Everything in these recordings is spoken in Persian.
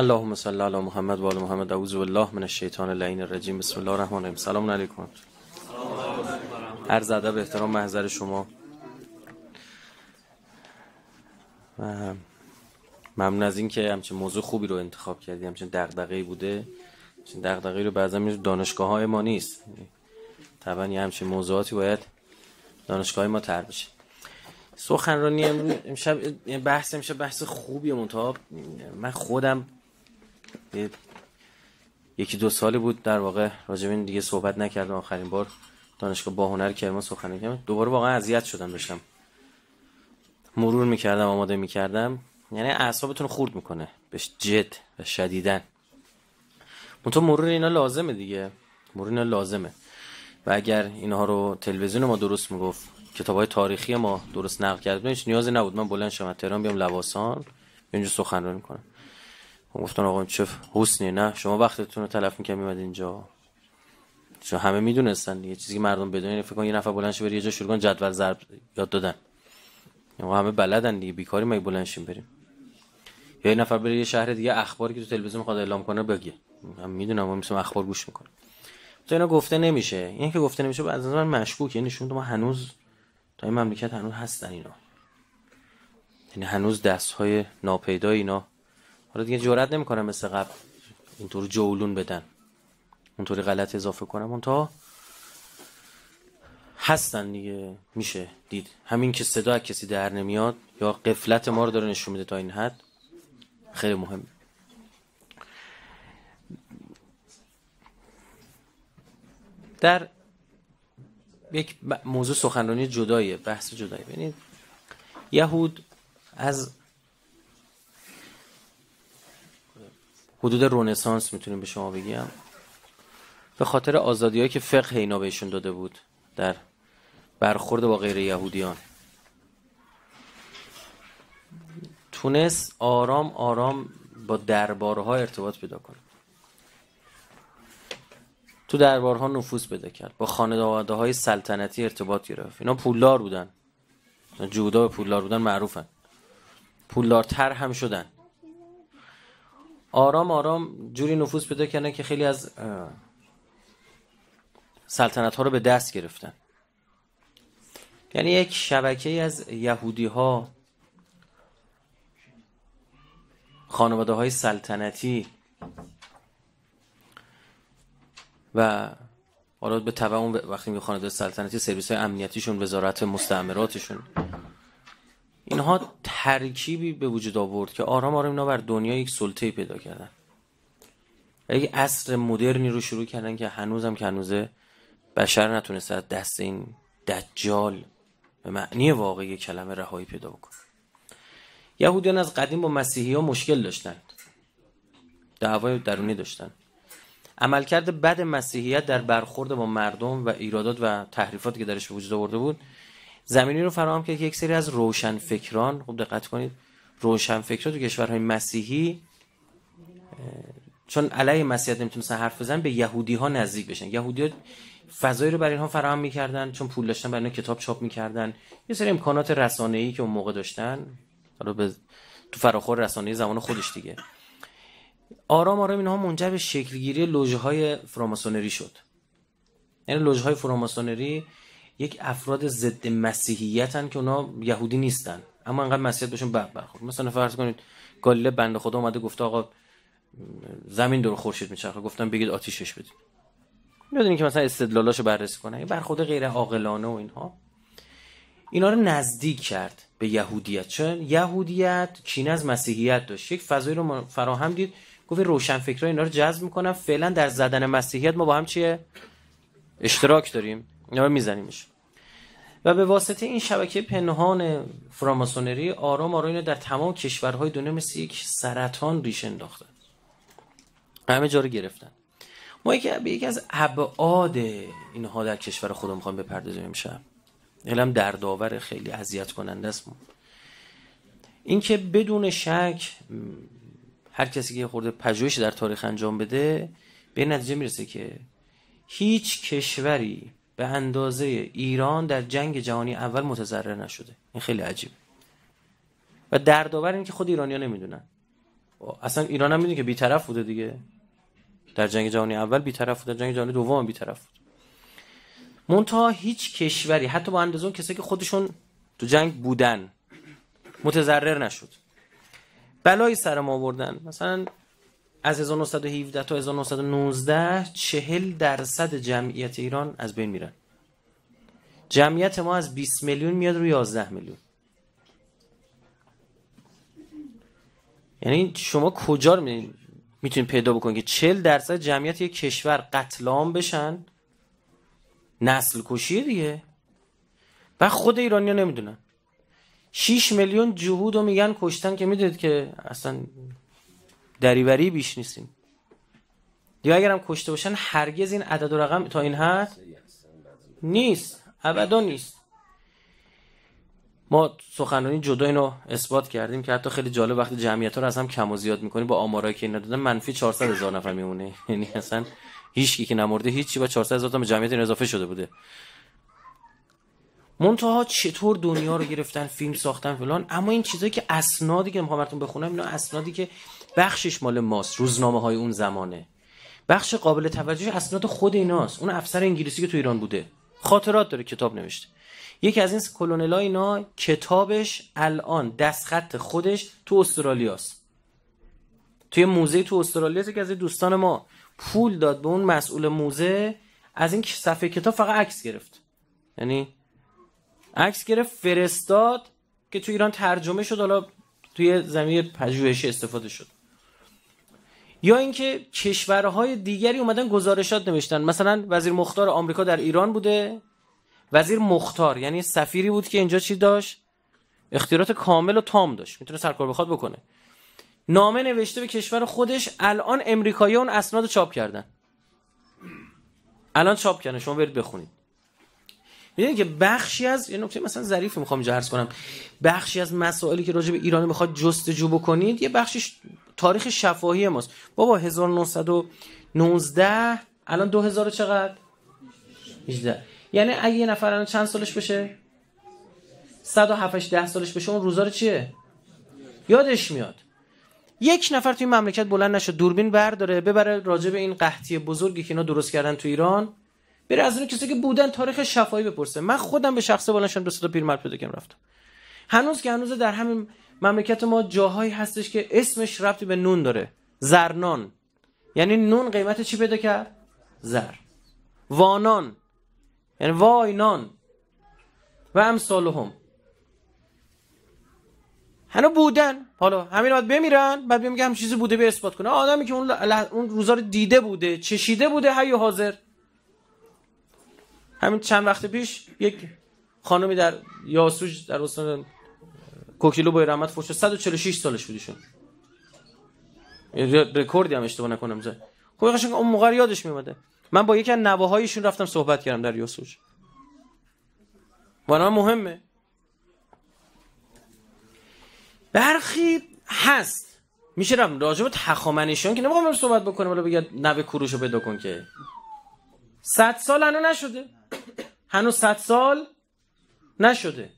اللهم صل علی محمد و آل محمد اعوذ بالله من الشیطان اللعین الرجیم بسم الله الرحمن الرحیم سلام علیکم عرض ادب احترام محضر شما ممنون از اینکه همچین موضوع خوبی رو انتخاب کردی همچین ای بوده همچین ای رو بعضا دانشگاه های ما نیست طبعا یه همچین موضوعاتی باید دانشگاه ما تر بشه سخنرانی امشب یعنی بحث امشب بحث خوبیه منتها من خودم یکی دو سالی بود در واقع این دیگه صحبت نکردم آخرین بار دانشگاه با هنر کرمان سخن کردم دوباره واقعا اذیت شدم داشتم مرور میکردم آماده میکردم یعنی اعصابتون خورد میکنه به جد و شدیدن منطور مرور اینا لازمه دیگه مرور اینا لازمه و اگر اینها رو تلویزیون ما درست میگفت کتاب های تاریخی ما درست نقل کرد هیچ نیازی نبود من بلند شم تهران بیام لواسان اینجا سخنرانی کنم گفتن آقا چه حسنی نه شما وقتتون رو تلف میکنم میمد اینجا چون همه میدونستن یه چیزی که مردم بدونن فکر کن یه نفر بلند شه بری یه جا شروع کن جدول ضرب یاد دادن ما یعنی همه بلدن دیگه بیکاری ما بلند شیم بریم یا یه نفر بره یه شهر دیگه اخباری که تو تلویزیون خود اعلام کنه بگه من میدونم ما مثل اخبار گوش میکنه تو اینا گفته نمیشه این که گفته نمیشه از من مشکوکه یعنی نشون ما هنوز تا این مملکت هنوز هستن اینا یعنی هنوز دست های ناپیدا اینا حالا دیگه جرئت نمیکنم مثل قبل اینطور جولون بدن اونطوری غلط اضافه کنم اونتا هستن دیگه میشه دید همین که صدا کسی در نمیاد یا قفلت ما رو داره نشون میده تا این حد خیلی مهم در یک موضوع سخنرانی جدایه بحث جدایه ببینید یهود از حدود رونسانس میتونیم به شما بگیم به خاطر آزادی که فقه اینا بهشون داده بود در برخورد با غیر یهودیان تونست آرام آرام با دربارها ارتباط پیدا کنه تو دربارها نفوذ پیدا کرد با خانواده های سلطنتی ارتباط گرفت اینا پولدار بودن جودا به پولدار بودن معروفن پولدارتر هم شدن آرام آرام جوری نفوذ پیدا کردن که خیلی از سلطنت ها رو به دست گرفتن یعنی یک شبکه از یهودی ها خانواده های سلطنتی و حالا به تبع اون وقتی میگه خانواده سلطنتی سرویس های امنیتیشون وزارت مستعمراتشون اینها ترکیبی به وجود آورد که آرام آرام اینا بر دنیا یک سلطه پیدا کردن یک اصر مدرنی رو شروع کردن که هنوزم که هنوزه بشر نتونسته دست این دجال به معنی واقعی کلمه رهایی پیدا بکنه یهودیان از قدیم با مسیحی ها مشکل داشتند دعوای درونی داشتند عملکرد بد مسیحیت در برخورد با مردم و ایرادات و تحریفاتی که درش وجود آورده بود زمینی رو فراهم کرد که یک سری از فکران خوب دقت کنید روشن فکران تو کشورهای مسیحی چون علیه مسیحیت نمیتونستن حرف بزنن به یهودی ها نزدیک بشن یهودی ها فضایی رو برای اینها فراهم میکردن چون پول داشتن برای کتاب چاپ میکردن یه سری امکانات رسانه ای که اون موقع داشتن به تو فراخور رسانه زمان خودش دیگه آرام آرام اینها منجر به شکلگیری لوژه های فراماسونری شد یعنی لوژه های فراماسونری یک افراد ضد مسیحیتن که اونا یهودی نیستن اما انقدر مسیحیت بهشون بد برخورد مثلا فرض کنید گالیله بنده خدا اومده گفته آقا زمین دور خورشید میچرخه گفتم بگید آتیشش بدید میدونین که مثلا استدلالاشو بررسی کنه خود غیر عاقلانه و اینها اینا رو نزدیک کرد به یهودیت چون یهودیت چین از مسیحیت داشت یک فضایی رو فراهم دید گفت روشنفکرا اینا رو جذب میکنن فعلا در زدن مسیحیت ما با هم چیه اشتراک داریم اینا رو میزنیمش و به واسطه این شبکه پنهان فراماسونری آرام آرام در تمام کشورهای دنیا مثل یک سرطان ریش انداختن همه جا رو گرفتن ما یکی به یکی از ابعاد اینها در کشور خودم میخوام بپردازیم امشب در داور خیلی اذیت کننده است اینکه بدون شک هر کسی که خورده پژوهش در تاریخ انجام بده به نتیجه میرسه که هیچ کشوری به اندازه ایران در جنگ جهانی اول متضرر نشده این خیلی عجیب و دردآور این که خود ایرانیا نمیدونن خب، اصلا ایران هم میدونه که بیطرف بوده دیگه در جنگ جهانی اول بیطرف بوده در جنگ جهانی دوم بیطرف بود منتها هیچ کشوری حتی با اون کسایی که خودشون تو جنگ بودن متضرر نشد بلایی سر ما آوردن مثلا از 1917 تا 1919 چهل درصد جمعیت ایران از بین میرن جمعیت ما از 20 میلیون میاد روی 11 میلیون یعنی شما کجا میتونید پیدا بکنید که 40 درصد جمعیت یک کشور قتل عام بشن نسل کشی دیگه و خود ایرانیا نمیدونن 6 میلیون جهود رو میگن کشتن که میدونید که اصلا دریوری بیش نیستیم یا هم کشته باشن هرگز این عدد و رقم تا این حد نیست ابدا نیست ما سخنانی جدا اینو اثبات کردیم که حتی خیلی جالب وقتی جمعیت ها رو از هم کم و زیاد میکنی با آمارایی که اینا دادن منفی 400 هزار نفر میمونه یعنی اصلا هیچ که نمرده هیچی با 400 هزار تا به جمعیت این اضافه شده بوده منتها چطور دنیا رو گرفتن فیلم ساختن فلان اما این چیزایی که اسنادی که میخوام براتون بخونم اینا اسنادی که بخشش مال ماست روزنامه های اون زمانه بخش قابل توجه اسناد خود ایناست اون افسر انگلیسی که تو ایران بوده خاطرات داره کتاب نوشته یکی از این کلونلا اینا کتابش الان دستخط خودش تو استرالیاست توی موزه تو استرالیا که از دوستان ما پول داد به اون مسئول موزه از این صفحه کتاب فقط عکس گرفت یعنی عکس گرفت فرستاد که تو ایران ترجمه شد حالا توی زمین پژوهشی استفاده شد یا اینکه کشورهای دیگری اومدن گزارشات نوشتن مثلا وزیر مختار آمریکا در ایران بوده وزیر مختار یعنی سفیری بود که اینجا چی داشت اختیارات کامل و تام داشت میتونه سرکار بخواد بکنه نامه نوشته به کشور خودش الان امریکایی اون اسناد چاپ کردن الان چاپ کردن شما برید بخونید میدونید که بخشی از یه نکته مثلا ظریف میخوام اینجا کنم بخشی از مسائلی که راجع به ایران میخواد جستجو بکنید یه بخشش تاریخ شفاهی ماست بابا 1919 الان 2000 چقدر 18 یعنی اگه یه نفر الان چند سالش بشه 107 ده سالش بشه اون روزا چیه یادش میاد یک نفر توی مملکت بلند نشد دوربین برداره ببره راجع این قحطی بزرگی که اینا درست کردن تو ایران بره از اون کسی که بودن تاریخ شفاهی بپرسه من خودم به شخصه بلند شدم دو تا پیرمرد پیدا کردم رفتم هنوز که هنوز در همین مملکت ما جاهایی هستش که اسمش ربطی به نون داره زرنان یعنی نون قیمت چی پیدا کرد زر وانان یعنی وای نان و امثالهم هنو بودن حالا همین باید بمیرن بعد میگه هم چیزی بوده به اثبات کنه آدمی که اون اون روزا رو دیده بوده چشیده بوده حی حاضر همین چند وقت پیش یک خانمی در یاسوج در استان کوکیلو بای رحمت فوش 146 سالش بودیشون رکوردی هم اشتباه نکنم زد خب اون موقع یادش میمده من با یکی از نواهایشون رفتم صحبت کردم در یوسوج وانا مهمه برخی هست میشه رفت راجب تخامنشیان که نمیخوام صحبت بکنم ولی بگه نوه رو بده کن که صد سال هنو نشده هنوز صد سال نشده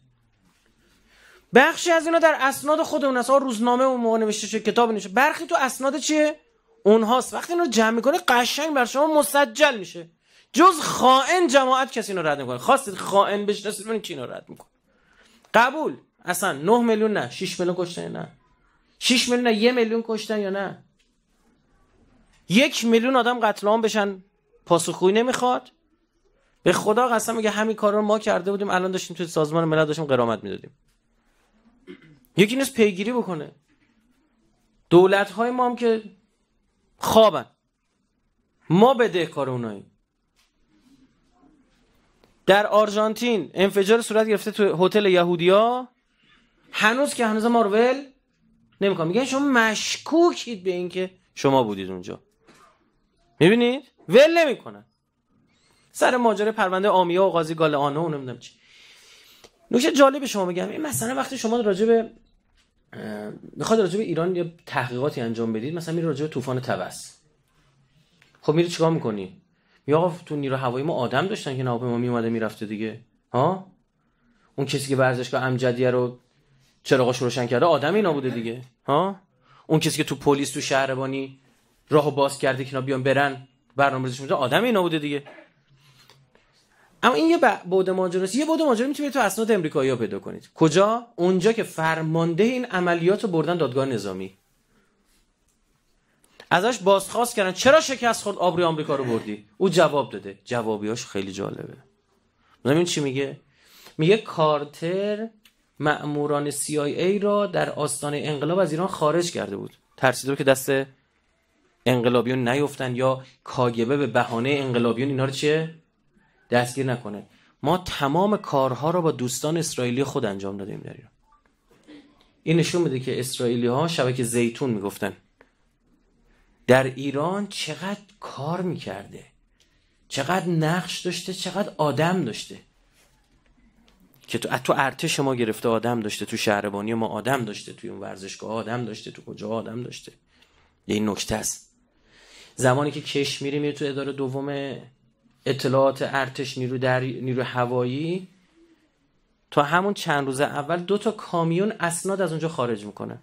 بخشی از اینا در اسناد خود اون است روزنامه اون موقع نوشته شده کتاب نوشته برخی تو اسناد چیه اونهاست وقتی اینو رو جمع میکنه قشنگ بر شما مسجل میشه جز خائن جماعت کسی اینو رد میکنه خواستید خائن بشناسید ببینید کی اینو رد میکنه قبول اصلا 9 میلیون نه 6 میلیون کشتن نه 6 میلیون نه 1 میلیون کشتن یا نه یک میلیون آدم قتل عام بشن پاسخگویی نمیخواد به خدا قسم میگه همین کار رو ما کرده بودیم الان داشتیم توی سازمان ملل داشتیم قرامت میدادیم یکی نیست پیگیری بکنه دولت های ما هم که خوابن ما کار اونایی در آرژانتین انفجار صورت گرفته تو هتل یهودیا هنوز که هنوز مارول میگن شما مشکوکید به اینکه شما بودید اونجا میبینید ول نمیکنن سر ماجره پرونده آمیا و قاضی گالانو و نمیدونم چی نکته جالب شما میگم این مثلا وقتی شما راجع به میخواد راجع به ایران یه تحقیقاتی انجام بدید مثلا میره راجع به طوفان توس خب میره چیکار میکنی می آقا تو نیرو هوایی ما آدم داشتن که ما میومده میرفته دیگه ها اون کسی که ورزشگاه امجدیه رو چراغاش روشن کرده آدم اینا بوده دیگه ها اون کسی که تو پلیس تو شهربانی راهو باز کرده که اینا بیان برن برنامه‌ریزی شده آدم اینا بوده دیگه اما این یه بعد ماجراست یه بعد ماجرا میتونید تو اسناد امریکایی ها پیدا کنید کجا اونجا که فرمانده این عملیات رو بردن دادگاه نظامی ازش بازخواست کردن چرا شکست خورد آبروی آمریکا رو بردی او جواب داده جوابیاش خیلی جالبه این چی میگه میگه کارتر مأموران CIA را در آستان انقلاب از ایران خارج کرده بود ترسیده بود که دست انقلابیون نیفتن یا کاگبه به بهانه انقلابیون اینا رو چیه دستگیر نکنه ما تمام کارها رو با دوستان اسرائیلی خود انجام دادیم در ایران این نشون میده که اسرائیلی ها شبکه زیتون میگفتن در ایران چقدر کار میکرده چقدر نقش داشته چقدر آدم داشته که تو تو ارتش ما گرفته آدم داشته تو شهربانی ما آدم داشته توی اون ورزشگاه آدم داشته تو کجا آدم داشته یه این نکته است زمانی که کشمیری میره تو اداره دوم اطلاعات ارتش نیرو, در... نیرو هوایی تا همون چند روز اول دو تا کامیون اسناد از اونجا خارج میکنه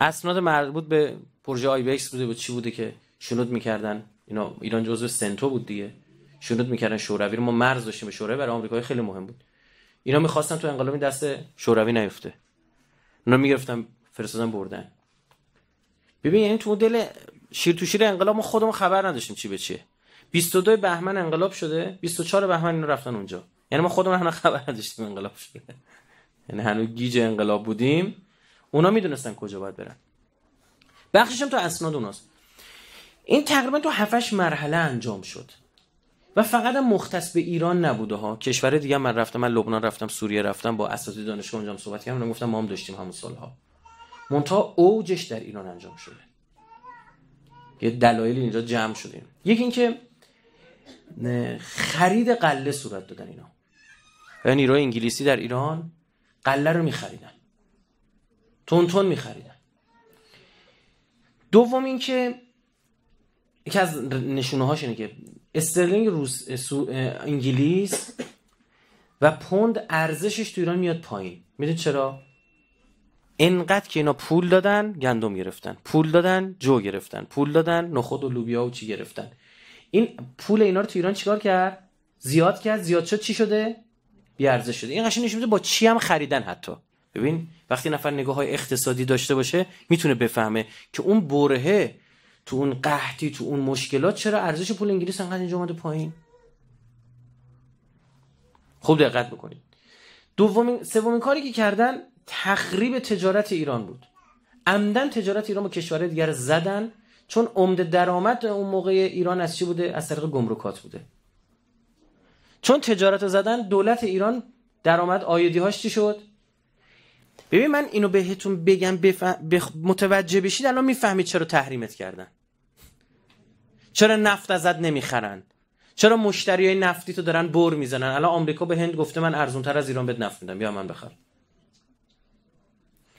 اسناد مربوط به پروژه آی بیکس بوده بود چی بوده که شنود میکردن اینا ایران جزو سنتو بود دیگه شنود میکردن شوروی ما مرز داشتیم به شوروی برای آمریکا خیلی مهم بود اینا میخواستن تو انقلاب دست شوروی نیفته اونا میگرفتن فرستادن بردن ببین یعنی تو مدل شیر تو شیر انقلاب ما خودمون خبر نداشتیم چی به چیه 22 بهمن انقلاب شده 24 بهمن اینو رفتن اونجا یعنی ما خودمون هنوز خبر نداشتیم انقلاب شده یعنی هنوز گیج انقلاب بودیم اونا میدونستن کجا باید برن بخشش هم تو اسناد اوناست این تقریبا تو 7 مرحله انجام شد و فقط مختص به ایران نبوده ها کشور دیگه من رفتم من لبنان رفتم سوریه رفتم با اساتید دانشگاه اونجا صحبت کردم گفتم ما هم داشتیم همون سالها مونتا اوجش در ایران انجام شده یه دلایلی اینجا جمع شدیم یکی اینکه خرید قله صورت دادن اینا یعنی نیروی انگلیسی در ایران قله رو میخریدن تون تون میخریدن دوم اینکه یکی از نشونه هاش اینه که استرلینگ روس انگلیس و پوند ارزشش تو ایران میاد پایین میدونید چرا انقدر که اینا پول دادن گندم گرفتن پول دادن جو گرفتن پول دادن نخود و لوبیا و چی گرفتن این پول اینا رو تو ایران چیکار کرد زیاد کرد زیاد شد چی شده ارزش شده این قشنگ نشون میده با چی هم خریدن حتی ببین وقتی نفر نگاه های اقتصادی داشته باشه میتونه بفهمه که اون برهه تو اون قحطی تو اون مشکلات چرا ارزش پول انگلیس انقدر اینجا اومده پایین خوب دقت بکنید دومین سومین کاری که کردن تخریب تجارت ایران بود عمدن تجارت ایران و کشور دیگر زدن چون عمده درآمد اون موقع ایران از چی بوده از طریق گمرکات بوده چون تجارت رو زدن دولت ایران درآمد آیدی هاش چی شد ببین من اینو بهتون بگم بف... بخ... متوجه بشید الان میفهمید چرا تحریمت کردن چرا نفت ازت نمیخرن چرا مشتری های نفتی تو دارن بر میزنن الان آمریکا به هند گفته من ارزونتر از ایران بهت نفت میدم بیا من بخرم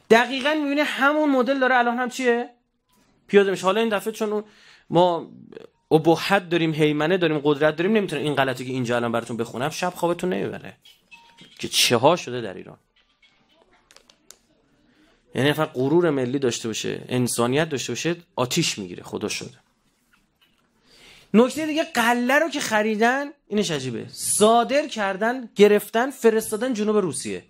دقیقا میبینه همون مدل داره الان هم چیه پیاده میشه حالا این دفعه چون ما ابهت داریم هیمنه داریم قدرت داریم نمیتونه این غلطی که اینجا الان براتون بخونم شب خوابتون نمیبره که چه ها شده در ایران یعنی فقط غرور ملی داشته باشه انسانیت داشته باشه آتیش میگیره خدا شده نکته دیگه قله رو که خریدن اینش عجیبه صادر کردن گرفتن فرستادن جنوب روسیه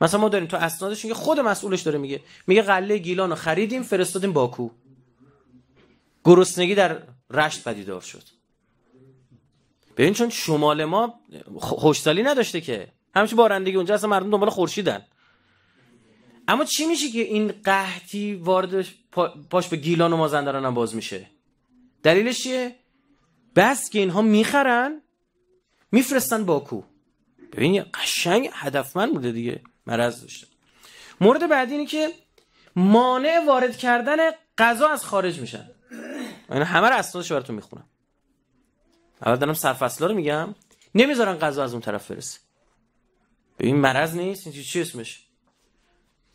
مثلا ما داریم تو اسنادش میگه خود مسئولش داره میگه میگه قله گیلان رو خریدیم فرستادیم باکو گرسنگی در رشت پدیدار شد ببین چون شمال ما خوشسالی نداشته که همیشه بارندگی اونجا اصلا مردم دنبال خورشیدن اما چی میشه که این قحطی وارد پاش به گیلان و مازندران هم باز میشه دلیلش چیه بس که اینها میخرن میفرستن باکو ببین قشنگ هدفمند بوده دیگه مرض داشته مورد بعدی اینه که مانع وارد کردن غذا از خارج میشن اینا همه رو اسنادش براتون میخونم اول دارم سرفصلا رو میگم نمیذارن غذا از اون طرف فرس ببین مرض نیست این چی اسمش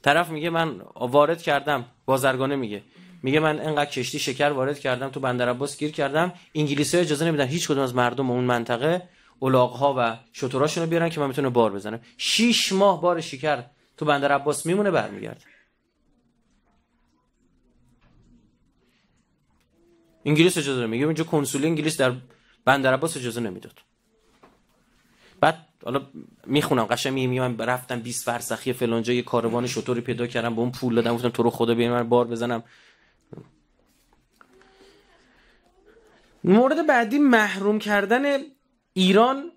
طرف میگه من وارد کردم بازرگانه میگه میگه من انقدر کشتی شکر وارد کردم تو بندر عباس گیر کردم انگلیسی اجازه نمیدن هیچ کدوم از مردم اون منطقه الاغ و شتراشون رو بیارن که من میتونه بار بزنم 6 ماه بار شکر تو بندر عباس میمونه برمیگرده انگلیس اجازه میگه اینجا کنسول انگلیس در بندر عباس اجازه نمیداد بعد حالا میخونم قشنگ می من رفتم 20 فرسخی فلانجا یه کاروان شطوری پیدا کردم به اون پول دادم گفتم تو رو خدا بیا من بار بزنم مورد بعدی محروم کردن ایران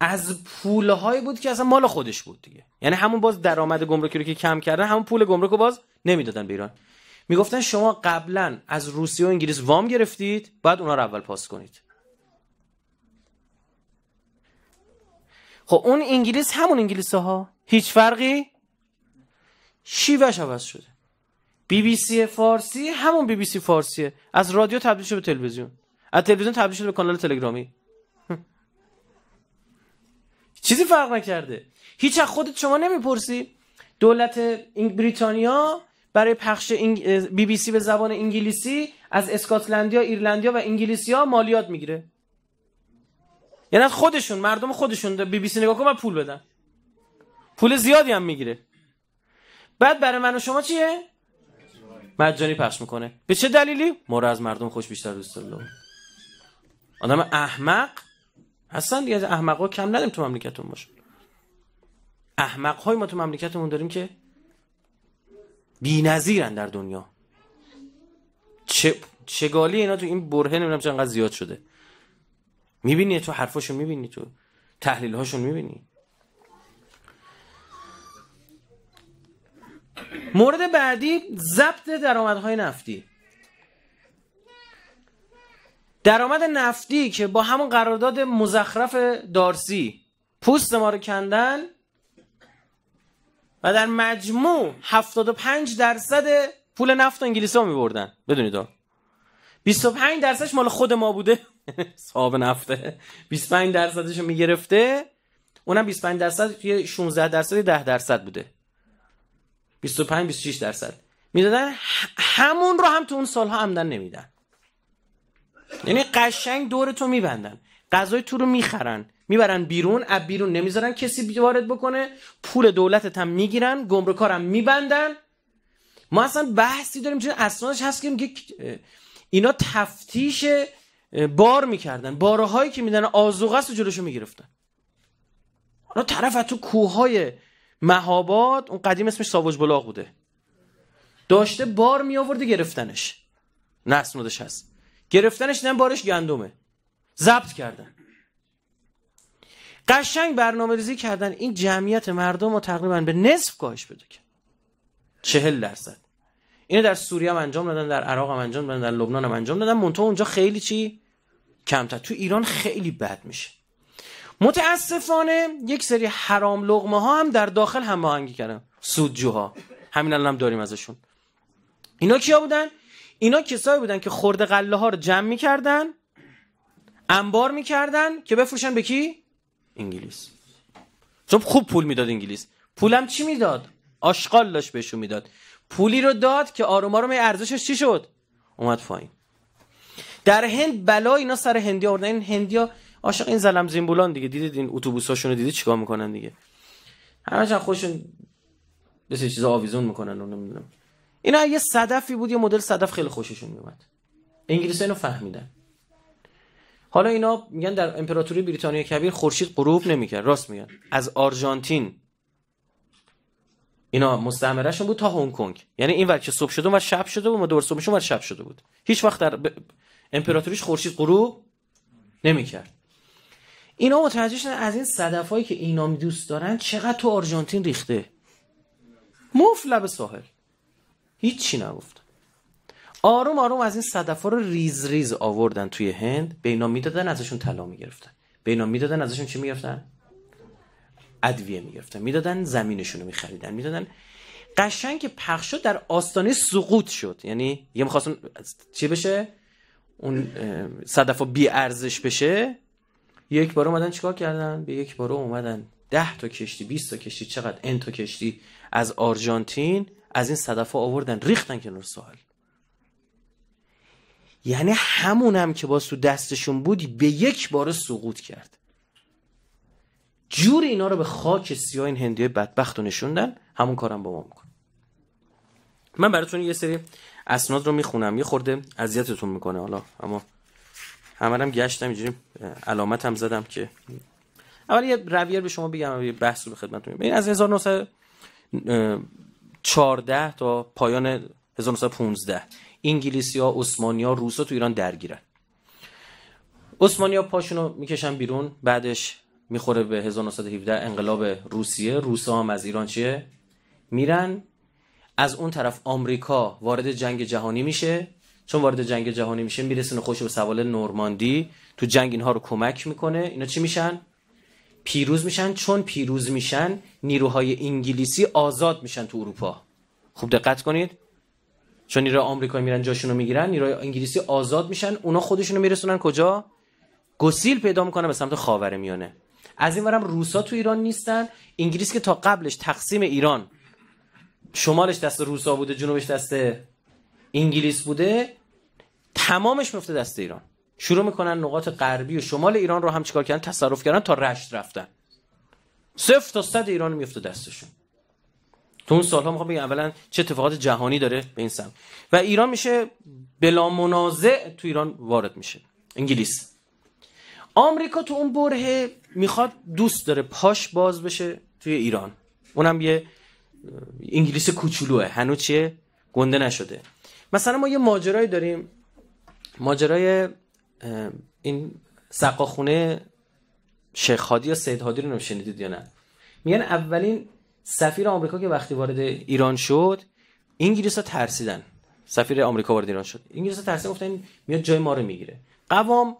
از پولهایی بود که اصلا مال خودش بود دیگه یعنی همون باز درآمد گمرکی رو که کم کردن همون پول گمرک رو باز نمیدادن به ایران میگفتن شما قبلا از روسیه و انگلیس وام گرفتید بعد اونها رو اول پاس کنید خب اون انگلیس همون انگلیس ها هیچ فرقی شیوهش عوض شده بی بی سی فارسی همون بی بی سی فارسیه از رادیو تبدیل شده به تلویزیون از تلویزیون تبدیل شده به کانال تلگرامی چیزی فرق نکرده هیچ از خودت شما نمیپرسی دولت بریتانیا برای پخش بی بی سی به زبان انگلیسی از اسکاتلندیا، ایرلندیا و انگلیسیا مالیات میگیره یعنی خودشون مردم خودشون بی بی سی نگاه کن و پول بدن پول زیادی هم میگیره بعد برای من و شما چیه؟ مجانی پخش میکنه به چه دلیلی؟ ما از مردم خوش بیشتر دوست دارم. آدم احمق هستن دیگه از ها کم نداریم تو مملکتمون باشون احمق های ما تو مملکتمون داریم که بی‌نظیرن در دنیا چه چگالی اینا تو این برهه نمیدونم انقدر زیاد شده میبینی تو حرفاشو میبینی تو تحلیل هاشون میبینی مورد بعدی ضبط درآمدهای نفتی درآمد نفتی که با همون قرارداد مزخرف دارسی پوست ما رو کندن و در مجموع 75 درصد پول نفت انگلیس ها میبردن بدونید ها 25 درصدش مال خود ما بوده صاحب نفته 25 درصدش رو میگرفته اونم 25 درصد یه 16 درصد 10 درصد بوده 25 26 درصد میدادن همون رو هم تو اون سالها عمدن نمیدن یعنی قشنگ دور تو میبندن غذای تو رو میخرن میبرن بیرون از بیرون نمیذارن کسی وارد بکنه پول دولتت هم میگیرن هم میبندن ما اصلا بحثی داریم چون اسنادش هست که اینا تفتیش بار میکردن بارهایی که میدن آزوغه است و جلوشو میگرفتن حالا طرف تو کوههای مهاباد اون قدیم اسمش ساواج بلاغ بوده داشته بار می گرفتنش نه اسنادش هست گرفتنش نه بارش گندمه ضبط کردن قشنگ برنامه ریزی کردن این جمعیت مردم رو تقریبا به نصف کاهش بده کرد چهل درصد اینو در سوریه هم انجام دادن در عراق هم انجام دادن در لبنان هم انجام دادن منطقه اونجا خیلی چی کمتر تو ایران خیلی بد میشه متاسفانه یک سری حرام لغمه ها هم در داخل هم هماهنگی کردن سودجوها همین الان هم داریم ازشون اینا کیا بودن اینا کسایی بودن که خورده قله ها رو جمع میکردن انبار میکردن که بفروشن به کی انگلیس چون خوب پول میداد انگلیس پولم چی میداد آشغال داشت بهشون میداد پولی رو داد که آروم آروم ارزشش چی شد اومد فاین در هند بلا اینا سر هندی آوردن این ها عاشق این زلم زیمبولان دیگه دیدید این هاشون رو دیدید چیکار میکنن دیگه چند خودشون بسید چیزا آویزون میکنن اون نمیدونم اینا یه صدفی بود یه مدل صدف خیلی خوششون میومد انگلیسی اینو فهمیدن حالا اینا میگن در امپراتوری بریتانیا کبیر خورشید غروب نمیکرد راست میگن از آرژانتین اینا مستعمرهشون بود تا هنگ کنگ یعنی این وقت که صبح شده و شب شده بود ما دور صبحشون و شب شده بود هیچ وقت در امپراتوریش خورشید غروب نمیکرد اینا متوجه شدن از این صدفایی که اینا دوست دارن چقدر تو آرژانتین ریخته مفت لب ساحل هیچی نگفت آروم آروم از این صدفا رو ریز ریز آوردن توی هند به اینا میدادن ازشون طلا میگرفتن به اینا میدادن ازشون چی میگرفتن ادویه میگرفتن میدادن زمینشون رو میخریدن میدادن قشنگ که پخش شد در آستانه سقوط شد یعنی یه میخواستن چی بشه اون صدفا بی ارزش بشه یک بار اومدن چیکار کردن به یک بار اومدن 10 تا کشتی 20 تا کشتی چقدر ان تا کشتی از آرژانتین از این صدفه آوردن ریختن کنار سوال یعنی همونم که با تو دستشون بودی به یک بار سقوط کرد جور اینا رو به خاک سیاه این هندیه بدبخت رو نشوندن همون کارم با ما میکن من براتون یه سری اسناد رو میخونم یه خورده اذیتتون میکنه حالا اما هم گشتم اینجوری علامت هم زدم که اول یه رویه به شما بگم یه بحث رو به خدمتتون این از 1900 14 تا پایان 1915 انگلیسی ها عثمانی ها ها تو ایران درگیرن عثمانی ها پاشون میکشن بیرون بعدش میخوره به 1917 انقلاب روسیه ها هم از ایران چیه میرن از اون طرف آمریکا وارد جنگ جهانی میشه چون وارد جنگ جهانی میشه میرسن خوش به سوال نورماندی تو جنگ اینها رو کمک میکنه اینا چی میشن پیروز میشن چون پیروز میشن نیروهای انگلیسی آزاد میشن تو اروپا خوب دقت کنید چون نیروهای آمریکایی میرن جاشونو میگیرن نیروهای انگلیسی آزاد میشن اونا خودشونو میرسونن کجا گسیل پیدا میکنه به سمت خاور میانه از این ورم روسا تو ایران نیستن انگلیس که تا قبلش تقسیم ایران شمالش دست روسا بوده جنوبش دست انگلیس بوده تمامش مفته دست ایران شروع میکنن نقاط غربی و شمال ایران رو هم چیکار کردن تصرف کردن تا رشت رفتن صفر تا صد ایران میفته دستشون تو اون ها میخوام بگم اولا چه اتفاقات جهانی داره به این سمت و ایران میشه بلا منازع تو ایران وارد میشه انگلیس آمریکا تو اون بره میخواد دوست داره پاش باز بشه توی ایران اونم یه انگلیس کوچولوه هنوز چیه گنده نشده مثلا ما یه ماجرایی داریم ماجرای این سقاخونه شیخ هادی یا سید هادی رو شنیدید یا نه میگن اولین سفیر آمریکا که وقتی وارد ایران شد انگلیس ها ترسیدن سفیر آمریکا وارد ایران شد انگلیس ها ترسیدن گفتن میاد جای ما رو میگیره قوام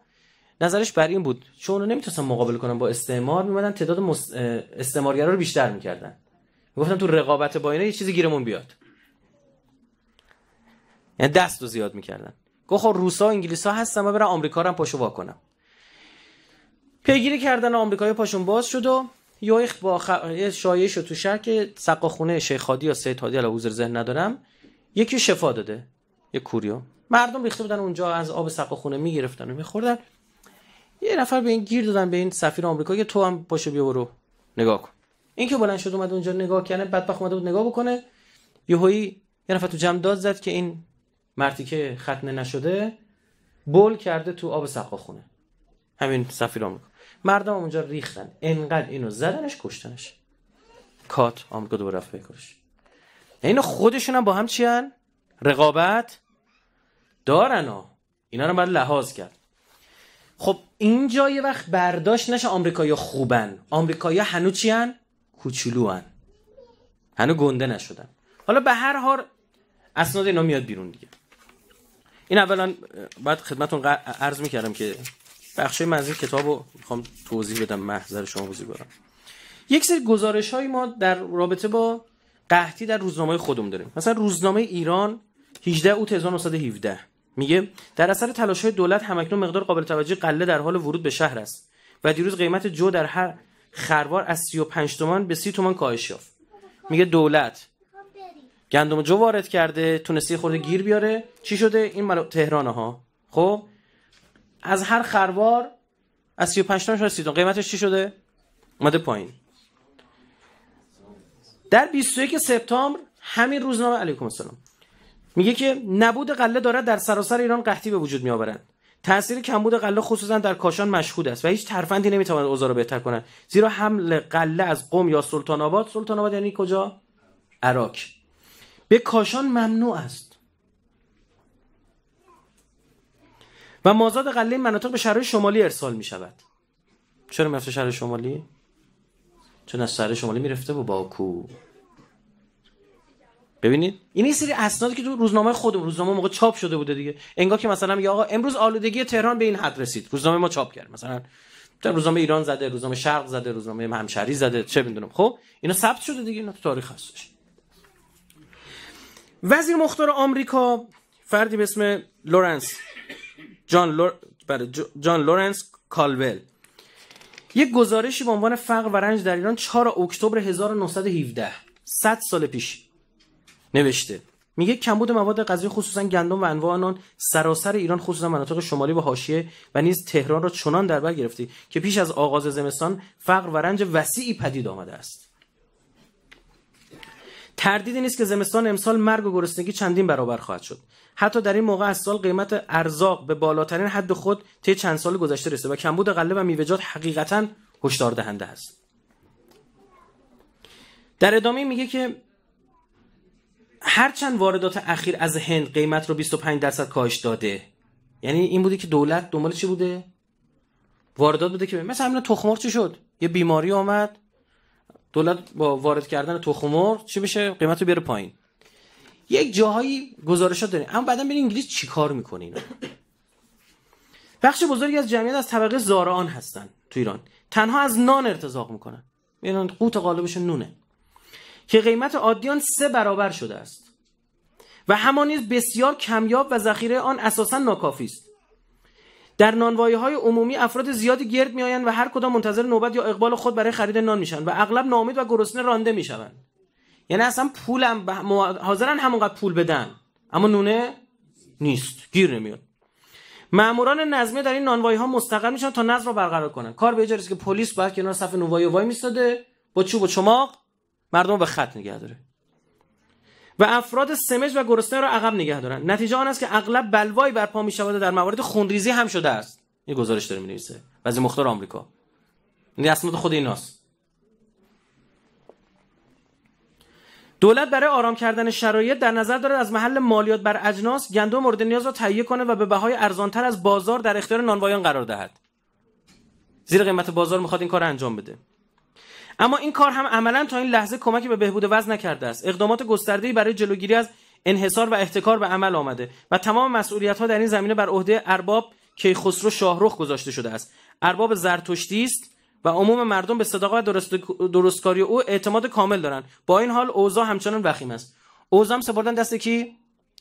نظرش بر این بود چون اونا مقابل کنن با استعمار میمدن تعداد مست... استعمارگرا رو بیشتر میکردن میگفتن تو رقابت با اینا یه چیزی گیرمون بیاد یعنی دست رو زیاد میکردن گفت خب روسا و انگلیس ها هستن من برم آمریکا رو پاشو کنم پیگیری کردن آمریکایی پاشون باز شد و یویخ با خ... شایعه شد تو شهر که سقاخونه هادی یا سید هادی حالا ذهن ندارم یکی شفا داده یک کوریو مردم ریخته بودن اونجا از آب سقاخونه میگرفتن و میخوردن یه نفر به این گیر دادن به این سفیر آمریکا که تو هم پاشو بیا برو نگاه کن این که بلند شد اومد اونجا نگاه کنه بدبخت اومده بود نگاه بکنه یهویی یه نفر تو جمع داد زد که این مرتی که ختنه نشده بول کرده تو آب سقاخونه همین سفیر آمریکا مردم اونجا ریختن انقدر اینو زدنش کشتنش کات آمریکا دوباره رفت بکارش یعنی اینو خودشون هم با هم چیان رقابت دارن ها اینا رو باید لحاظ کرد خب اینجا یه وقت برداشت نشه آمریکایا خوبن آمریکایا هنوز چیان هن هنو گنده نشدن حالا به هر حال اسناد اینا میاد بیرون دیگه این اولا بعد خدمتون عرض میکردم که بخشای من از این کتاب رو میخوام توضیح بدم محضر شما بزیر برم یک سری گزارش های ما در رابطه با قحطی در روزنامه خودم داریم مثلا روزنامه ایران 18 اوت 1917 میگه در اثر تلاش های دولت همکنون مقدار قابل توجه قله در حال ورود به شهر است و دیروز قیمت جو در هر خروار از 35 تومان به 30 تومان کاهش یافت میگه دولت گندم جو وارد کرده تونستی خورده گیر بیاره چی شده این مال تهران ها خب از هر خروار از 35 تا 30 قیمتش چی شده اومده پایین در 21 سپتامبر همین روزنامه علیکم السلام میگه که نبود قله دارد در سراسر ایران قحطی به وجود میآورند تاثیر کمبود قله خصوصا در کاشان مشهود است و هیچ ترفندی نمیتواند اوضاع را بهتر کند زیرا حمل قله از قم یا سلطان آباد سلطان آباد یعنی کجا عراق به کاشان ممنوع است و مازاد قله مناطق به شهرهای شمالی ارسال می شود چرا می شهر شمالی؟ چون از شهر شمالی رفته با باکو ببینید این یه سری اسنادی که تو روزنامه خودم روزنامه موقع چاپ شده بوده دیگه انگار که مثلا یا آقا امروز آلودگی تهران به این حد رسید روزنامه ما چاپ کرد مثلا روزنامه ایران زده روزنامه شرق زده روزنامه همشهری زده چه میدونم خب اینا ثبت شده دیگه اینا تو تاریخ وزیر مختار آمریکا فردی به اسم لورنس بله، جان, لورنس کالول یک گزارشی به عنوان فقر و رنج در ایران 4 اکتبر 1917 100 سال پیش نوشته میگه کمبود مواد غذایی خصوصا گندم و انواع آن سراسر ایران خصوصا مناطق شمالی و حاشیه و نیز تهران را چنان در بر گرفته که پیش از آغاز زمستان فقر و رنج وسیعی پدید آمده است تردیدی نیست که زمستان امسال مرگ و گرسنگی چندین برابر خواهد شد حتی در این موقع از سال قیمت ارزاق به بالاترین حد خود طی چند سال گذشته رسیده و کمبود غله و میوه‌جات حقیقتا هشدار دهنده است در ادامه میگه که هرچند واردات اخیر از هند قیمت رو 25 درصد کاهش داده یعنی این بوده که دولت دنبال چی بوده واردات بوده که مثلا تخم تخمار چی شد یه بیماری آمد دولت با وارد کردن تخم چی بشه قیمت رو بیاره پایین یک جاهایی گزارشات داریم اما بعدا ببینید انگلیس چیکار میکنه اینا بخش بزرگی از جمعیت از طبقه زارعان هستن تو ایران تنها از نان ارتزاق میکنن یعنی قوت قالبش نونه که قیمت عادیان سه برابر شده است و همانیز بسیار کمیاب و ذخیره آن اساسا ناکافی است در نانوایی های عمومی افراد زیادی گرد آیند و هر کدام منتظر نوبت یا اقبال خود برای خرید نان میشن و اغلب ناامید و گرسنه رانده میشوند یعنی اصلا پولم حاضرن همونقدر پول بدن اما نونه نیست گیر نمیاد ماموران نظمیه در این نانوایی ها مستقر میشن تا نظم را برقرار کنن کار به که پلیس باید کنار صف نونوایی وای میستاده با چوب و چماق مردم به خط نگه داره و افراد سمج و گرسنه را عقب نگه دارند نتیجه آن است که اغلب بلوایی برپا می شود در موارد خونریزی هم شده است این گزارش داره می نویسه وزیر مختار آمریکا این اسناد خود ایناست دولت برای آرام کردن شرایط در نظر دارد از محل مالیات بر اجناس گندم مورد نیاز را تهیه کنه و به بهای ارزانتر از بازار در اختیار نانوایان قرار دهد زیر قیمت بازار میخواد این کار انجام بده اما این کار هم عملا تا این لحظه کمکی به بهبود وزن نکرده است اقدامات گسترده‌ای برای جلوگیری از انحصار و احتکار به عمل آمده و تمام مسئولیت ها در این زمینه بر عهده ارباب کیخسرو شاهرخ گذاشته شده است ارباب زرتشتی است و عموم مردم به صداقت درست درستکاری او اعتماد کامل دارند با این حال اوضاع همچنان وخیم است اوضاع هم سپردن دست کی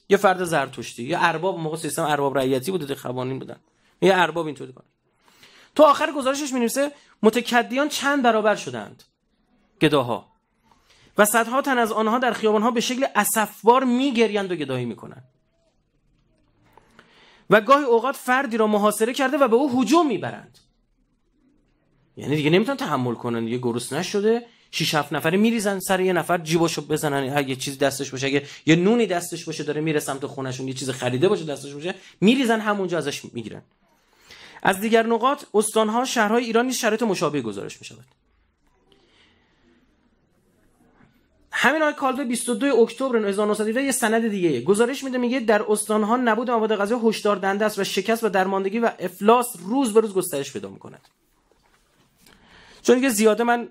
یه فرد زرتشتی یا ارباب موقع سیستم ارباب رعیتی بوده قوانین بودن یه ارباب اینطوری کنه تو آخر گزارشش می‌نویسه متکدیان چند برابر شدند گداها و صدها تن از آنها در خیابانها به شکل اسفبار میگریند و گدایی میکنند و گاهی اوقات فردی را محاصره کرده و به او هجوم میبرند یعنی دیگه نمیتونن تحمل کنند یه گروس نشده شیش هفت نفره میریزن سر یه نفر جیباشو بزنن اگه چیز دستش باشه اگه یه نونی دستش باشه داره میره سمت خونشون یه چیز خریده باشه دستش باشه میریزن همونجا ازش میگیرن از دیگر نقاط استانها شهرهای ایرانی شرایط مشابه گزارش میشود همین آقای کالدو 22 اکتبر 1917 یه سند دیگه گزارش میده میگه در استانها نبود مواد غذایی هشدار دنده است و شکست و درماندگی و افلاس روز به روز گسترش پیدا میکند چون که زیاده من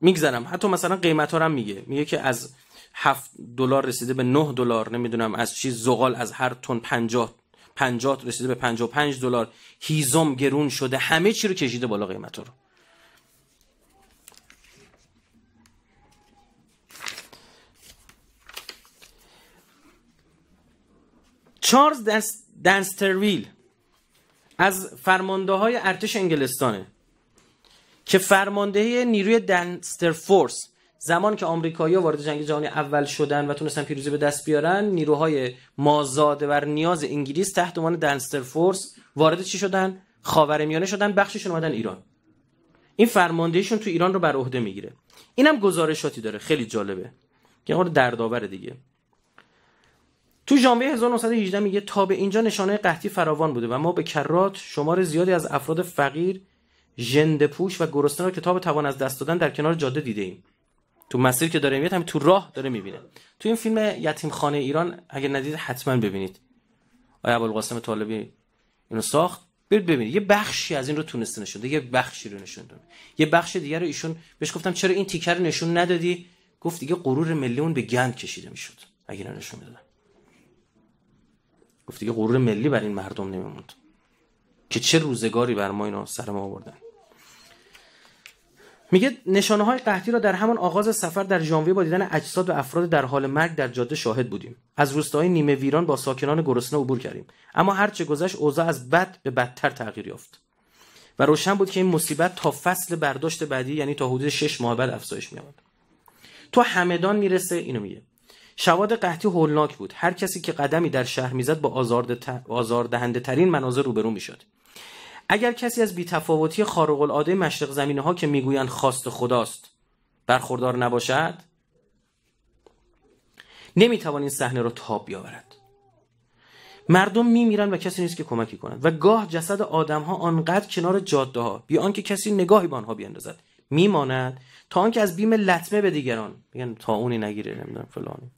میگذرم حتی مثلا قیمت ها هم میگه میگه که از 7 دلار رسیده به 9 دلار نمیدونم از چی زغال از هر تن 50 50 رسیده به 55 دلار هیزم گرون شده همه چی رو کشیده بالا قیمت رو چارلز دست دنسترویل از فرمانده های ارتش انگلستانه که فرمانده نیروی دنستر فورس زمان که آمریکایی‌ها وارد جنگ جهانی اول شدن و تونستن پیروزی به دست بیارن نیروهای مازاد و نیاز انگلیس تحت عنوان دنستر فورس وارد چی شدن خاورمیانه شدن بخششون اومدن ایران این فرماندهیشون تو ایران رو بر عهده میگیره اینم گزارشاتی داره خیلی جالبه که اون دردآور دیگه تو ژانویه 1918 میگه تا به اینجا نشانه قحطی فراوان بوده و ما به کرات شمار زیادی از افراد فقیر ژنده پوش و گرسنه را کتاب توان از دست دادن در کنار جاده دیده ایم تو مسیر که داره میاد هم تو راه داره میبینه تو این فیلم یتیم خانه ایران اگه ندید حتما ببینید آیا ابوالقاسم طالبی اینو ساخت برید ببینید یه بخشی از این رو تونسته نشون یه بخشی رو نشون یه بخش دیگر رو ایشون بهش گفتم چرا این تیکر نشون ندادی گفت دیگه غرور ملیون به گند کشیده میشد اگه نشون میدادن گفت دیگه غرور ملی بر این مردم نمیموند که چه روزگاری بر ما اینا سر ما آوردن میگه نشانه های قحطی را در همان آغاز سفر در ژانویه با دیدن اجساد و افراد در حال مرگ در جاده شاهد بودیم از روستاهای نیمه ویران با ساکنان گرسنه عبور کردیم اما هرچه گذشت اوضاع از بد به بدتر تغییر یافت و روشن بود که این مصیبت تا فصل برداشت بعدی یعنی تا حدود 6 ماه بعد افزایش می‌یابد تو همدان میرسه اینو میگه شواد قحطی هولناک بود هر کسی که قدمی در شهر میزد با آزاردهنده ترین مناظر روبرو میشد اگر کسی از بیتفاوتی خارق العاده مشرق زمینه ها که میگویند خواست خداست برخوردار نباشد نمیتوان این صحنه را تاب بیاورد مردم میمیرند و کسی نیست که کمکی کند و گاه جسد آدم ها آنقدر کنار جاده ها بی آنکه کسی نگاهی به آنها بیاندازد میماند تا آنکه از بیم لطمه به دیگران میگن تا اونی نگیره نمیدونم فلانی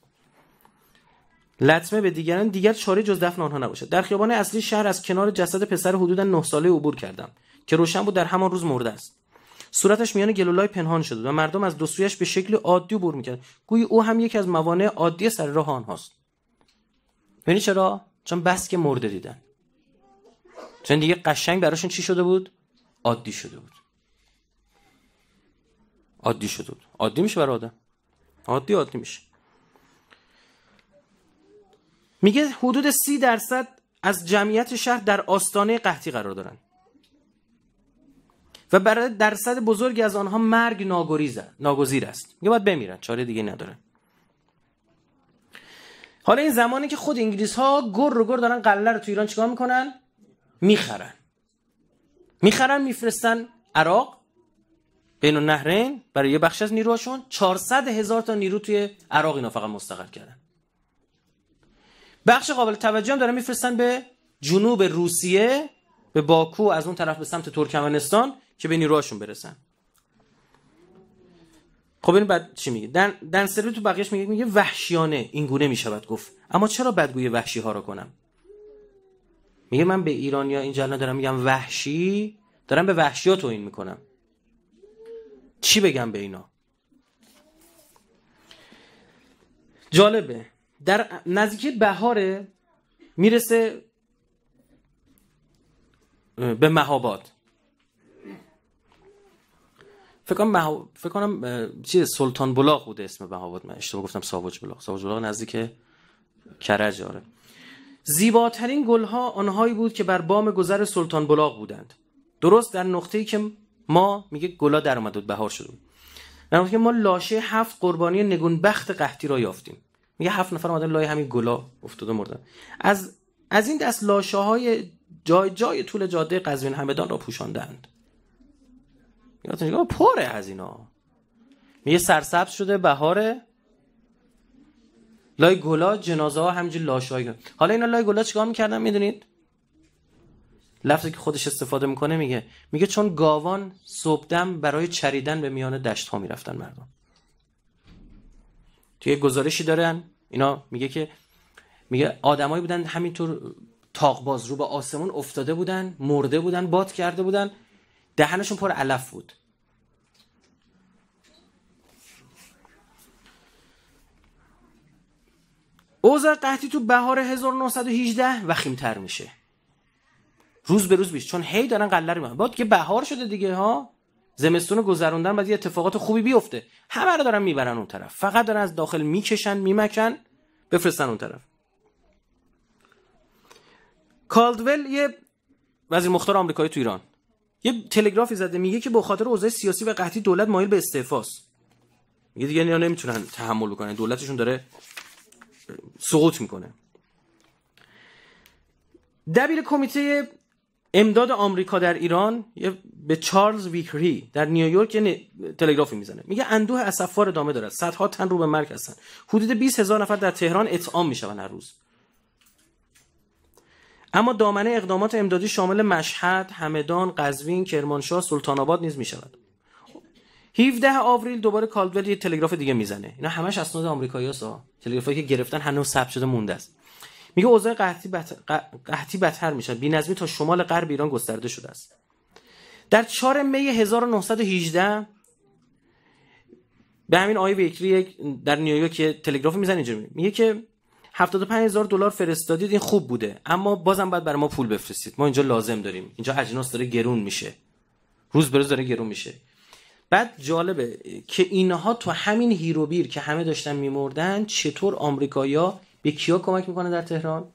لطمه به دیگران دیگر چاره جز دفن آنها نباشد در خیابان اصلی شهر از کنار جسد پسر حدودا نه ساله عبور کردم که روشن بود در همان روز مرده است صورتش میان گلولای پنهان شده و مردم از دو به شکل عادی عبور میکرد گویی او هم یکی از موانع عادی سر راه آنهاست ببینید چرا چون بس که مرده دیدن چون دیگه قشنگ براشون چی شده بود عادی شده بود عادی شده بود عادی میشه برای آدم عادی عادی میشه میگه حدود سی درصد از جمعیت شهر در آستانه قحطی قرار دارن و برای درصد بزرگی از آنها مرگ ناگزیر است میگه باید بمیرن چاره دیگه نداره. حالا این زمانی که خود انگلیس ها گر رو گر دارن قله رو تو ایران چیکار میکنن میخرن میخرن میفرستن عراق بین النهرین برای یه بخش از نیروهاشون 400 هزار تا نیرو توی عراق اینا فقط مستقر کردن بخش قابل توجه هم دارن میفرستن به جنوب روسیه به باکو از اون طرف به سمت ترکمنستان که به نیروهاشون برسن خب این بعد چی میگه دن تو بقیهش میگه میگه وحشیانه این گونه میشود گفت اما چرا بدگوی وحشی ها را کنم میگه من به ایرانیا این جلنا دارم میگم وحشی دارم به وحشی ها توین میکنم چی بگم به اینا جالبه در نزدیک بهاره میرسه به مهاباد فکر کنم سلطان بلاغ بوده اسم بهاباد من اشتباه گفتم ساواج بلاغ ساواج بلاغ نزدیک کرج آره زیباترین گلها آنهایی بود که بر بام گذر سلطان بلاغ بودند درست در نقطه‌ای که ما میگه گلا در اومد بهار شد در نقطه که ما لاشه هفت قربانی نگونبخت قحطی را یافتیم میگه هفت نفر اومدن لای همین گلا افتاده مردن از از این دست لاشه های جای جای طول جاده قزوین همدان را پوشاندند یادتون نگاه پره از اینا میگه سرسبز شده بهار لای گلا جنازه ها همینجوری لاشه های حالا اینا لای گلا چیکار میکردن میدونید لفظی که خودش استفاده میکنه میگه میگه چون گاوان دم برای چریدن به میان دشت ها میرفتن مردم توی گزارشی دارن اینا میگه که میگه آدمایی بودن همینطور تاقباز رو به آسمون افتاده بودن مرده بودن باد کرده بودن دهنشون پر علف بود اوضاع قحطی تو بهار 1918 وخیمتر میشه روز به روز بیش چون هی دارن قله رو باد که بهار شده دیگه ها زمستون گذروندن بعد یه اتفاقات خوبی بیفته همه رو دارن میبرن اون طرف فقط دارن از داخل میکشن میمکن بفرستن اون طرف کالدول یه وزیر مختار آمریکایی تو ایران یه تلگرافی زده میگه که به خاطر اوضاع سیاسی و قحطی دولت مایل به استعفاست میگه دیگه اینا نمیتونن تحمل کنن دولتشون داره سقوط میکنه دبیر کمیته امداد آمریکا در ایران به چارلز ویکری در نیویورک یه یعنی تلگرافی میزنه میگه اندوه اسفار ادامه دارد صدها تن رو به مرگ هستند حدود 20 هزار نفر در تهران اطعام میشوند هر روز اما دامنه اقدامات امدادی شامل مشهد، همدان، قزوین، کرمانشاه، سلطان آباد نیز میشود 17 آوریل دوباره کالدول یه تلگراف دیگه میزنه اینا همش اسناد آمریکایی‌ها تلگرافی که گرفتن هنوز ثبت شده مونده است میگه اوضاع قحطی بتر, قحطی بتر میشن نظمی تا شمال غرب ایران گسترده شده است در 4 می 1918 به همین آقای بیکری در نیویورک تلگراف میزنه اینجا میگه که 75000 دلار فرستادید این خوب بوده اما بازم باید برای ما پول بفرستید ما اینجا لازم داریم اینجا اجناس داره گرون میشه روز به روز داره گرون میشه بعد جالبه که اینها تو همین هیروبیر که همه داشتن میمردن چطور آمریکایا به کیا کمک میکنه در تهران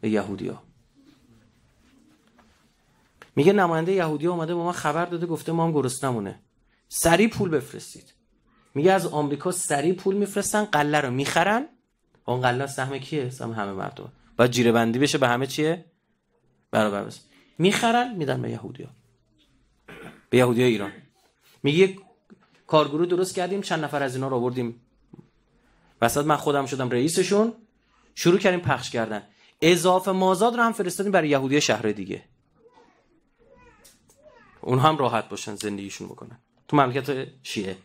به یهودیا میگه نماینده یهودی اومده به ما خبر داده گفته ما هم گرسنمونه سریع پول بفرستید میگه از آمریکا سریع پول میفرستن قله رو میخرن اون قله سهم کیه سهم همه مردم و جیره بندی بشه به همه چیه برابر بس میخرن میدن به یهودیا به یهودیا ایران میگه کارگروه درست کردیم چند نفر از اینا رو آوردیم وسط من خودم شدم رئیسشون شروع کردیم پخش کردن اضافه مازاد رو هم فرستادیم برای یهودی شهر دیگه اون هم راحت باشن زندگیشون بکنن تو مملکت شیعه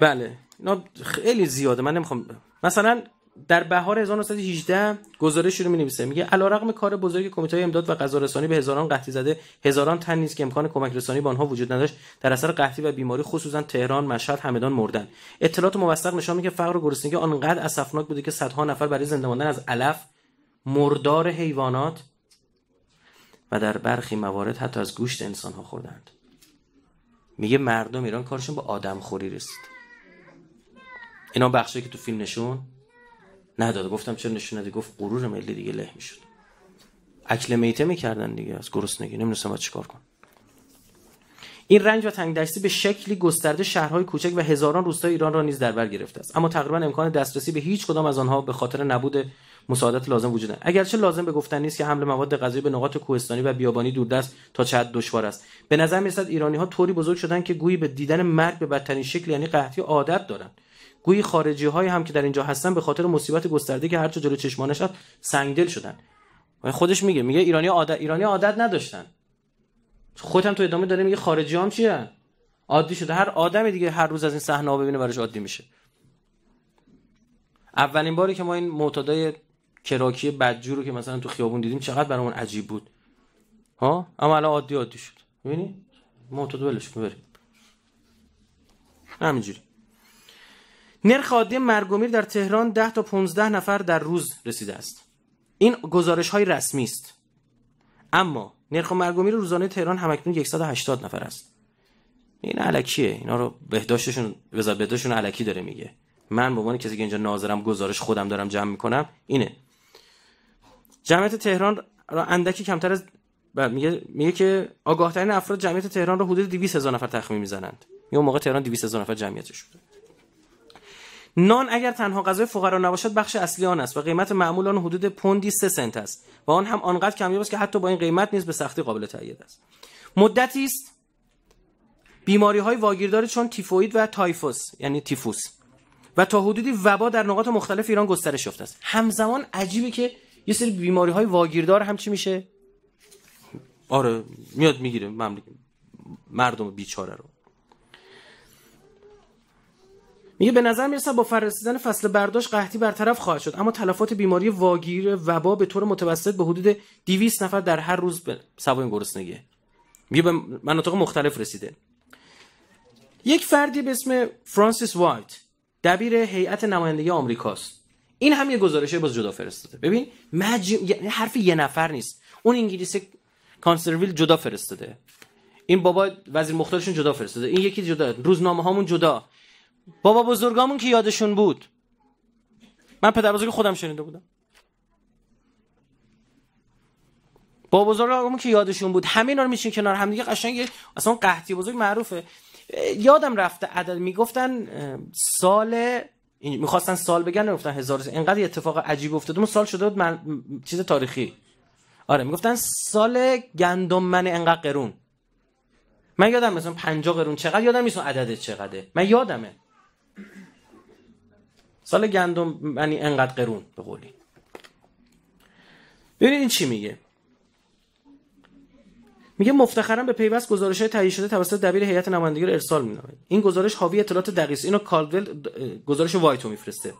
بله اینا خیلی زیاده من نمیخوام مثلا در بهار 1918 گزارش رو می‌نویسه میگه علیرغم کار بزرگ کمیته امداد و غذا رسانی به هزاران قحطی زده هزاران تن نیز که امکان کمک رسانی به آنها وجود نداشت در اثر قحطی و بیماری خصوصا تهران مشهد همدان مردن اطلاعات موثق نشان میده که فقر و گرسنگی آنقدر اسفناک بوده که صدها نفر برای زنده ماندن از علف مردار حیوانات و در برخی موارد حتی از گوشت انسان ها خوردند میگه مردم ایران کارشون به آدم خوری رسید اینا بخشی که تو فیلم نشون نداد گفتم چرا نشون ندی گفت غرور ملی دیگه له میشد اکل میته میکردن دیگه از گرسنگی نمیدونستم چیکار کنم این رنج و تنگ به شکلی گسترده شهرهای کوچک و هزاران روستای ایران را نیز در بر گرفته است اما تقریبا امکان دسترسی به هیچ کدام از آنها به خاطر نبود مساعدت لازم وجود ندارد اگرچه لازم به گفتن نیست که حمل مواد غذایی به نقاط کوهستانی و بیابانی دوردست تا چقدر دشوار است به نظر میرسد ایرانی ها طوری بزرگ شدن که گویی به دیدن مرگ به بدترین شکل یعنی قحطی عادت دارند گویی خارجی های هم که در اینجا هستن به خاطر مصیبت گسترده که هرچه جلو چشمانش هست سنگدل شدن خودش میگه میگه ایرانی عادت ایرانی عادت نداشتن خودم تو ادامه داره میگه خارجی هم چیه؟ عادی شده هر آدم دیگه هر روز از این صحنه ها ببینه براش عادی میشه اولین باری که ما این معتادای کراکی بدجو رو که مثلا تو خیابون دیدیم چقدر برامون عجیب بود ها اما الان عادی عادی شد میبینی معتاد ولش کن بریم همینجوری نرخ عادی مرگومیر در تهران 10 تا 15 نفر در روز رسیده است این گزارش های رسمی است اما نرخ مرگومیر روزانه تهران همکنون 180 نفر است این علکیه اینا رو بهداشتشون بهداشتشون علکی داره میگه من به عنوان کسی که اینجا ناظرم گزارش خودم دارم جمع میکنم اینه جمعیت تهران را اندکی کمتر از بله، میگه میگه که ترین افراد جمعیت تهران را حدود 200 هزار نفر تخمین میزنند یا موقع تهران 200 هزار نفر جمعیتش بوده نان اگر تنها غذای فقرا نباشد بخش اصلی آن است و قیمت معمول آن حدود پوندی 3 سنت است و آن هم آنقدر کمی است که حتی با این قیمت نیز به سختی قابل تایید است مدتی است بیماری های واگیردار چون تیفوید و تایفوس یعنی تیفوس و تا حدودی وبا در نقاط مختلف ایران گسترش یافته است همزمان عجیبی که یه سری بیماری های واگیردار هم چی میشه آره میاد میگیره مملک... مردم بیچاره رو میگه به نظر میرسه با فررسیدن فصل برداشت قحطی برطرف خواهد شد اما تلفات بیماری واگیر وبا به طور متوسط به حدود 200 نفر در هر روز به سوای گرسنگی میگه به مناطق مختلف رسیده یک فردی به اسم فرانسیس وایت دبیر هیئت نمایندگی آمریکاست این هم یه گزارشه باز جدا فرستاده ببین مج... حرف یه نفر نیست اون انگلیس کانسرویل جدا فرستاده این بابا وزیر مختارشون جدا فرستاده این یکی جدا روزنامه هامون جدا بابا بزرگامون که یادشون بود من پدر بزرگ خودم شنیده بودم بابا بزرگامون که یادشون بود همین رو میشین کنار هم دیگه قشنگ اصلا قحطی بزرگ معروفه یادم رفته عدد میگفتن سال میخواستن سال بگن نگفتن هزار اینقدر اتفاق عجیب افتاد اون سال شده بود من... چیز تاریخی آره میگفتن سال گندم من انقدر قرون من یادم مثلا 50 قرون چقدر یادم نیست عدده چقدره من یادمه سال گندم من انقدر قرون به قولی ببینید این چی میگه میگه مفتخرم به پیوست گزارش های تهیه شده توسط دبیر هیئت نمایندگی رو ارسال نامه. این گزارش حاوی اطلاعات دقیق اینو کالدول گزارش وایتو میفرسته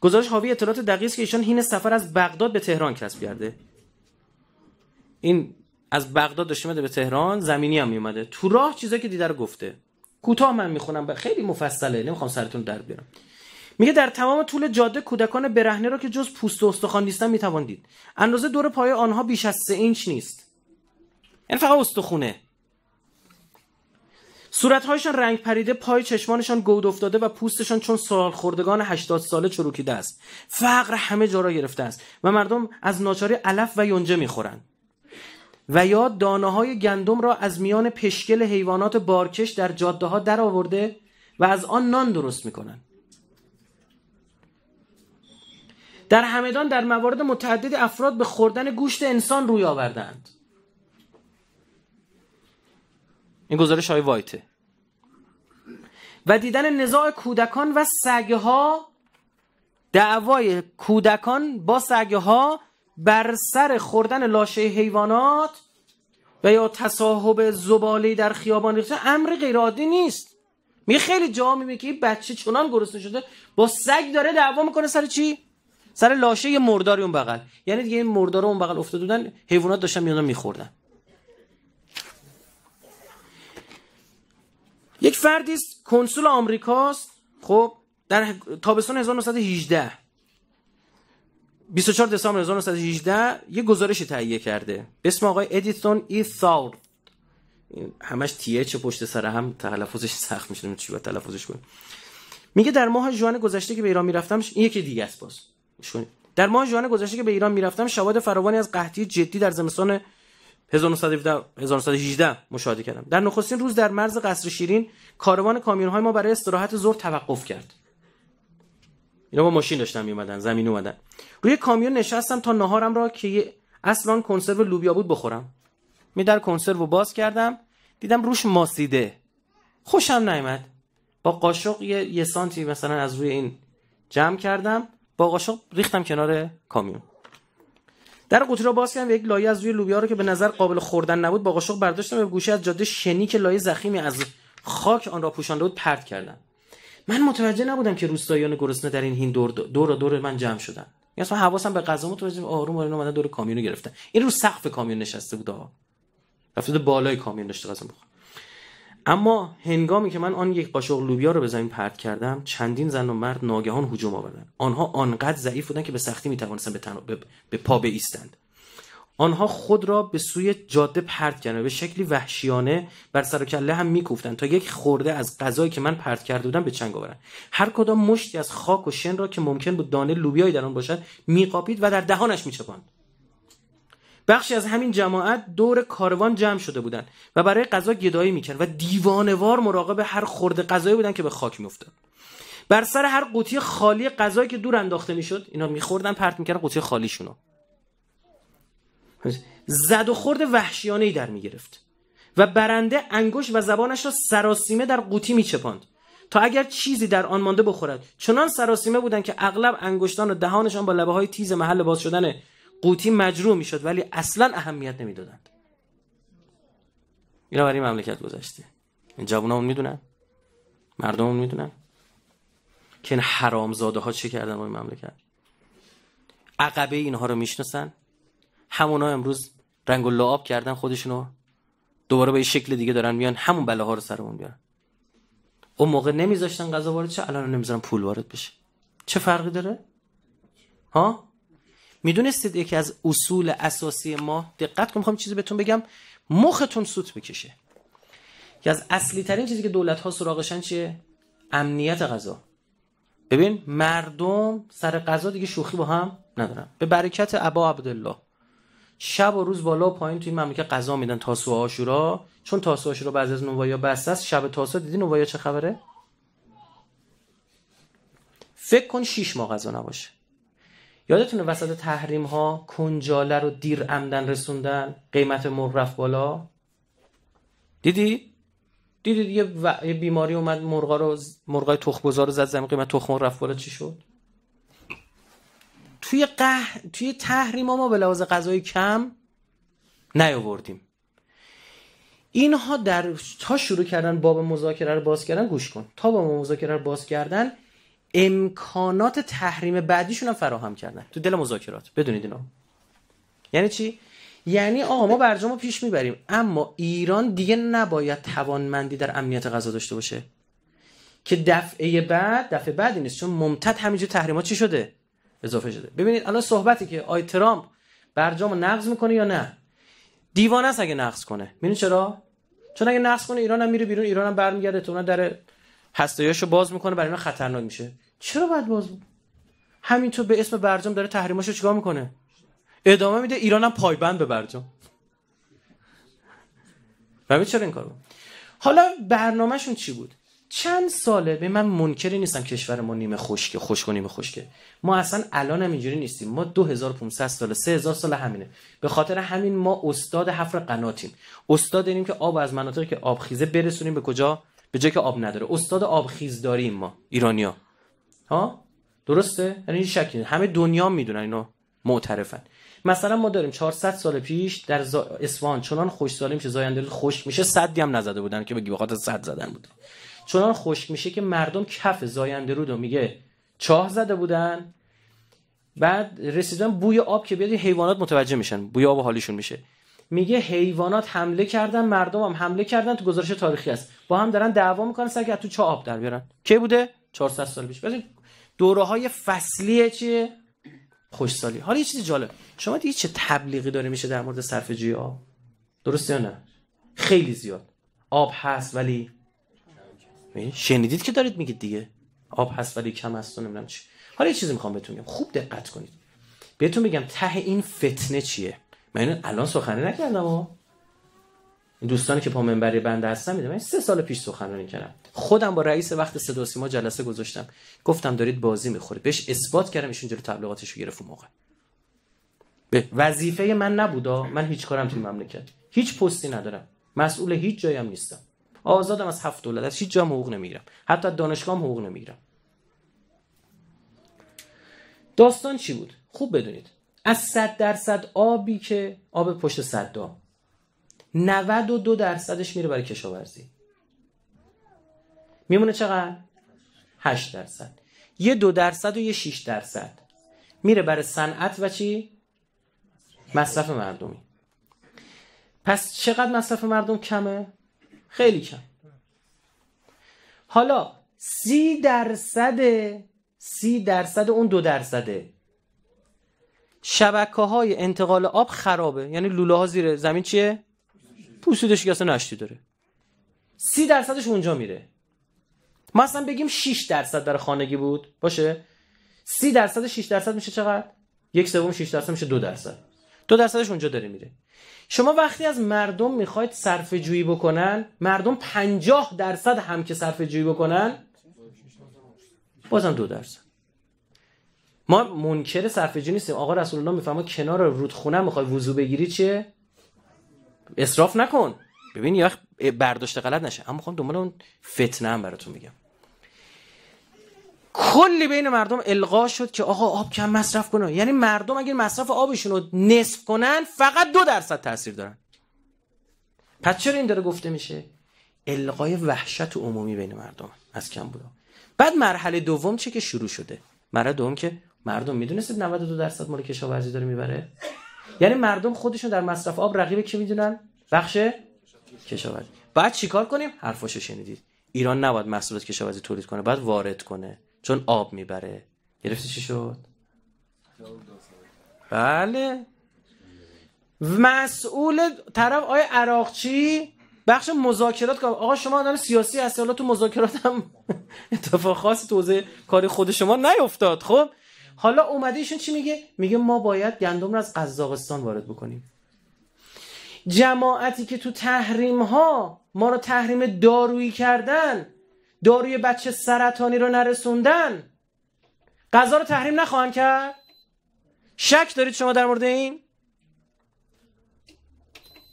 گزارش حاوی اطلاعات دقیق که ایشان هین سفر از بغداد به تهران کسب کرده این از بغداد داشته میده به تهران زمینی هم میومده تو راه چیزایی که دیده رو گفته کوتاه من میخونم خیلی مفصله نمیخوام سرتون در بیارم میگه در تمام طول جاده کودکان برهنه را که جز پوست و استخوان نیستن میتوان دید اندازه دور پای آنها بیش از 3 اینچ نیست یعنی فقط استخونه صورتهایشان رنگ پریده پای چشمانشان گود افتاده و پوستشان چون سال خوردگان 80 ساله چروکیده است فقر همه جا را گرفته است و مردم از ناچاری علف و یونجه میخورند و یا دانه های گندم را از میان پشکل حیوانات بارکش در جاده ها در آورده و از آن نان درست میکنند در همدان در موارد متعدد افراد به خوردن گوشت انسان روی آوردند این گزارش های وایته و دیدن نزاع کودکان و سگه ها دعوای کودکان با سگه ها بر سر خوردن لاشه حیوانات و یا تصاحب زباله در خیابان ریخته امر غیر عادی نیست می خیلی جا میبینی که این بچه چنان گرسنه شده با سگ داره دعوا میکنه سر چی سر لاشه یه مرداری اون بغل یعنی دیگه این اون بغل افتاده بودن حیوانات داشتن می میخوردن یک فردی است کنسول آمریکاست خب در تابستان 1918 24 دسامبر 1918 یه گزارش تهیه کرده به اسم آقای ادیسون ای ساور همش تیه پشت سر هم تلفظش سخت میشه چی تلفظش کن میگه در ماه جوان گذشته که به ایران میرفتم این یکی دیگه است باز در ماه جوان گذشته که به ایران میرفتم شواهد فراوانی از قحطی جدی در زمستان 1918 مشاهده کردم در نخستین روز در مرز قصر شیرین کاروان کامیون های ما برای استراحت زور توقف کرد اینا با ماشین داشتن میومدن زمین اومدن روی کامیون نشستم تا نهارم را که اصلا کنسرو لوبیا بود بخورم می در کنسرو باز کردم دیدم روش ماسیده خوشم نیامد با قاشق یه, یه سانتی مثلا از روی این جمع کردم با قاشق ریختم کنار کامیون در قوطی را باز کردم و یک لایه از روی لوبیا رو که به نظر قابل خوردن نبود با قاشق برداشتم و گوشه از جاده شنی که لایه زخیمی از خاک آن را پوشانده بود پرت کردم من متوجه نبودم که روستاییان گرسنه در این هین دور دور, دور من جمع شدن یعنی اصلا حواسم به غذا متوجه آروم آروم اومدن دور کامیون گرفتن این رو سقف کامیون نشسته بود آها. رفته بالای کامیون اما هنگامی که من آن یک قاشق لوبیا رو به زمین پرت کردم چندین زن و مرد ناگهان هجوم آوردند آنها آنقدر ضعیف بودند که به سختی می توانستند به, تن... به... به پا بایستند آنها خود را به سوی جاده پرت کردند به شکلی وحشیانه بر سر و کله هم میکوفتند تا یک خورده از غذایی که من پرت کرده بودم به چنگ آورند هر کدام مشتی از خاک و شن را که ممکن بود دانه لوبیایی در آن باشد میقاپید و در دهانش میچپاند بخشی از همین جماعت دور کاروان جمع شده بودند و برای غذا گدایی میکرد و دیوانوار مراقب هر خورده غذایی بودند که به خاک میافتاد بر سر هر قوطی خالی غذایی که دور انداخته میشد اینا میخوردن پرت میکردن قوطی خالیشونو زد و خورد وحشیانه ای در میگرفت و برنده انگوش و زبانش را سراسیمه در قوطی میچپاند تا اگر چیزی در آن مانده بخورد چنان سراسیمه بودند که اغلب انگشتان و دهانشان با لبه های تیز محل باز شدن قوطی مجروح میشد ولی اصلا اهمیت نمیدادند اینا برای مملکت گذشته این اون میدونن اون میدونن که این حرامزاده ها چه کردن با این مملکت عقبه اینها رو میشناسن همونا امروز رنگ و لعاب کردن خودشونو دوباره به شکل دیگه دارن میان همون ها رو سرمون بیارن اون موقع نمیذاشتن غذا وارد چه الان نمیذارن پول وارد بشه چه فرقی داره ها میدونستید یکی از اصول اساسی ما دقت کنم میخوام چیزی بهتون بگم مختون سوت بکشه یکی از اصلی ترین چیزی که دولت ها سراغشن چیه امنیت غذا ببین مردم سر غذا دیگه شوخی با هم ندارن به برکت ابا عبدالله شب و روز بالا و پایین توی مملکت غذا میدن تاسو آشورا عاشورا چون تاسو آشورا بعضی از نوایا بسته است شب تاسو دیدی نوایا چه خبره فکر کن شیش ماه غذا نباشه یادتونه وسط تحریم ها کنجاله رو دیر عمدن رسوندن قیمت مرغ رفت بالا دیدی دیدید یه, بیماری اومد مرغا رو مرغای تخم‌گذار رو زد زمین قیمت تخم رفت بالا چی شد توی قه... توی تحریم ها ما به لحاظ غذای کم نیاوردیم اینها در تا شروع کردن باب مذاکره رو باز کردن گوش کن تا باب مذاکره رو باز کردن امکانات تحریم بعدیشون هم فراهم کردن تو دل مذاکرات بدونید اینا یعنی چی یعنی آقا ما برجام رو پیش میبریم اما ایران دیگه نباید توانمندی در امنیت غذا داشته باشه که دفعه بعد دفعه بعدی نیست چون ممتد همینجور تحریمات چی شده اضافه شده ببینید الان صحبتی که آی ترامپ برجام نقض میکنه یا نه دیوانه است اگه نقض کنه میدونی چرا چون اگه نقض کنه ایران هم میره بیرون ایران هم برمیگرده تو در رو باز میکنه برای اینا خطرناک میشه چرا باید باز همینطور به اسم برجام داره تحریماشو چیکار میکنه ادامه میده ایران هم پایبند به برجام ببین چرا این کارو حالا برنامهشون چی بود چند ساله به من منکری نیستم کشور ما نیمه خشکه خشک و نیمه خشکه ما اصلا الان هم اینجوری نیستیم ما 2500 سال 3000 سال همینه به خاطر همین ما استاد حفر قناتیم استاد اینیم که آب از مناطقی که آبخیزه برسونیم به کجا به جایی که آب نداره استاد آبخیز داریم ما ایرانیا درسته یعنی هیچ شکی همه دنیا میدونن اینو معترفن مثلا ما داریم 400 سال پیش در زا... اسوان چنان خوش سالی میشه رو خوش میشه صدی هم نزده بودن که بگی بخاطر صد زدن بود چنان خوش میشه که مردم کف زاینده رودو میگه چاه زده بودن بعد رسیدن بوی آب که بیاد حیوانات متوجه میشن بوی آب حالیشون میشه میگه حیوانات حمله کردن مردم هم حمله کردن تو گزارش تاریخی است با هم دارن دعوا میکنن سگ تو چاه آب در بیارن کی بوده 400 سال پیش دوره های فصلی چیه خوشسالی حالا یه چیزی جالب شما دیگه چه تبلیغی داره میشه در مورد صرف آب درسته یا نه خیلی زیاد آب هست ولی شنیدید که دارید میگید دیگه آب هست ولی کم هست و نمیدونم چی حالا یه چیزی میخوام بهتون بگم خوب دقت کنید بهتون میگم ته این فتنه چیه من الان سخنی نکردم دوستانی که پامنبری بنده هستن میدونم سه سال پیش سخنرانی کردم خودم با رئیس وقت صدا سیما جلسه گذاشتم گفتم دارید بازی میخورید بهش اثبات کردم ایشون جلو تبلیغاتش رو گرفت موقع به وظیفه من نبودا من هیچ کارم توی مملکت هیچ پستی ندارم مسئول هیچ جایی هم نیستم آزادم از هفت دولت از هیچ جا حقوق نمیگیرم حتی از دانشگاه هم حقوق نمیگیرم داستان چی بود خوب بدونید از صد درصد آبی که آب پشت 92 درصدش میره برای کشاورزی میمونه چقدر 8 درصد یه دو درصد و یه 6 درصد میره برای صنعت و چی مصرف مردمی پس چقدر مصرف مردم کمه خیلی کم حالا سی درصد سی درصد اون دو درصده شبکه های انتقال آب خرابه یعنی لوله ها زیر زمین چیه؟ پوسیدش که اصلا نشتی داره سی درصدش اونجا میره مثلا بگیم 6 درصد در خانگی بود باشه سی درصد 6 درصد میشه چقدر یک سوم 6 درصد میشه دو درصد دو درصدش اونجا داره میره شما وقتی از مردم میخواید صرفه جویی بکنن مردم 50 درصد هم که صرفه جویی بکنن بازم دو درصد ما منکر صرفه جویی نیستیم آقا رسول الله میفرما کنار رودخونه میخوای وضو بگیری چیه اصراف نکن ببین یه برداشت غلط نشه اما میخوام دنبال اون فتنه هم براتون میگم کلی بین مردم القا شد که آقا آب کم مصرف کنه یعنی مردم اگر مصرف آبشون رو نصف کنن فقط دو درصد تاثیر دارن پس چرا این داره گفته میشه القای وحشت و عمومی بین مردم از کم بود بعد مرحله دوم چه که شروع شده مرحله دوم که مردم میدونست 92 درصد مال کشاورزی داره میبره یعنی مردم خودشون در مصرف آب رقیب که میدونن بخش کشاورزی بعد چیکار کنیم حرفاشو شنیدید ایران نباید محصولات کشاورزی تولید کنه باید وارد کنه چون آب میبره گرفتی چی شد بله مسئول طرف آقای عراقچی بخش مذاکرات که آقا شما آدم سیاسی هستی حالا تو مذاکرات هم اتفاق خاصی تو کاری خود شما نیفتاد خب حالا اومده ایشون چی میگه میگه ما باید گندم رو از قزاقستان وارد بکنیم جماعتی که تو تحریم ها ما رو تحریم دارویی کردن داروی بچه سرطانی رو نرسوندن غذا رو تحریم نخواهند کرد شک دارید شما در مورد این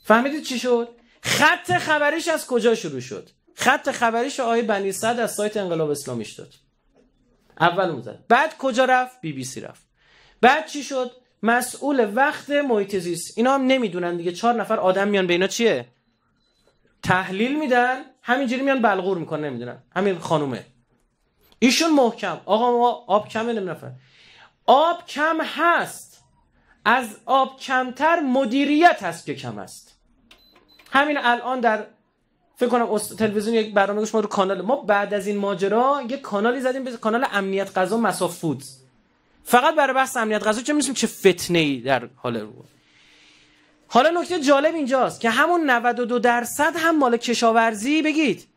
فهمیدید چی شد خط خبریش از کجا شروع شد خط خبریش آقای بنی صد از سایت انقلاب اسلامی شد اول اون بعد کجا رفت بی بی سی رفت بعد چی شد مسئول وقت محیط زیست اینا هم نمیدونن دیگه چهار نفر آدم میان به اینا چیه تحلیل میدن همینجوری میان بلغور میکنن نمیدونن همین خانومه ایشون محکم آقا ما آب کمه نفر آب کم هست از آب کمتر مدیریت هست که کم است همین الان در فکر کنم تلویزیون یک برنامه گوش ما رو کانال ما بعد از این ماجرا یک کانالی زدیم به کانال امنیت غذا مساف فودز فقط برای بحث امنیت غذا چه می‌رسیم چه فتنه ای در حال رو حالا نکته جالب اینجاست که همون 92 درصد هم مال کشاورزی بگید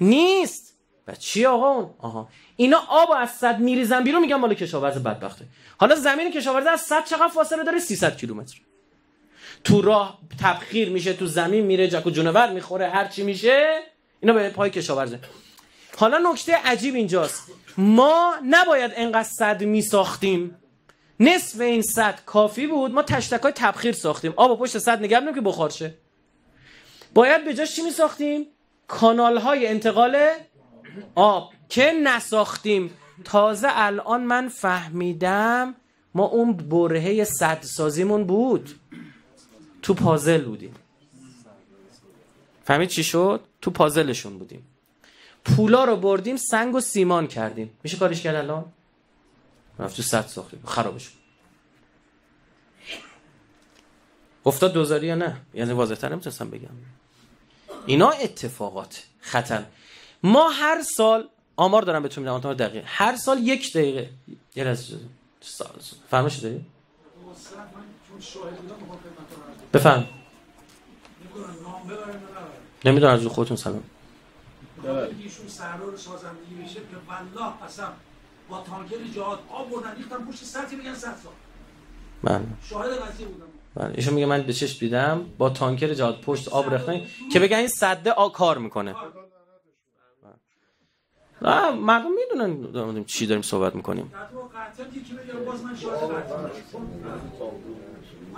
نیست و چی آقا اون آها اینا آب از صد میریزن بیرون میگن مال کشاورز بدبخته حالا زمین کشاورزی از صد چقدر فاصله داره 300 کیلومتر تو راه تبخیر میشه تو زمین میره جکو جونور میخوره هر چی میشه اینا به پای کشاورزه حالا نکته عجیب اینجاست ما نباید انقدر صد میساختیم نصف این صد کافی بود ما تشتک های تبخیر ساختیم آب و پشت صد نگه که بخار باید به جاش چی میساختیم کانال های انتقال آب که نساختیم تازه الان من فهمیدم ما اون برهه صد سازیمون بود تو پازل بودیم فهمید چی شد تو پازلشون بودیم پولا رو بردیم سنگ و سیمان کردیم میشه کارش کرد الان رفت تو صد ساختیم خرابش افتاد دوزاری یا نه یعنی تر نمیتونستم بگم اینا اتفاقات خطر ما هر سال آمار دارم بهتون میدم آمار دقیقه هر سال یک دقیقه یه لحظه فرمایش داری بفهم نمیدونم از خودتون سلام بله. ایشون سرور سازندگی بشه که والله قسم با تانکر جهاد آب بردن ریختن پشت سطحی میگن 100 سال من شاهد قضیه بودم بله ایشون میگه من به چش دیدم با تانکر جهاد پشت آب ریختن که بگن این صده آ کار میکنه نه مردم میدونن دارم چی داریم صحبت میکنیم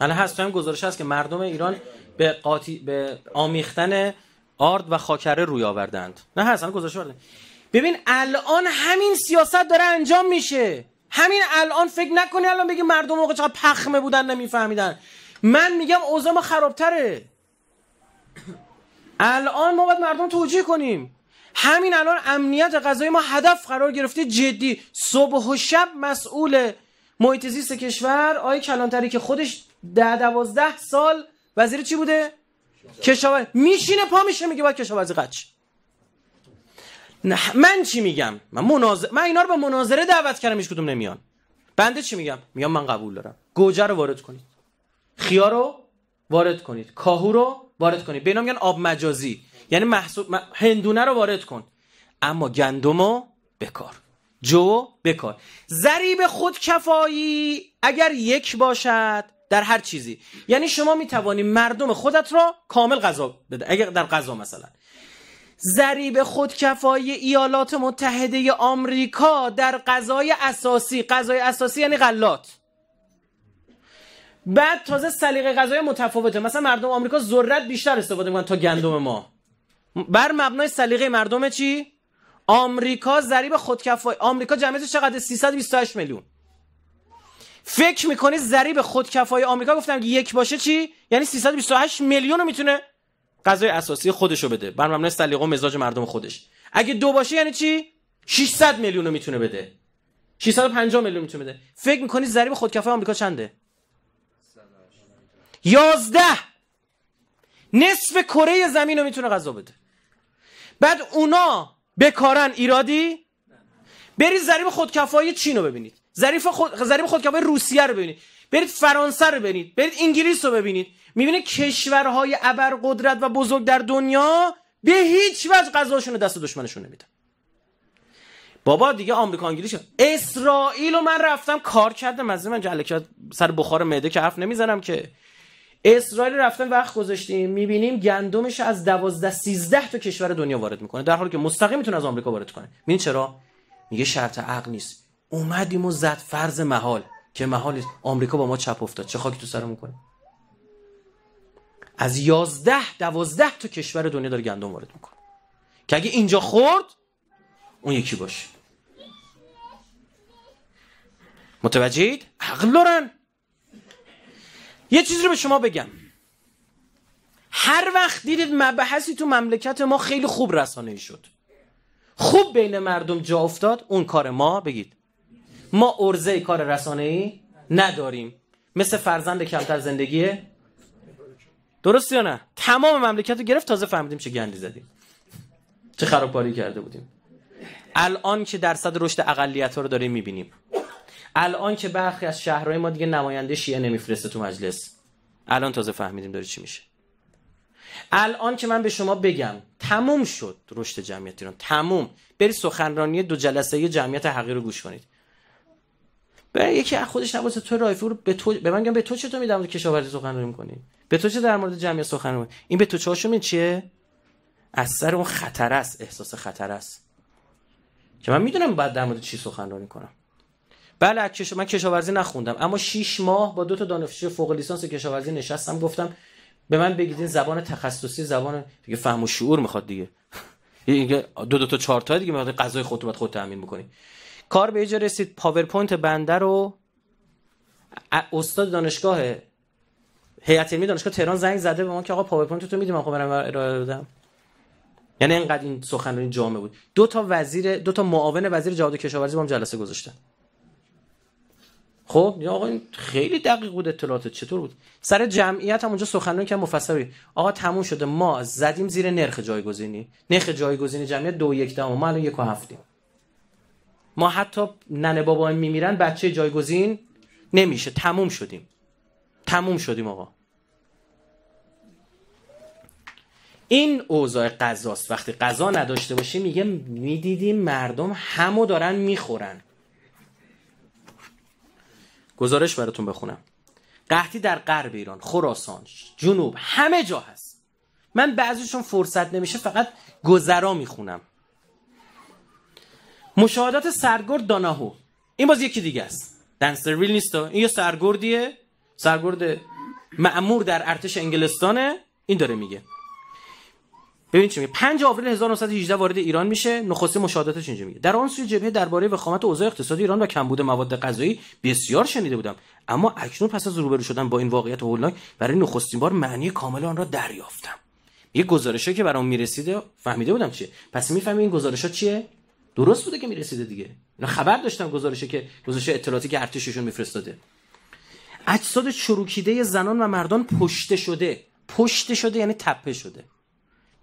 الان هست تو هم گزارش هست که مردم ایران به قاطی به آمیختن آرد و خاکره روی آوردند نه هست الان گزارش آوردن ببین الان همین سیاست داره انجام میشه همین الان فکر نکنی الان بگی مردم موقع چقدر پخمه بودن نمیفهمیدن من میگم اوضاع ما خرابتره الان ما باید مردم توجیه کنیم همین الان امنیت غذای ما هدف قرار گرفته جدی صبح و شب مسئول محیط زیست کشور آقای کلانتری که خودش ده دوازده سال وزیر چی بوده؟ کشاورزی میشینه پا میشه میگه باید کشاورزی قچ نه من چی میگم من مناظر من اینا رو به مناظره دعوت کردم هیچ کدوم نمیان بنده چی میگم میگم من قبول دارم گوجه رو وارد کنید خیار رو وارد کنید کاهو رو وارد کنید به میگن آب مجازی یعنی محصول هندونه رو وارد کن اما گندمو بکار جو بکار ذریب خود کفایی اگر یک باشد در هر چیزی یعنی شما می توانی مردم خودت را کامل غذا بده اگر در غذا مثلا ضریب خودکفایی ایالات متحده آمریکا در غذای اساسی غذای اساسی یعنی غلات بعد تازه سلیقه غذای متفاوته مثلا مردم آمریکا ذرت بیشتر استفاده میکنن تا گندم ما بر مبنای سلیقه مردم چی آمریکا ضریب خودکفایی آمریکا جمعیتش چقدر 328 میلیون فکر میکنی زریب خودکفای آمریکا گفتم که یک باشه چی یعنی 328 میلیون میتونه غذای اساسی رو بده بر مبنای سلیقه و مزاج مردم خودش اگه دو باشه یعنی چی 600 میلیون میتونه بده 650 میلیون میتونه بده فکر میکنی زریب خودکفای آمریکا چنده 11 نصف کره زمین رو میتونه غذا بده بعد اونا بکارن ایرادی برید ذریب خودکفایی چین رو ببینید ظریف خود ظریف که روسیه رو ببینید برید فرانسه رو ببینید برید انگلیس رو ببینید میبینید کشورهای ابرقدرت و بزرگ در دنیا به هیچ وجه غذاشون دست دشمنشون نمیدن بابا دیگه آمریکا انگلیس اسرائیل و من رفتم کار کردم از من جله سر بخار معده که حرف نمیزنم که اسرائیل رفتن وقت گذاشتیم میبینیم گندمش از 12 13 تا کشور دنیا وارد میکنه در حالی که مستقیم میتونه از آمریکا وارد کنه ببین چرا میگه شرط عقل نیست اومدیم و زد فرض محال که محال آمریکا با ما چپ افتاد چه خاکی تو سرمون میکنه؟ از یازده دوازده تا کشور دنیا داره گندم وارد میکنه که اگه اینجا خورد اون یکی باشه متوجهید؟ عقل دارن یه چیزی رو به شما بگم هر وقت دیدید مبحثی تو مملکت ما خیلی خوب رسانه شد خوب بین مردم جا افتاد اون کار ما بگید ما ارزه کار رسانه ای نداریم مثل فرزند کمتر زندگیه درست یا نه تمام مملکت رو گرفت تازه فهمیدیم چه گندی زدیم چه خرابکاری کرده بودیم الان که درصد رشد اقلیت ها رو داریم میبینیم الان که برخی از شهرهای ما دیگه نماینده شیعه نمیفرسته تو مجلس الان تازه فهمیدیم داره چی میشه الان که من به شما بگم تموم شد رشد جمعیت ایران تموم بری سخنرانی دو جلسه جمعیت حقیر رو گوش کنید برای یکی از خودش نباشه تو رایفور به تو به من میگم به تو چه تو که کشاورزی سخنرانی میکنی به تو چه در مورد جمعیت سخنرانی این به تو چاشو می چیه اثر اون خطر است احساس خطر است که من میدونم بعد در مورد چی سخنرانی کنم بله کش... من کشاورزی نخوندم اما 6 ماه با دو تا دانشجو فوق لیسانس کشاورزی نشستم گفتم به من بگید این زبان تخصصی زبان دیگه فهم و شعور میخواد دیگه یعنی دو دو تا چهار تا دیگه میخواد غذای خودت خود تامین میکنی کار به اینجا رسید پاورپوینت بنده رو استاد دانشگاه هیئت علمی دانشگاه تهران زنگ زده به ما که آقا پاورپوینت تو میدیم من خب برم ارائه بدم یعنی اینقدر این سخنرانی جامعه بود دو تا وزیر دو تا معاون وزیر جهاد کشاورزی با هم جلسه گذاشتن خب یا آقا این خیلی دقیق بود اطلاعات چطور بود سر جمعیت هم اونجا سخنرانی که مفصل بود آقا تموم شده ما زدیم زیر نرخ جایگزینی نرخ جایگزینی جمعیت دو یک ما الان یک و هفتیم ما حتی ننه بابا میمیرن بچه جایگزین نمیشه تموم شدیم تموم شدیم آقا این اوضاع قضاست وقتی قضا نداشته باشی میگه میدیدیم مردم همو دارن میخورن گزارش براتون بخونم قحطی در غرب ایران خراسان جنوب همه جا هست من بعضیشون فرصت نمیشه فقط گذرا میخونم مشاهدات سرگرد داناهو این باز یکی دیگه است ویل نیست این یه سرگردیه سرگرد معمور در ارتش انگلستانه این داره میگه ببین چی میگه 5 آوریل 1918 وارد ایران میشه نخست مشاهداتش اینجا میگه در آن سوی جبهه درباره وخامت اوضاع اقتصادی ایران و کمبود مواد غذایی بسیار شنیده بودم اما اکنون پس از روبرو شدن با این واقعیت هولناک برای نخستین بار معنی کامل آن را دریافتم یه گزارشی که برام میرسیده فهمیده بودم چیه پس میفهمی این ها چیه درست بوده که میرسیده دیگه اینا خبر داشتن گزارشه که گزارش اطلاعاتی که ارتششون میفرستاده اجساد چروکیده زنان و مردان پشته شده پشته شده یعنی تپه شده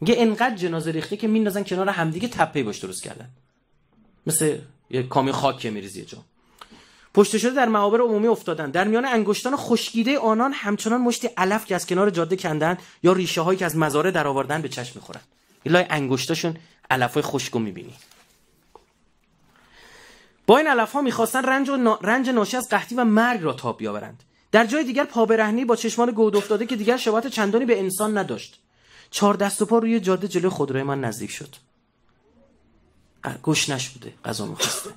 میگه انقدر جنازه ریخته که میندازن کنار همدیگه تپه باش درست کردن مثل یه کامی خاک که میریزی جا پشت شده در معابر عمومی افتادن در میان انگشتان خشکیده آنان همچنان مشتی علف که از کنار جاده کندن یا ریشه هایی که از مزاره درآوردن به چشم میخورن لای انگشتاشون علفای خشکو میبینی با این ها میخواستن رنج, و نا... رنج ناشی از قحطی و مرگ را تاب بیاورند در جای دیگر پابرهنی با چشمان گود افتاده که دیگر شباهت چندانی به انسان نداشت چهار دست و پا روی جاده جلوی خودروی من نزدیک شد گوش بوده. غذا میخواسته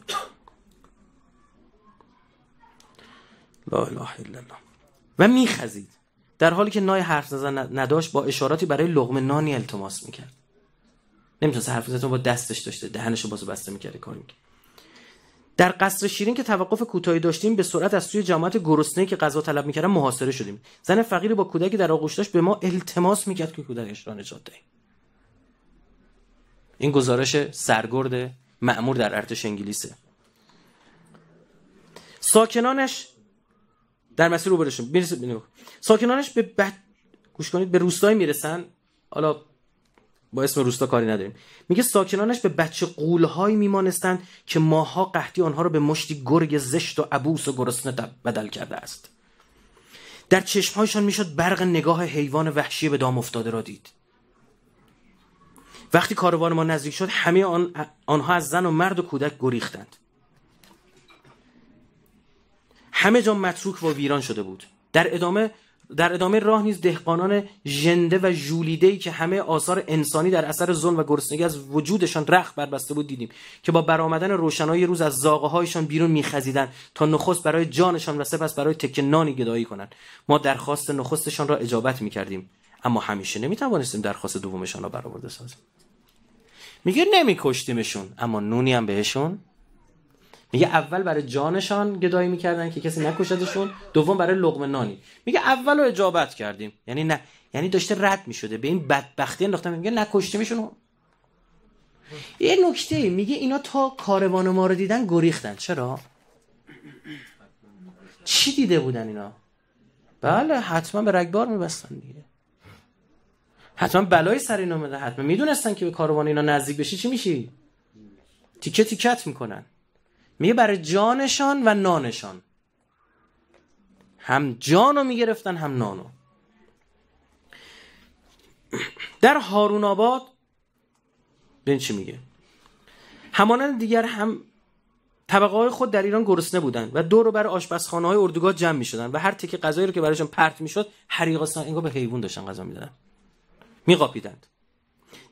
لا اله الا الله و میخزید در حالی که نای حرف زدن نداشت با اشاراتی برای لغمه نانی التماس میکرد نمیتونست حرف زدن با دستش داشته دهنشو باز بسته میکرد کار میکرد در قصر شیرین که توقف کوتاهی داشتیم به سرعت از سوی جماعت گرسنه که غذا طلب میکردن محاصره شدیم زن فقیری با کودکی در آغوش داشت به ما التماس میکرد که کودکش را نجات دهیم این گزارش سرگرد معمور در ارتش انگلیسه ساکنانش در مسیر رو ساکنانش به بد... گوش کنید به روستایی میرسن حالا با اسم روستا کاری نداریم میگه ساکنانش به بچه قولهایی میمانستند که ماها قحطی آنها را به مشتی گرگ زشت و عبوس و گرسنه بدل کرده است در چشمهایشان میشد برق نگاه حیوان وحشی به دام افتاده را دید وقتی کاروان ما نزدیک شد همه آن، آنها از زن و مرد و کودک گریختند همه جا متروک و ویران شده بود در ادامه در ادامه راه نیز دهقانان ژنده و ژولیده ای که همه آثار انسانی در اثر ظلم و گرسنگی از وجودشان رخ بربسته بود دیدیم که با برآمدن روشنایی روز از زاغه هایشان بیرون میخزیدن تا نخست برای جانشان و سپس برای تک نانی گدایی کنند ما درخواست نخستشان را اجابت میکردیم اما همیشه نمیتوانستیم درخواست دومشان را برآورده سازیم میگه نمیکشتیمشون اما نونی هم بهشون میگه اول برای جانشان گدایی میکردن که کسی نکشدشون دوم برای لقمه نانی میگه اول رو اجابت کردیم یعنی نه یعنی داشته رد میشده به این بدبختی انداختن میگه نکشتیمشون یه نکته میگه اینا تا کاروان ما رو دیدن گریختن چرا چی دیده بودن اینا بله حتما به رگبار میبستن دیگه حتما بلای سر اینا میده حتما میدونستن که به کاروان اینا نزدیک بشی چی میشی تیکه تیکت میکنن میگه برای جانشان و نانشان هم جانو میگرفتن هم نانو در هارون آباد چی میگه همانند دیگر هم طبقه های خود در ایران گرسنه بودند و دور و بر آشپزخانه های اردوگاه جمع می و هر تکه غذایی رو که برایشان پرت می شد حریقاستان اینگاه به حیوان داشتن غذا می دادن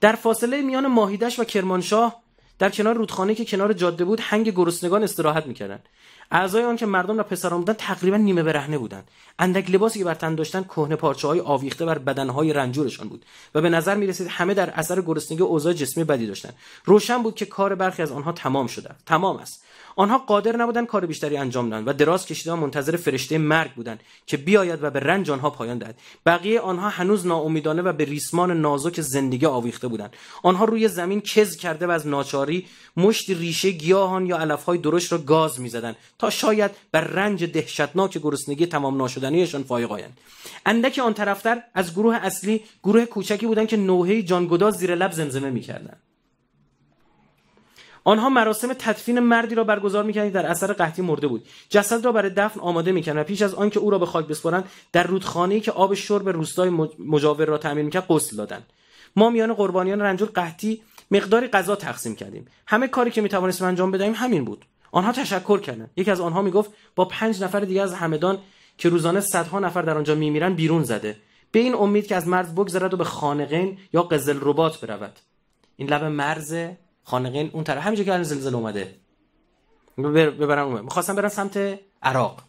در فاصله میان ماهیدش و کرمانشاه در کنار رودخانه که کنار جاده بود هنگ گرسنگان استراحت میکردند اعضای آن که مردم را پسران بودند تقریبا نیمه برهنه بودند اندک لباسی که بر تن داشتند کهنه پارچه‌های آویخته بر بدنهای رنجورشان بود و به نظر میرسید همه در اثر گرسنگی اوضاع جسمی بدی داشتند روشن بود که کار برخی از آنها تمام شده تمام است آنها قادر نبودند کار بیشتری انجام دهند و دراز کشیده منتظر فرشته مرگ بودند که بیاید و به رنج آنها پایان دهد بقیه آنها هنوز ناامیدانه و به ریسمان نازک زندگی آویخته بودند آنها روی زمین کز کرده و از ناچاری مشت ریشه گیاهان یا علفهای درشت را گاز میزدند تا شاید بر رنج دهشتناک گرسنگی تمام ناشدنیشان فایق آیند اندک آن طرفتر از گروه اصلی گروه کوچکی بودند که نوحه جانگدا زیر لب زمزمه میکردند آنها مراسم تدفین مردی را برگزار میکردند در اثر قحطی مرده بود جسد را برای دفن آماده میکردند و پیش از آنکه او را به خاک بسپرند در رودخانه‌ای که آب شور شرب روستای مجاور را تعمیر میکرد غسل دادند ما میان قربانیان رنجور قحطی مقداری غذا تقسیم کردیم همه کاری که میتوانستیم انجام بدهیم همین بود آنها تشکر کردند یکی از آنها میگفت با پنج نفر دیگر از همدان که روزانه صدها نفر در آنجا میمیرند بیرون زده به این امید که از مرز بگذرد و به خانقین یا قزل ربات برود این لب مرز خانقین اون طرف همینجا که الان زلزله اومده ببرم میخواستم برم سمت عراق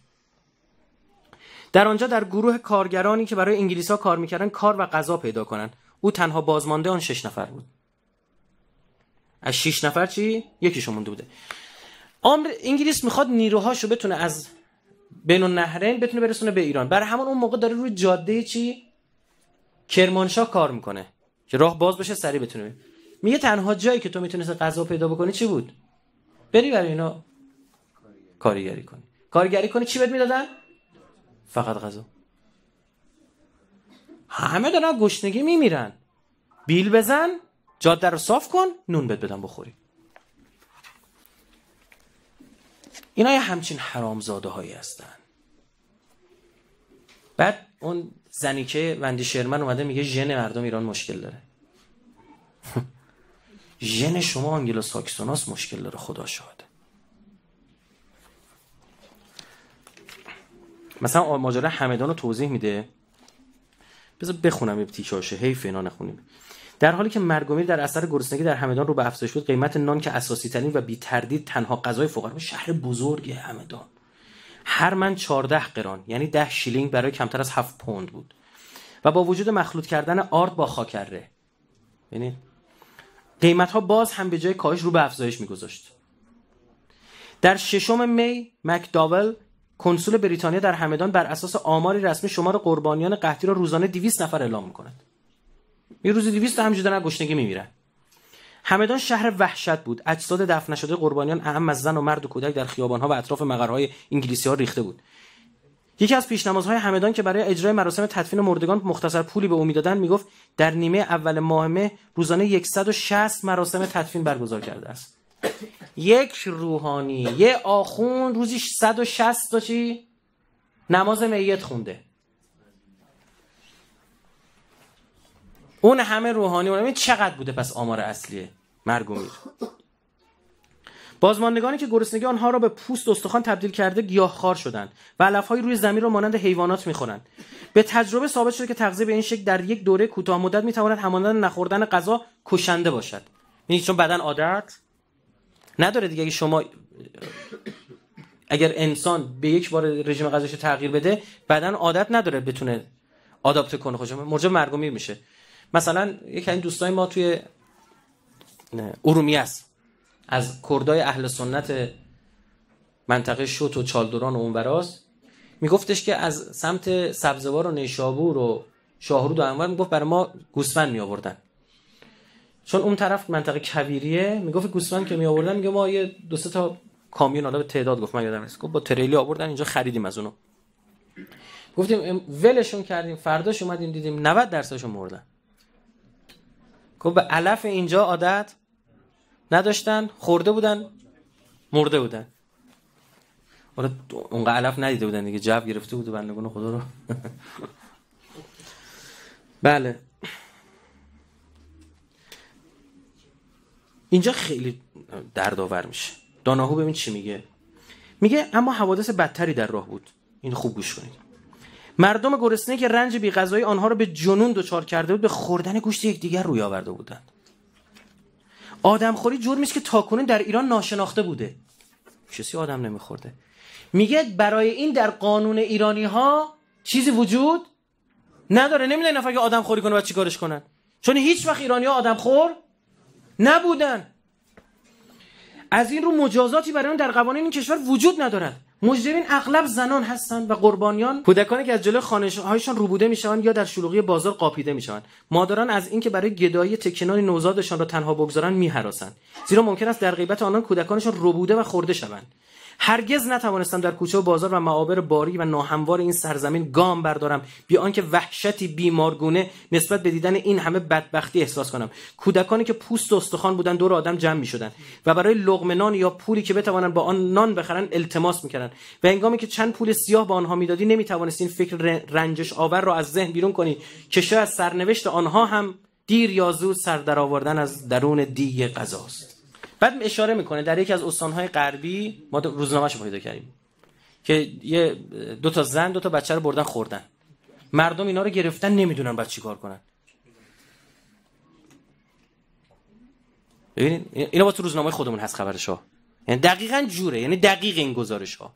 در آنجا در گروه کارگرانی که برای انگلیس ها کار میکردن کار و غذا پیدا کنن او تنها بازمانده آن شش نفر بود از شش نفر چی یکیشون مونده بوده آمر انگلیس میخواد نیروهاشو بتونه از بین النهرین بتونه برسونه به ایران برای همان اون موقع داره روی جاده چی کرمانشاه کار میکنه که راه باز بشه سریع بتونه میگه تنها جایی که تو میتونست غذا پیدا بکنی چی بود بری برای اینا کارگری کنی کارگری کنی چی بهت میدادن فقط غذا همه دارن گشنگی میمیرن بیل بزن جاده رو صاف کن نون بهت بدن بخوری اینا یه همچین حرامزاده هایی هستن بعد اون زنی که وندی شرمن اومده میگه ژن مردم ایران مشکل داره ژن شما آنگلو ساکسوناس مشکل داره خدا شاهده مثلا ماجرا همدان رو توضیح میده بذار بخونم یه تیکاشه هی اینا نخونیم در حالی که مرگومیر در اثر گرسنگی در همدان رو به افزایش بود قیمت نان که اساسی ترین و بی تردید تنها غذای فقرا شهر بزرگ همدان هر من 14 قران یعنی 10 شیلینگ برای کمتر از 7 پوند بود و با وجود مخلوط کردن آرد با خاکره یعنی قیمت ها باز هم به جای کاهش رو به افزایش میگذاشت در ششم می مکداول کنسول بریتانیا در همدان بر اساس آماری رسمی شمار قربانیان قحطی را روزانه 200 نفر اعلام میکند یه روزی 200 تا همجوری دارن گشنگی میمیرن همدان شهر وحشت بود اجساد دفن نشده قربانیان اهم از زن و مرد و کودک در ها و اطراف مقرهای انگلیسی ها ریخته بود یکی از پیشنمازهای همدان که برای اجرای مراسم تدفین مردگان مختصر پولی به او میدادند میگفت در نیمه اول ماه مه روزانه 160 مراسم تدفین برگزار کرده است یک روحانی یه آخون روزی 160 تا چی نماز میت خونده اون همه روحانی اون چقدر بوده پس آمار اصلیه مرگومیر. بازماندگانی که گرسنگی آنها را به پوست استخوان تبدیل کرده گیاهخوار شدند و علفهایی روی زمین را مانند حیوانات میخورند به تجربه ثابت شده که تغذیه به این شکل در یک دوره کوتاه مدت میتواند همانند نخوردن غذا کشنده باشد یعنی چون بدن عادت نداره دیگه اگه شما اگر انسان به یک بار رژیم غذایش تغییر بده بدن عادت نداره بتونه آداپته کنه خودش خب، مرجع مرگ میشه مثلا یک از دوستای ما توی ارومیه است از کردای اهل سنت منطقه شوت و چالدوران و اونوراست میگفتش که از سمت سبزوار و نیشابور و شاهرود و انوار میگفت برای ما گوسفند می چون اون طرف منطقه کویریه میگفت گوسفند که می آوردن میگه ما یه دو سه تا کامیون حالا به تعداد گفت من یادم نیست گفت با تریلی آوردن اینجا خریدیم از اونو گفتیم ولشون کردیم فرداش اومدیم دیدیم 90 درصدشون مردن گفت به علف اینجا عادت نداشتن خورده بودن مرده بودن حالا اونقدر علف ندیده بودن دیگه جو گرفته بود بندگان خدا رو بله اینجا خیلی دردآور میشه داناهو ببین چی میگه میگه اما حوادث بدتری در راه بود این خوب گوش کنید مردم گرسنه که رنج بی غذای آنها رو به جنون دچار کرده بود به خوردن گوشت یکدیگر روی آورده بودند آدمخوری جرمی است که تاکنون در ایران ناشناخته بوده کسی آدم نمیخورده میگه برای این در قانون ایرانی ها چیزی وجود نداره نمیدونه نفر که آدم خوری کنه و چیکارش کنن چون هیچ وقت ایرانی ها آدم خور نبودن از این رو مجازاتی برای اون در قوانین این کشور وجود ندارد مجرمین اغلب زنان هستند و قربانیان کودکانی که از جلوی خانه‌هایشان روبوده میشوند یا در شلوغی بازار قاپیده میشوند مادران از اینکه برای گدایی تکنان نوزادشان را تنها بگذارند می‌هراسند. زیرا ممکن است در غیبت آنان کودکانشان روبوده و خورده شوند هرگز نتوانستم در کوچه و بازار و معابر باری و ناهموار این سرزمین گام بردارم بی آنکه وحشتی بیمارگونه نسبت به دیدن این همه بدبختی احساس کنم کودکانی که پوست و استخوان بودن دور آدم جمع شدن و برای لغمنان نان یا پولی که بتوانند با آن نان بخرند التماس میکردند و هنگامی که چند پول سیاه به آنها میدادی نمیتوانست این فکر رنجش آور را از ذهن بیرون کنی که شاید سرنوشت آنها هم دیر یا زود سر در آوردن از درون دیگ غذاست بعد اشاره میکنه در یکی از استانهای غربی ما روزنامه‌اش پیدا کردیم که یه دو تا زن دو تا بچه رو بردن خوردن مردم اینا رو گرفتن نمیدونن بعد چیکار کنن ببینید اینا با تو روزنامه خودمون هست خبرش ها یعنی دقیقا جوره یعنی دقیق این گزارش ها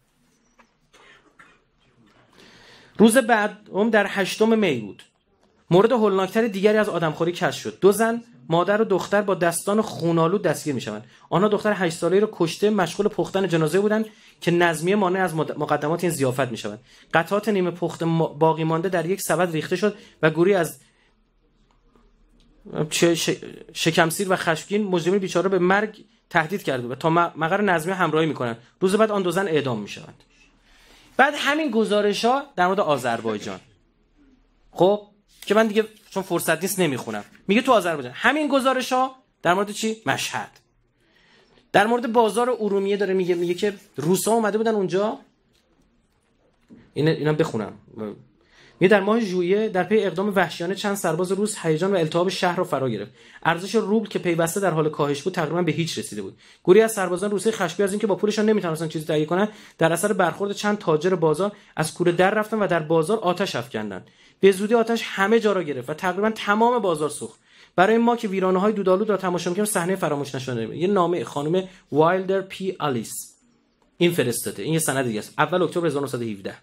روز بعد هم در هشتم می بود مورد هولناکتر دیگری از آدمخوری کش شد دو زن مادر و دختر با دستان خونالو دستگیر میشوند آنها دختر 8 ساله را کشته مشغول پختن جنازه بودند که نظمیه مانع از مقدمات این می میشوند قطعات نیمه پخت باقی مانده در یک سبد ریخته شد و گوری از شکمسیر و خشکین مجرمین بیچاره به مرگ تهدید کرده و تا مقر نظمیه همراهی میکنند روز بعد آن دو زن اعدام میشوند بعد همین گزارش ها در مورد آذربایجان خب که من دیگه چون فرصت نیست نمیخونم میگه تو آذربایجان همین گزارش ها در مورد چی مشهد در مورد بازار ارومیه داره میگه میگه که روسا اومده بودن اونجا این اینا بخونم میگه در ماه ژوئیه در پی اقدام وحشیانه چند سرباز روس هیجان و التهاب شهر را فرا گرفت ارزش روبل که پیوسته در حال کاهش بود تقریبا به هیچ رسیده بود گوری از سربازان روسی خشبی از اینکه با پولشان نمیتونستن چیزی تهیه کنن در اثر برخورد چند تاجر بازار از کوره در رفتن و در بازار آتش افکندند به زودی آتش همه جا را گرفت و تقریبا تمام بازار سوخت برای ما که ویرانه های دودالود را تماشا میکنیم صحنه فراموش نشده یه نامه خانم وایلدر پی آلیس این فرستاده این یه سند دیگه است اول اکتبر 1917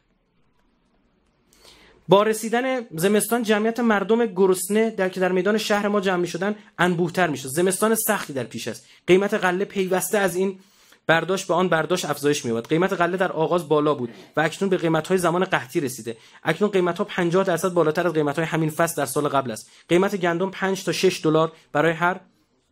با رسیدن زمستان جمعیت مردم گرسنه در که در میدان شهر ما جمع میشدن انبوهتر میشد زمستان سختی در پیش است قیمت غله پیوسته از این برداشت به آن برداشت افزایش می‌یابد قیمت غله در آغاز بالا بود و اکنون به قیمت‌های زمان قحطی رسیده اکنون قیمت‌ها 50 درصد بالاتر از قیمت‌های همین فصل در سال قبل است قیمت گندم 5 تا 6 دلار برای هر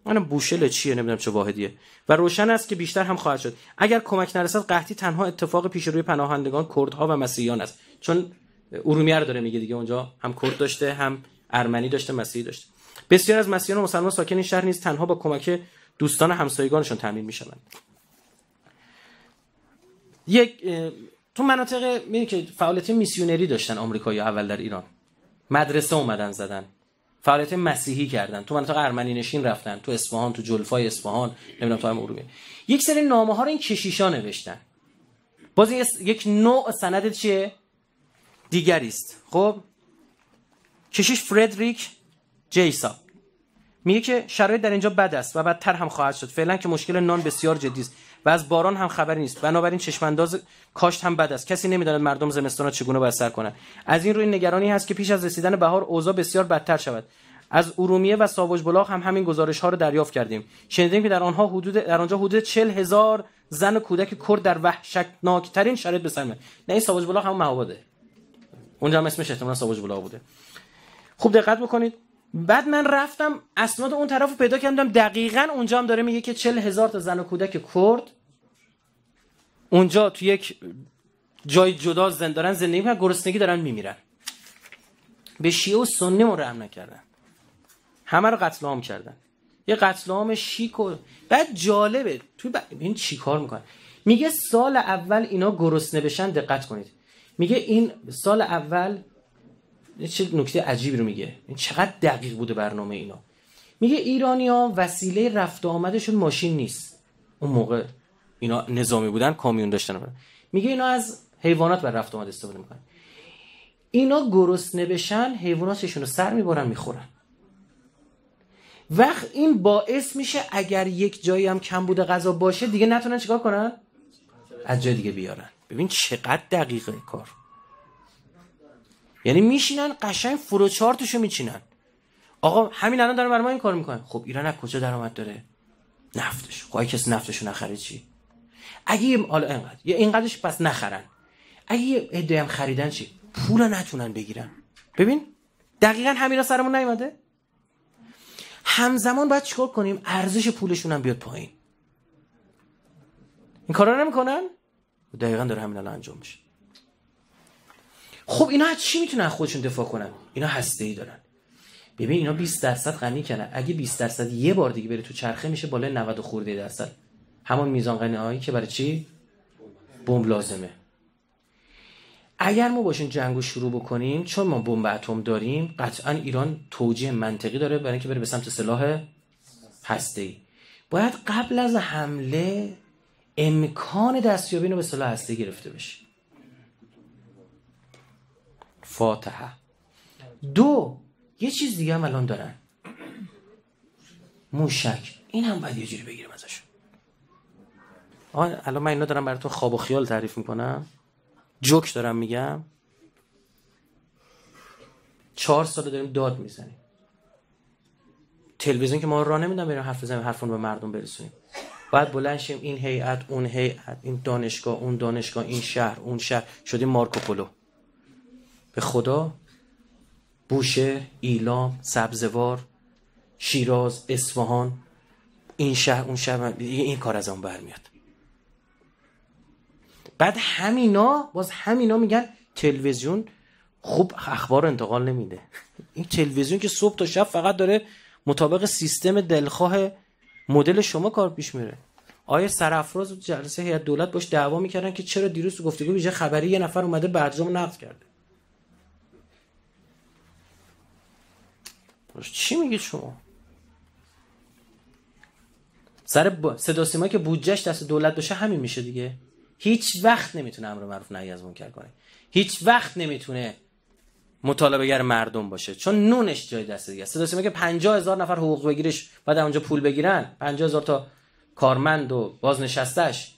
من بوشل چیه نمیدونم چه واحدیه و روشن است که بیشتر هم خواهد شد اگر کمک نرسد قحطی تنها اتفاق پیش روی پناهندگان کردها و مسیحیان است چون ارومیه رو داره میگه دیگه اونجا هم کرد داشته هم ارمنی داشته مسیحی داشته بسیار از مسیحیان و مسلمان ساکن این شهر نیست تنها با کمک دوستان همسایگانشون تامین میشوند یک تو مناطق میگه که فعالیت میسیونری داشتن آمریکایی اول در ایران مدرسه اومدن زدن فعالیت مسیحی کردن تو مناطق ارمنی نشین رفتن تو اصفهان تو جلفای اصفهان نمیدونم تو هم یک سری نامه ها رو این کشیشا نوشتن باز یک نوع سند چیه دیگری است خب کشیش فردریک جیسا میگه که شرایط در اینجا بد است و بدتر هم خواهد شد فعلا که مشکل نان بسیار جدی است و از باران هم خبری نیست بنابراین چشمانداز کاشت هم بد است کسی نمیداند مردم زمستان را چگونه باید سر کنند از این روی نگرانی هست که پیش از رسیدن بهار اوضاع بسیار بدتر شود از ارومیه و ساوج بلاغ هم همین گزارش ها رو دریافت کردیم شنیدیم که در آنها حدود در آنجا حدود 40 هزار زن و کودک کرد در ترین شرایط به سر نه این ساوج بلاغ هم مهاباده اونجا هم اسمش احتمالاً ساوج بلاغ بوده خوب دقت بکنید بعد من رفتم اسناد اون طرف رو پیدا کردم دقیقا اونجا هم داره میگه که چل هزار تا زن و کودک کرد اونجا تو یک جای جدا زن دارن زندگی میکنن گرسنگی دارن میمیرن به شیعه و سنی هم رحم نکردن همه رو قتل عام کردن یه قتل عام شیک و بعد جالبه توی ب... این چیکار میکنن میگه سال اول اینا گرسنه بشن دقت کنید میگه این سال اول چه نکته عجیبی رو میگه این چقدر دقیق بوده برنامه اینا میگه ایرانی ها وسیله رفت و آمدشون ماشین نیست اون موقع اینا نظامی بودن کامیون داشتن میگه اینا از حیوانات بر رفت و آمد استفاده میکنن اینا گرسنه بشن حیواناتشون رو سر میبرن میخورن وقت این باعث میشه اگر یک جایی هم کم بوده غذا باشه دیگه نتونن چیکار کنن از جای دیگه بیارن ببین چقدر دقیقه کار یعنی میشینن قشنگ فروچارتشو میچینن آقا همین الان دارن برای این کار میکنن خب ایران از کجا درآمد داره نفتش خب کسی نفتشو نخره چی اگه حالا اینقدر یا اینقدرش پس نخرن اگه ایده هم خریدن چی پولا نتونن بگیرن ببین دقیقا همینا سرمون نیومده همزمان باید چیکار کنیم ارزش پولشون هم بیاد پایین این کارا نمیکنن دقیقا داره همین الان انجام میشه خب اینا چی میتونن خودشون دفاع کنن اینا هسته ای دارن ببین اینا 20 درصد غنی کردن اگه 20 درصد یه بار دیگه بره تو چرخه میشه بالای 90 خورده درصد همون میزان غنی هایی که برای چی بمب لازمه اگر ما باشون جنگو شروع بکنیم چون ما بمب اتم داریم قطعا ایران توجیه منطقی داره برای اینکه بره به سمت سلاح هسته ای باید قبل از حمله امکان دستیابی رو به سلاح هسته گرفته بشه فاتحه دو یه چیز دیگه هم الان دارن موشک این هم باید یه جوری بگیریم ازشون الان من اینا دارم براتون خواب و خیال تعریف میکنم جوک دارم میگم چهار سال داریم داد میزنیم تلویزیون که ما را نمیدونم بریم حرف بزنیم حرفون به مردم برسونیم بعد بلند شیم این هیئت اون هیئت این دانشگاه اون دانشگاه این شهر اون شهر شدیم مارکوپولو به خدا بوشه، ایلام سبزوار شیراز اصفهان این شهر اون شهر این کار از آن برمیاد بعد همینا باز همینا میگن تلویزیون خوب اخبار انتقال نمیده این تلویزیون که صبح تا شب فقط داره مطابق سیستم دلخواه مدل شما کار پیش میره آیا سرافراز جلسه هیئت دولت باش دعوا میکردن که چرا دیروز گفتگو ویژه خبری یه نفر اومده برجام نقد کرده چی میگی شما سر ب... صدا که بودجش دست دولت باشه همین میشه دیگه هیچ وقت نمیتونه امر معروف نهی از منکر کنه هیچ وقت نمیتونه مطالبه گر مردم باشه چون نونش جای دست دیگه صدا سیما که 50 هزار نفر حقوق بگیرش بعد اونجا پول بگیرن 50 هزار تا کارمند و بازنشستش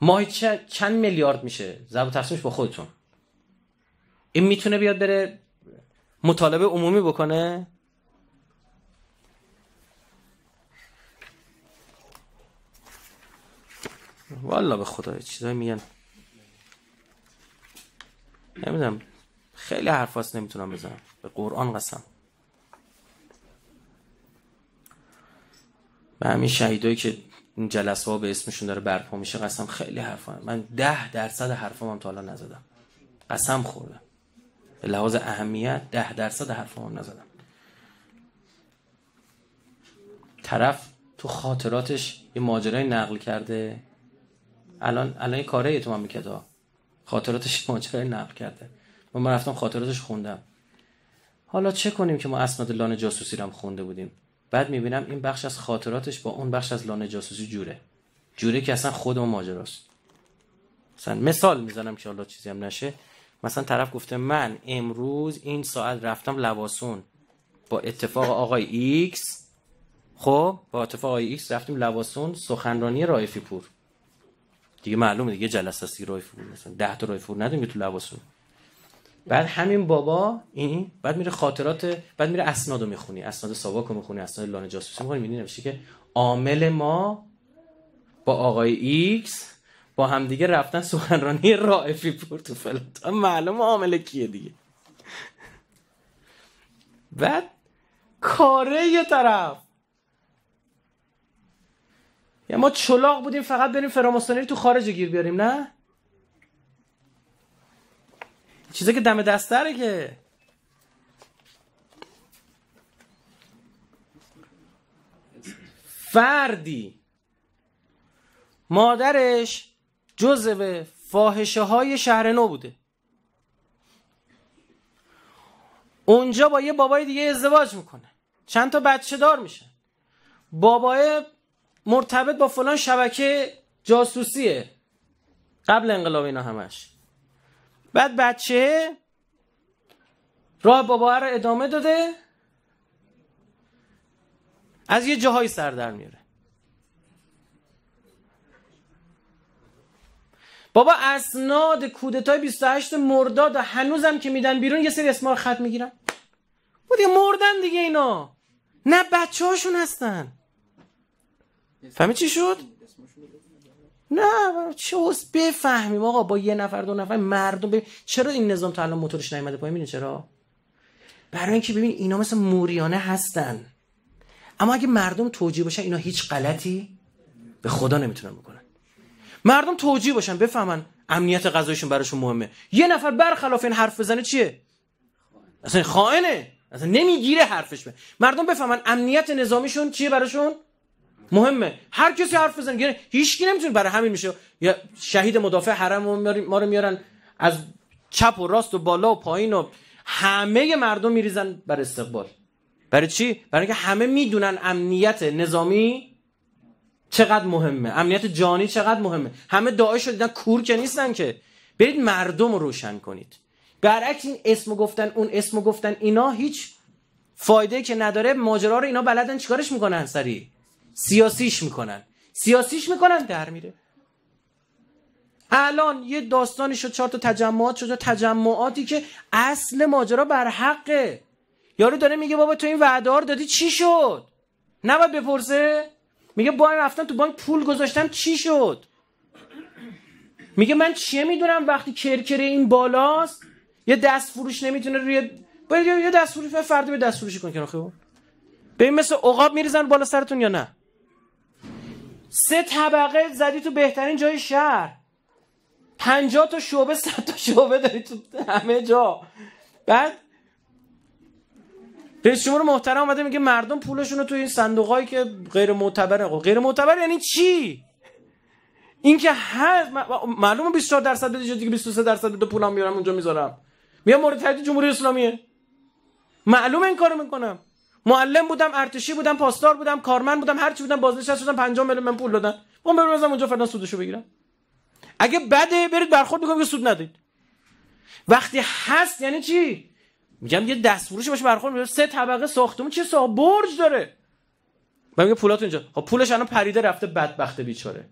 ماهی چند میلیارد میشه ضرب تقسیمش با خودتون این میتونه بیاد بره مطالبه عمومی بکنه والا به خدا چیزایی میگن نمیدونم خیلی حرف هست نمیتونم بزنم به قرآن قسم به همین شهیدایی که این جلسه ها به اسمشون داره برپا میشه قسم خیلی حرف من ده درصد حرف هم تا حالا نزدم قسم خوردم به لحاظ اهمیت ده درصد حرف هم نزدم طرف تو خاطراتش یه ماجرای نقل کرده الان الان کاره تو من ها خاطراتش ماجرای نقل کرده ما من رفتم خاطراتش خوندم حالا چه کنیم که ما اسناد لانه جاسوسی رو خونده بودیم بعد میبینم این بخش از خاطراتش با اون بخش از لانه جاسوسی جوره جوره که اصلا خود ما ماجراست مثلا مثال میزنم که حالا چیزی هم نشه مثلا طرف گفته من امروز این ساعت رفتم لواسون با اتفاق آقای ایکس خب با اتفاق آقای ایکس رفتیم لواسون سخنرانی رایفی پور دیگه معلومه دیگه جلسه سی رایفی پور مثلا ده تا رایفی پور ندیم تو لواسون بعد همین بابا این بعد میره خاطرات بعد میره اسنادو میخونی اسناد ساواکو میخونی اسناد لانه جاسوسی میخونی میبینی نوشته که عامل ما با آقای ایکس با همدیگه رفتن سخنرانی رائفی پور تو فلات معلوم عامل کیه دیگه بعد کاره یه طرف یا یعنی ما چلاق بودیم فقط بریم فراماسونی تو خارج گیر بیاریم نه چیزی که دم دستره که فردی مادرش جزء فاحشه های شهر نو بوده اونجا با یه بابای دیگه ازدواج میکنه چند تا بچه دار میشه بابای مرتبط با فلان شبکه جاسوسیه قبل انقلاب اینا همش بعد بچه راه بابا رو ادامه داده از یه جاهایی سر در میاره بابا اسناد کودتای 28 مرداد هنوزم که میدن بیرون یه سری اسمار خط میگیرن بود خب یه مردن دیگه اینا نه بچه هاشون هستن فهمی چی شد؟ نه چه حس بفهمیم آقا با یه نفر دو نفر مردم ببین چرا این نظام تا الان موتورش نیومده پایین میدین چرا برای اینکه ببین اینا مثل موریانه هستن اما اگه مردم توجیه باشن اینا هیچ غلطی به خدا نمیتونن بکنن مردم توجیه باشن بفهمن امنیت غذایشون براشون مهمه یه نفر برخلاف این حرف بزنه چیه اصلا خائنه اصلا نمیگیره حرفش به مردم بفهمن امنیت نظامیشون چیه براشون مهمه هر کسی حرف بزنه گیره یعنی هیچکی نمیتونه برای همین میشه یا شهید مدافع حرم ما رو میارن از چپ و راست و بالا و پایین و همه مردم میریزن بر استقبال برای چی برای اینکه همه میدونن امنیت نظامی چقدر مهمه امنیت جانی چقدر مهمه همه داعش رو دیدن کور که نیستن که برید مردم رو روشن کنید برعکس این اسمو گفتن اون اسمو گفتن اینا هیچ فایده که نداره ماجرا رو اینا بلدن چیکارش میکنن سری سیاسیش میکنن سیاسیش میکنن در میره الان یه داستانی شد چهار تا تجمعات شد تجمعاتی که اصل ماجرا بر حقه یارو داره میگه بابا تو این وعده دادی چی شد نباید بپرسه میگه با رفتم تو بانک پول گذاشتم چی شد میگه من چیه میدونم وقتی کرکره این بالاست یه دست فروش نمیتونه روی باید یه دست فروش فردی به دست فروشی کن که آخه خب؟ به این مثل عقاب میریزن بالا سرتون یا نه سه طبقه زدی تو بهترین جای شهر 50 تا شعبه 100 تا شعبه داری تو همه جا بعد رئیس جمهور محترم اومده میگه مردم پولشون رو تو این صندوقایی که غیر معتبره خب غیر معتبر یعنی چی اینکه هر معلومه 24 درصد بده دیگه 23 درصد بده پولام میارم اونجا میذارم میام مورد تایید جمهوری اسلامیه معلومه این کارو میکنم معلم بودم ارتشی بودم پاسدار بودم کارمند بودم هرچی بودم بازنشسته شدم 50 میلیون من پول دادن خب من برم اونجا فردا سودشو بگیرم اگه بده برید برخورد میکنم که سود ندید وقتی هست یعنی چی میگم یه دست باشه برخور میگم سه طبقه ساختمون چه سا برج داره من میگم پولات اینجا خب پولش الان پریده رفته بدبخت بیچاره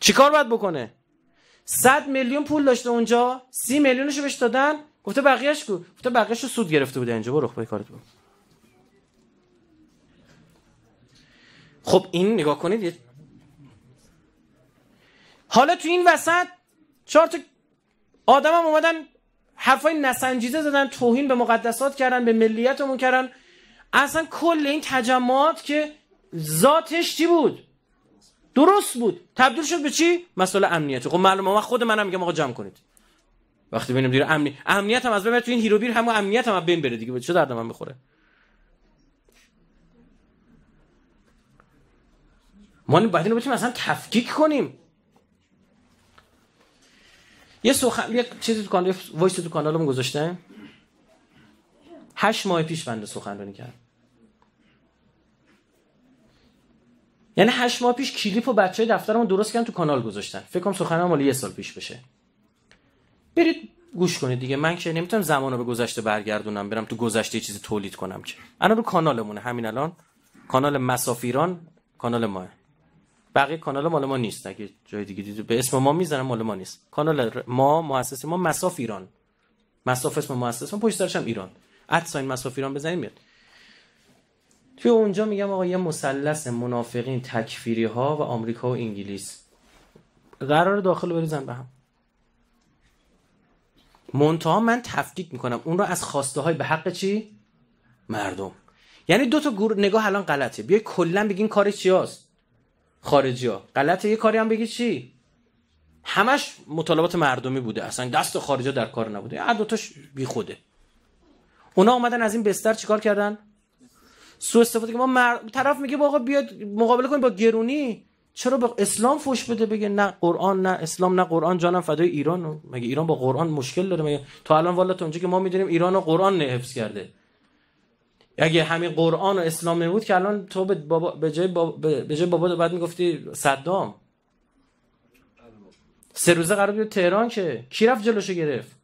چیکار باید بکنه 100 میلیون پول داشته اونجا سی میلیونش بهش دادن گفته بقیهش کو گفته بقیهش رو سود گرفته بوده اینجا برو خب کارت بود خب این نگاه کنید حالا تو این وسط چهار تا آدم هم اومدن حرفای نسنجیده زدن توهین به مقدسات کردن به ملیتمون کردن اصلا کل این تجمعات که ذاتش چی بود درست بود تبدیل شد به چی مسئله امنیتی خب معلومه من خود منم میگم آقا جمع کنید وقتی ببینیم دیگه امنی امنیت هم از بین تو این بیر هم امنیت هم بین بره دیگه چه درد من بخوره ما باید اینو بتونیم اصلا تفکیک کنیم یه سخن یه چیزی تو کانال وایس تو کانالم گذاشتم هشت ماه پیش بنده سخنرانی کرد یعنی هشت ماه پیش کلیپ و بچه های دفترمون درست کردن تو کانال گذاشتن فکر کنم سخنم مال یه سال پیش بشه برید گوش کنید دیگه من که نمیتونم زمان رو به گذشته برگردونم برم تو گذشته چیزی تولید کنم که الان رو کانالمونه همین الان کانال مسافیران کانال ماه بقیه کانال مال ما نیست اگه جای دیگه دیدید به اسم ما میزنم مال ما نیست کانال ما مؤسسه ما مساف ایران مساف اسم مؤسسه ما پشت سرش هم ایران ادساین مساف ایران بزنید میاد توی اونجا میگم آقا یه مثلث منافقین تکفیری ها و آمریکا و انگلیس قرار داخل بریزن به هم منتها من تفکیک میکنم اون رو از خواسته های به حق چی مردم یعنی دو تا گروه نگاه الان غلطه بیا کلا بگین کار چی خارجی ها غلطه یه کاری هم بگی چی همش مطالبات مردمی بوده اصلا دست خارجا در کار نبوده هر دوتاش بی خوده اونا اومدن از این بستر چیکار کردن سو استفاده که ما طرف میگه با آقا بیاد مقابله کنیم با گرونی چرا به اسلام فوش بده بگه نه قرآن نه اسلام نه قرآن جانم فدای ایران مگه ایران با قرآن مشکل داره مگه تا الان والا تا اونجا که ما میدونیم ایران و قرآن حفظ کرده اگه همین قرآن و اسلام نبود که الان تو به, بابا به جای بابا, به جای بابا بعد میگفتی صدام سه روزه قرار بود تهران که کی رفت جلوشو گرفت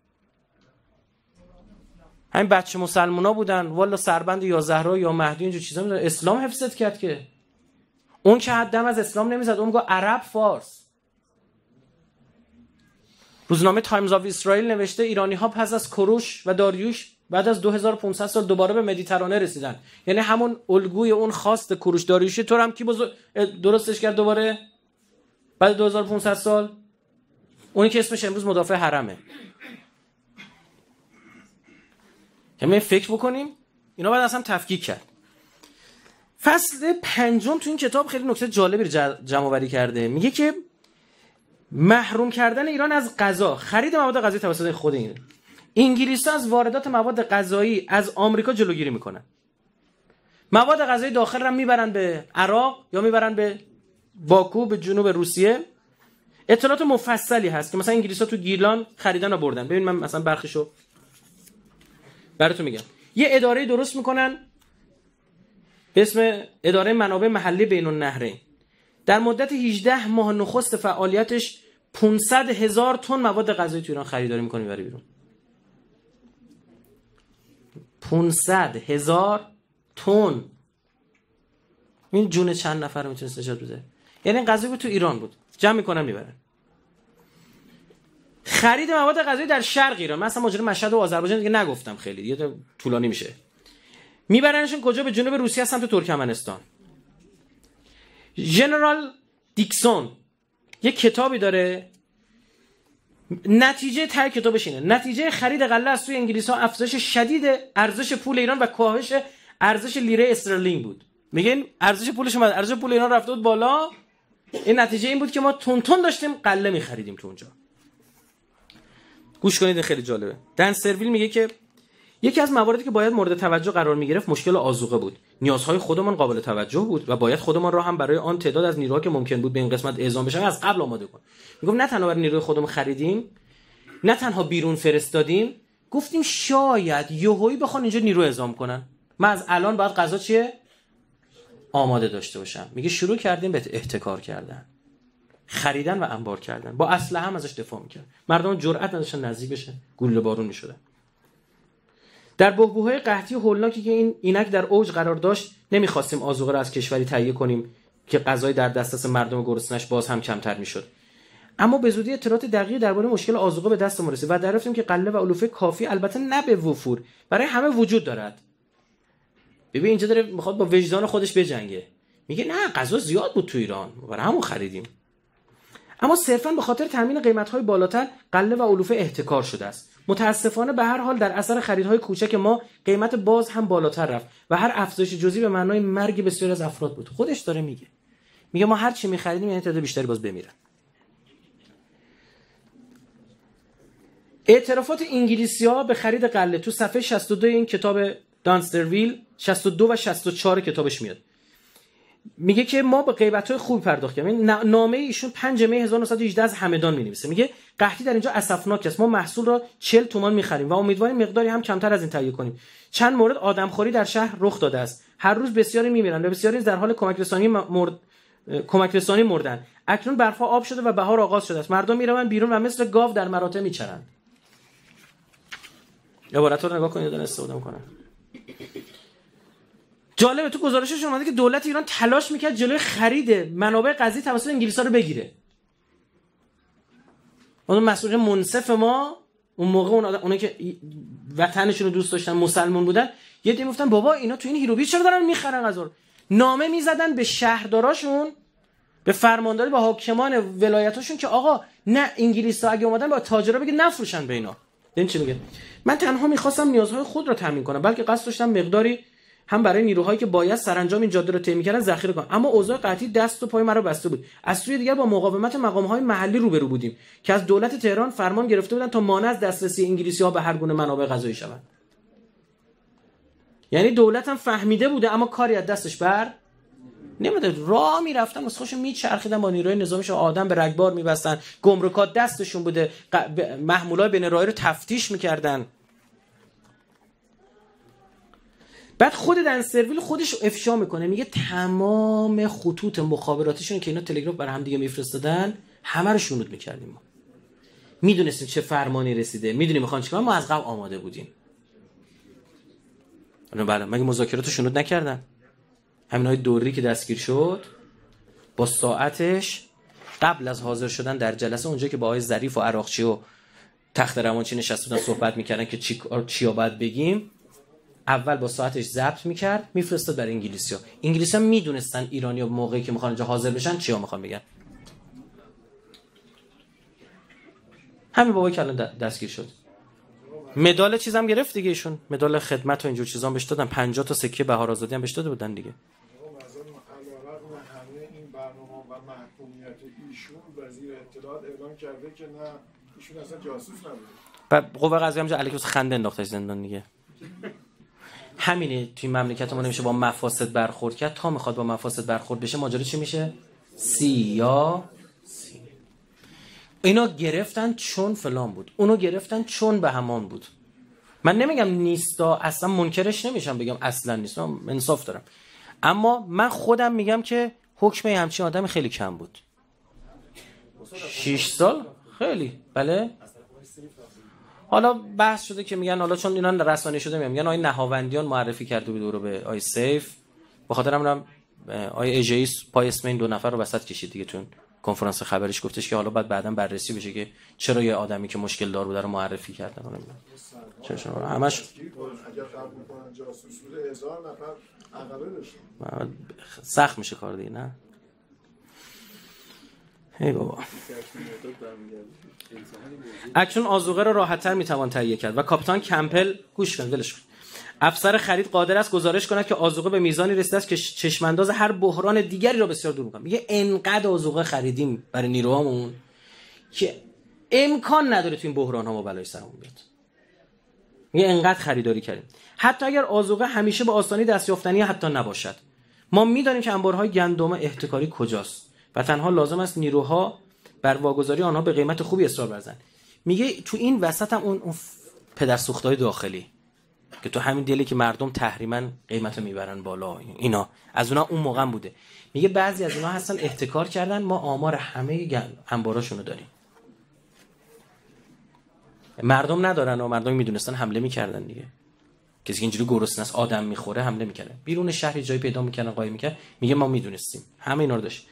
همین بچه مسلمونا بودن والا سربند یا زهرا یا مهدی اینجور چیزا میدن اسلام حفظت کرد که اون که حد از اسلام نمیزد اون گفت عرب فارس روزنامه تایمز آف اسرائیل نوشته ایرانی ها پس از کروش و داریوش بعد از 2500 سال دوباره به مدیترانه رسیدن یعنی همون الگوی اون خواست کوروش داریوشی تو هم کی بزر... درستش کرد دوباره بعد 2500 سال اونی که اسمش امروز مدافع حرمه همین یعنی فکر بکنیم اینا بعد اصلا تفکیک کرد فصل پنجم تو این کتاب خیلی نکته جالبی رو جمع آوری کرده میگه که محروم کردن ایران از غذا خرید مواد غذایی توسط خود این انگلیس از واردات مواد غذایی از آمریکا جلوگیری میکنن مواد غذایی داخل را میبرن به عراق یا میبرن به باکو به جنوب روسیه اطلاعات مفصلی هست که مثلا انگلیس ها تو گیلان خریدن و بردن ببین من مثلا برخشو براتون میگم یه اداره درست میکنن به اسم اداره منابع محلی بین النهرین در مدت 18 ماه نخست فعالیتش 500 هزار تن مواد غذایی تو ایران خریداری میکنه میبره بیرون 500 هزار تن این جون چند نفر رو میتونست نجات یعنی این تو ایران بود جمع میکنن میبرن خرید مواد غذایی در شرق ایران من اصلا مشهد و آذربایجان دیگه نگفتم خیلی دیگه طولانی میشه میبرنشون کجا به جنوب روسیه سمت ترکمنستان جنرال دیکسون یه کتابی داره نتیجه تر کتابش نتیجه خرید قله از سوی انگلیس ها افزایش شدید ارزش پول ایران و کاهش ارزش لیره استرلینگ بود میگن ارزش پولش اومد ارزش پول ایران رفته بود بالا این نتیجه این بود که ما تون داشتیم قله میخریدیم تو اونجا گوش کنید خیلی جالبه دن سرویل میگه که یکی از مواردی که باید مورد توجه قرار می گرفت مشکل آزوقه بود نیازهای خودمان قابل توجه بود و باید خودمان را هم برای آن تعداد از نیروها که ممکن بود به این قسمت اعزام بشن از قبل آماده کن میگفت نه تنها برای نیروی خودمون خریدیم نه تنها بیرون فرستادیم گفتیم شاید یهویی بخوان اینجا نیرو اعزام کنن من از الان باید غذا چیه آماده داشته باشم میگه شروع کردیم به احتکار کردن خریدن و انبار کردن با اسلحه هم ازش دفاع میکرد مردم جرئت نداشتن نزدیک بشه گوله بارون میشدن در بهبوهای قحطی و هولناکی که این اینک در اوج قرار داشت نمیخواستیم آذوقه را از کشوری تهیه کنیم که غذای در دسترس مردم گرسنش باز هم کمتر میشد اما به زودی اطلاعات دقیقی درباره مشکل آذوقه به دستمون رسید و دریافتیم که قله و علوفه کافی البته نه به وفور برای همه وجود دارد ببین اینجا داره میخواد با وجدان خودش بجنگه میگه نه غذا زیاد بود تو ایران برای همون خریدیم اما صرفا به خاطر تامین قیمت‌های بالاتر قله و علوفه احتکار شده است متاسفانه به هر حال در اثر خریدهای کوچک ما قیمت باز هم بالاتر رفت و هر افزایش جزئی به معنای مرگ بسیاری از افراد بود خودش داره میگه میگه ما هر چی می‌خریدیم یعنی تعداد بیشتری باز بمیرن اعترافات انگلیسی ها به خرید قله تو صفحه 62 این کتاب دانسترویل 62 و 64 کتابش میاد میگه که ما به غیبت های خوب پرداختیم. کردیم یعنی نامه ایشون 5 می 1918 از همدان می میگه قحطی در اینجا اسفناک است ما محصول را 40 تومان میخریم و امیدواریم مقداری هم کمتر از این تهیه کنیم چند مورد آدمخوری در شهر رخ داده است هر روز بسیاری میمیرند و بسیاری در حال کمک رسانی مرد کمک رسانی مردن اکنون برفا آب شده و بهار آغاز شده است مردم میروند بیرون و مثل گاو در مراتع میچرند عبارت نگاه کنید استفاده میکنن جالبه تو گزارشش اومده که دولت ایران تلاش میکرد جلوی خرید منابع قضیه توسط انگلیس‌ها رو بگیره اون مسئول منصف ما اون موقع اون اونایی که وطنشون رو دوست داشتن مسلمان بودن یه دیگه گفتن بابا اینا تو این هیروبیت چرا دارن میخرن غذا نامه میزدن به شهرداراشون به فرمانداری به حاکمان ولایتاشون که آقا نه انگلیس ها اگه اومدن با تاجرا بگه نفروشن به اینا این یعنی چی میگه من تنها میخواستم نیازهای خود رو تامین کنم بلکه قصد داشتم مقداری هم برای نیروهایی که باید سرانجام این جاده رو طی می‌کردن ذخیره کن اما اوضاع قطعی دست و پای مرا بسته بود از سوی دیگر با مقاومت مقام‌های محلی روبرو بودیم که از دولت تهران فرمان گرفته بودند تا مانع از دسترسی انگلیسی ها به هر گونه منابع غذایی شوند یعنی دولت هم فهمیده بوده اما کاری از دستش بر نمیده راه میرفتن و خودشون میچرخیدن با نیروی نظامش آدم به رگبار میبستن گمرکات دستشون بوده محمولای بین رو تفتیش میکردن بعد خود دن سرویل خودش افشا میکنه میگه تمام خطوط مخابراتشون که اینا تلگراف بر هم دیگه میفرستادن همه رو شنود میکردیم ما میدونستیم چه فرمانی رسیده میدونیم میخوان چیکار ما از قبل آماده بودیم بله مگه مذاکرات شنود نکردن همین های دوری که دستگیر شد با ساعتش قبل از حاضر شدن در جلسه اونجا که با آقای ظریف و عراقچی و تخت روانچی نشسته بودن صحبت میکردن که چیا باید بگیم اول با ساعتش ضبط میکرد میفرستاد برای انگلیسی ها انگلیسی ها میدونستن ایرانی ها موقعی که میخوان اینجا حاضر بشن چی ها میخوان بگن همین بابا که الان دستگیر شد مدال چیزم گرفت دیگه ایشون مدال خدمت و اینجور چیزام بهش دادن 50 تا سکه بهار آزادی هم بهش داده بودن دیگه اعلام کرده که نه ایشون اصلا جاسوس نبوده خنده انداختش زندان دیگه همینه توی مملکت ما نمیشه با مفاسد برخورد کرد تا میخواد با مفاسد برخورد بشه ماجرا چی میشه سی یا اینا گرفتن چون فلان بود اونو گرفتن چون به همان بود من نمیگم نیستا اصلا منکرش نمیشم بگم اصلا نیست من انصاف دارم اما من خودم میگم که حکم همچین آدم خیلی کم بود 6 سال خیلی بله حالا بحث شده که میگن حالا چون اینا رسانه شده میگن آی نهاوندیان معرفی کرده بود رو به آی سیف به خاطر همینم آی اجیس پای اسم این دو نفر رو وسط کشید دیگه تون کنفرانس خبرش گفتش که حالا بعد بعدا بررسی بشه که چرا یه آدمی که مشکل دار بوده رو معرفی کرده چرا شما همش سخت میشه کار دیگه نه هی بابا اکنون آزوقه را راحتتر میتوان تهیه کرد و کاپیتان کمپل گوش کن ولش کن افسر خرید قادر است گزارش کند که آزوقه به میزانی رسیده است که چشمانداز هر بحران دیگری را بسیار دور میکنه میگه انقدر آزوقه خریدیم برای نیروهامون که امکان نداره تو این بحران ها ما بلای سرمون بیاد میگه انقدر خریداری کردیم حتی اگر آزوقه همیشه به آسانی دستیافتنی حتی نباشد ما میدانیم که انبارهای گندم احتکاری کجاست و تنها لازم است نیروها بر واگذاری آنها به قیمت خوبی اصرار ورزن میگه تو این وسط هم اون, پدر سوختای داخلی که تو همین دلی که مردم تحریما قیمت میبرن بالا اینا از اونها اون موقع بوده میگه بعضی از اونها هستن احتکار کردن ما آمار همه انباراشونو داریم مردم ندارن و مردم میدونستن حمله میکردن دیگه کسی که اینجوری گرسنه است آدم میخوره حمله میکنه بیرون شهر جای پیدا میکنه قایم میکنه میگه ما میدونستیم همه اینا رو داشت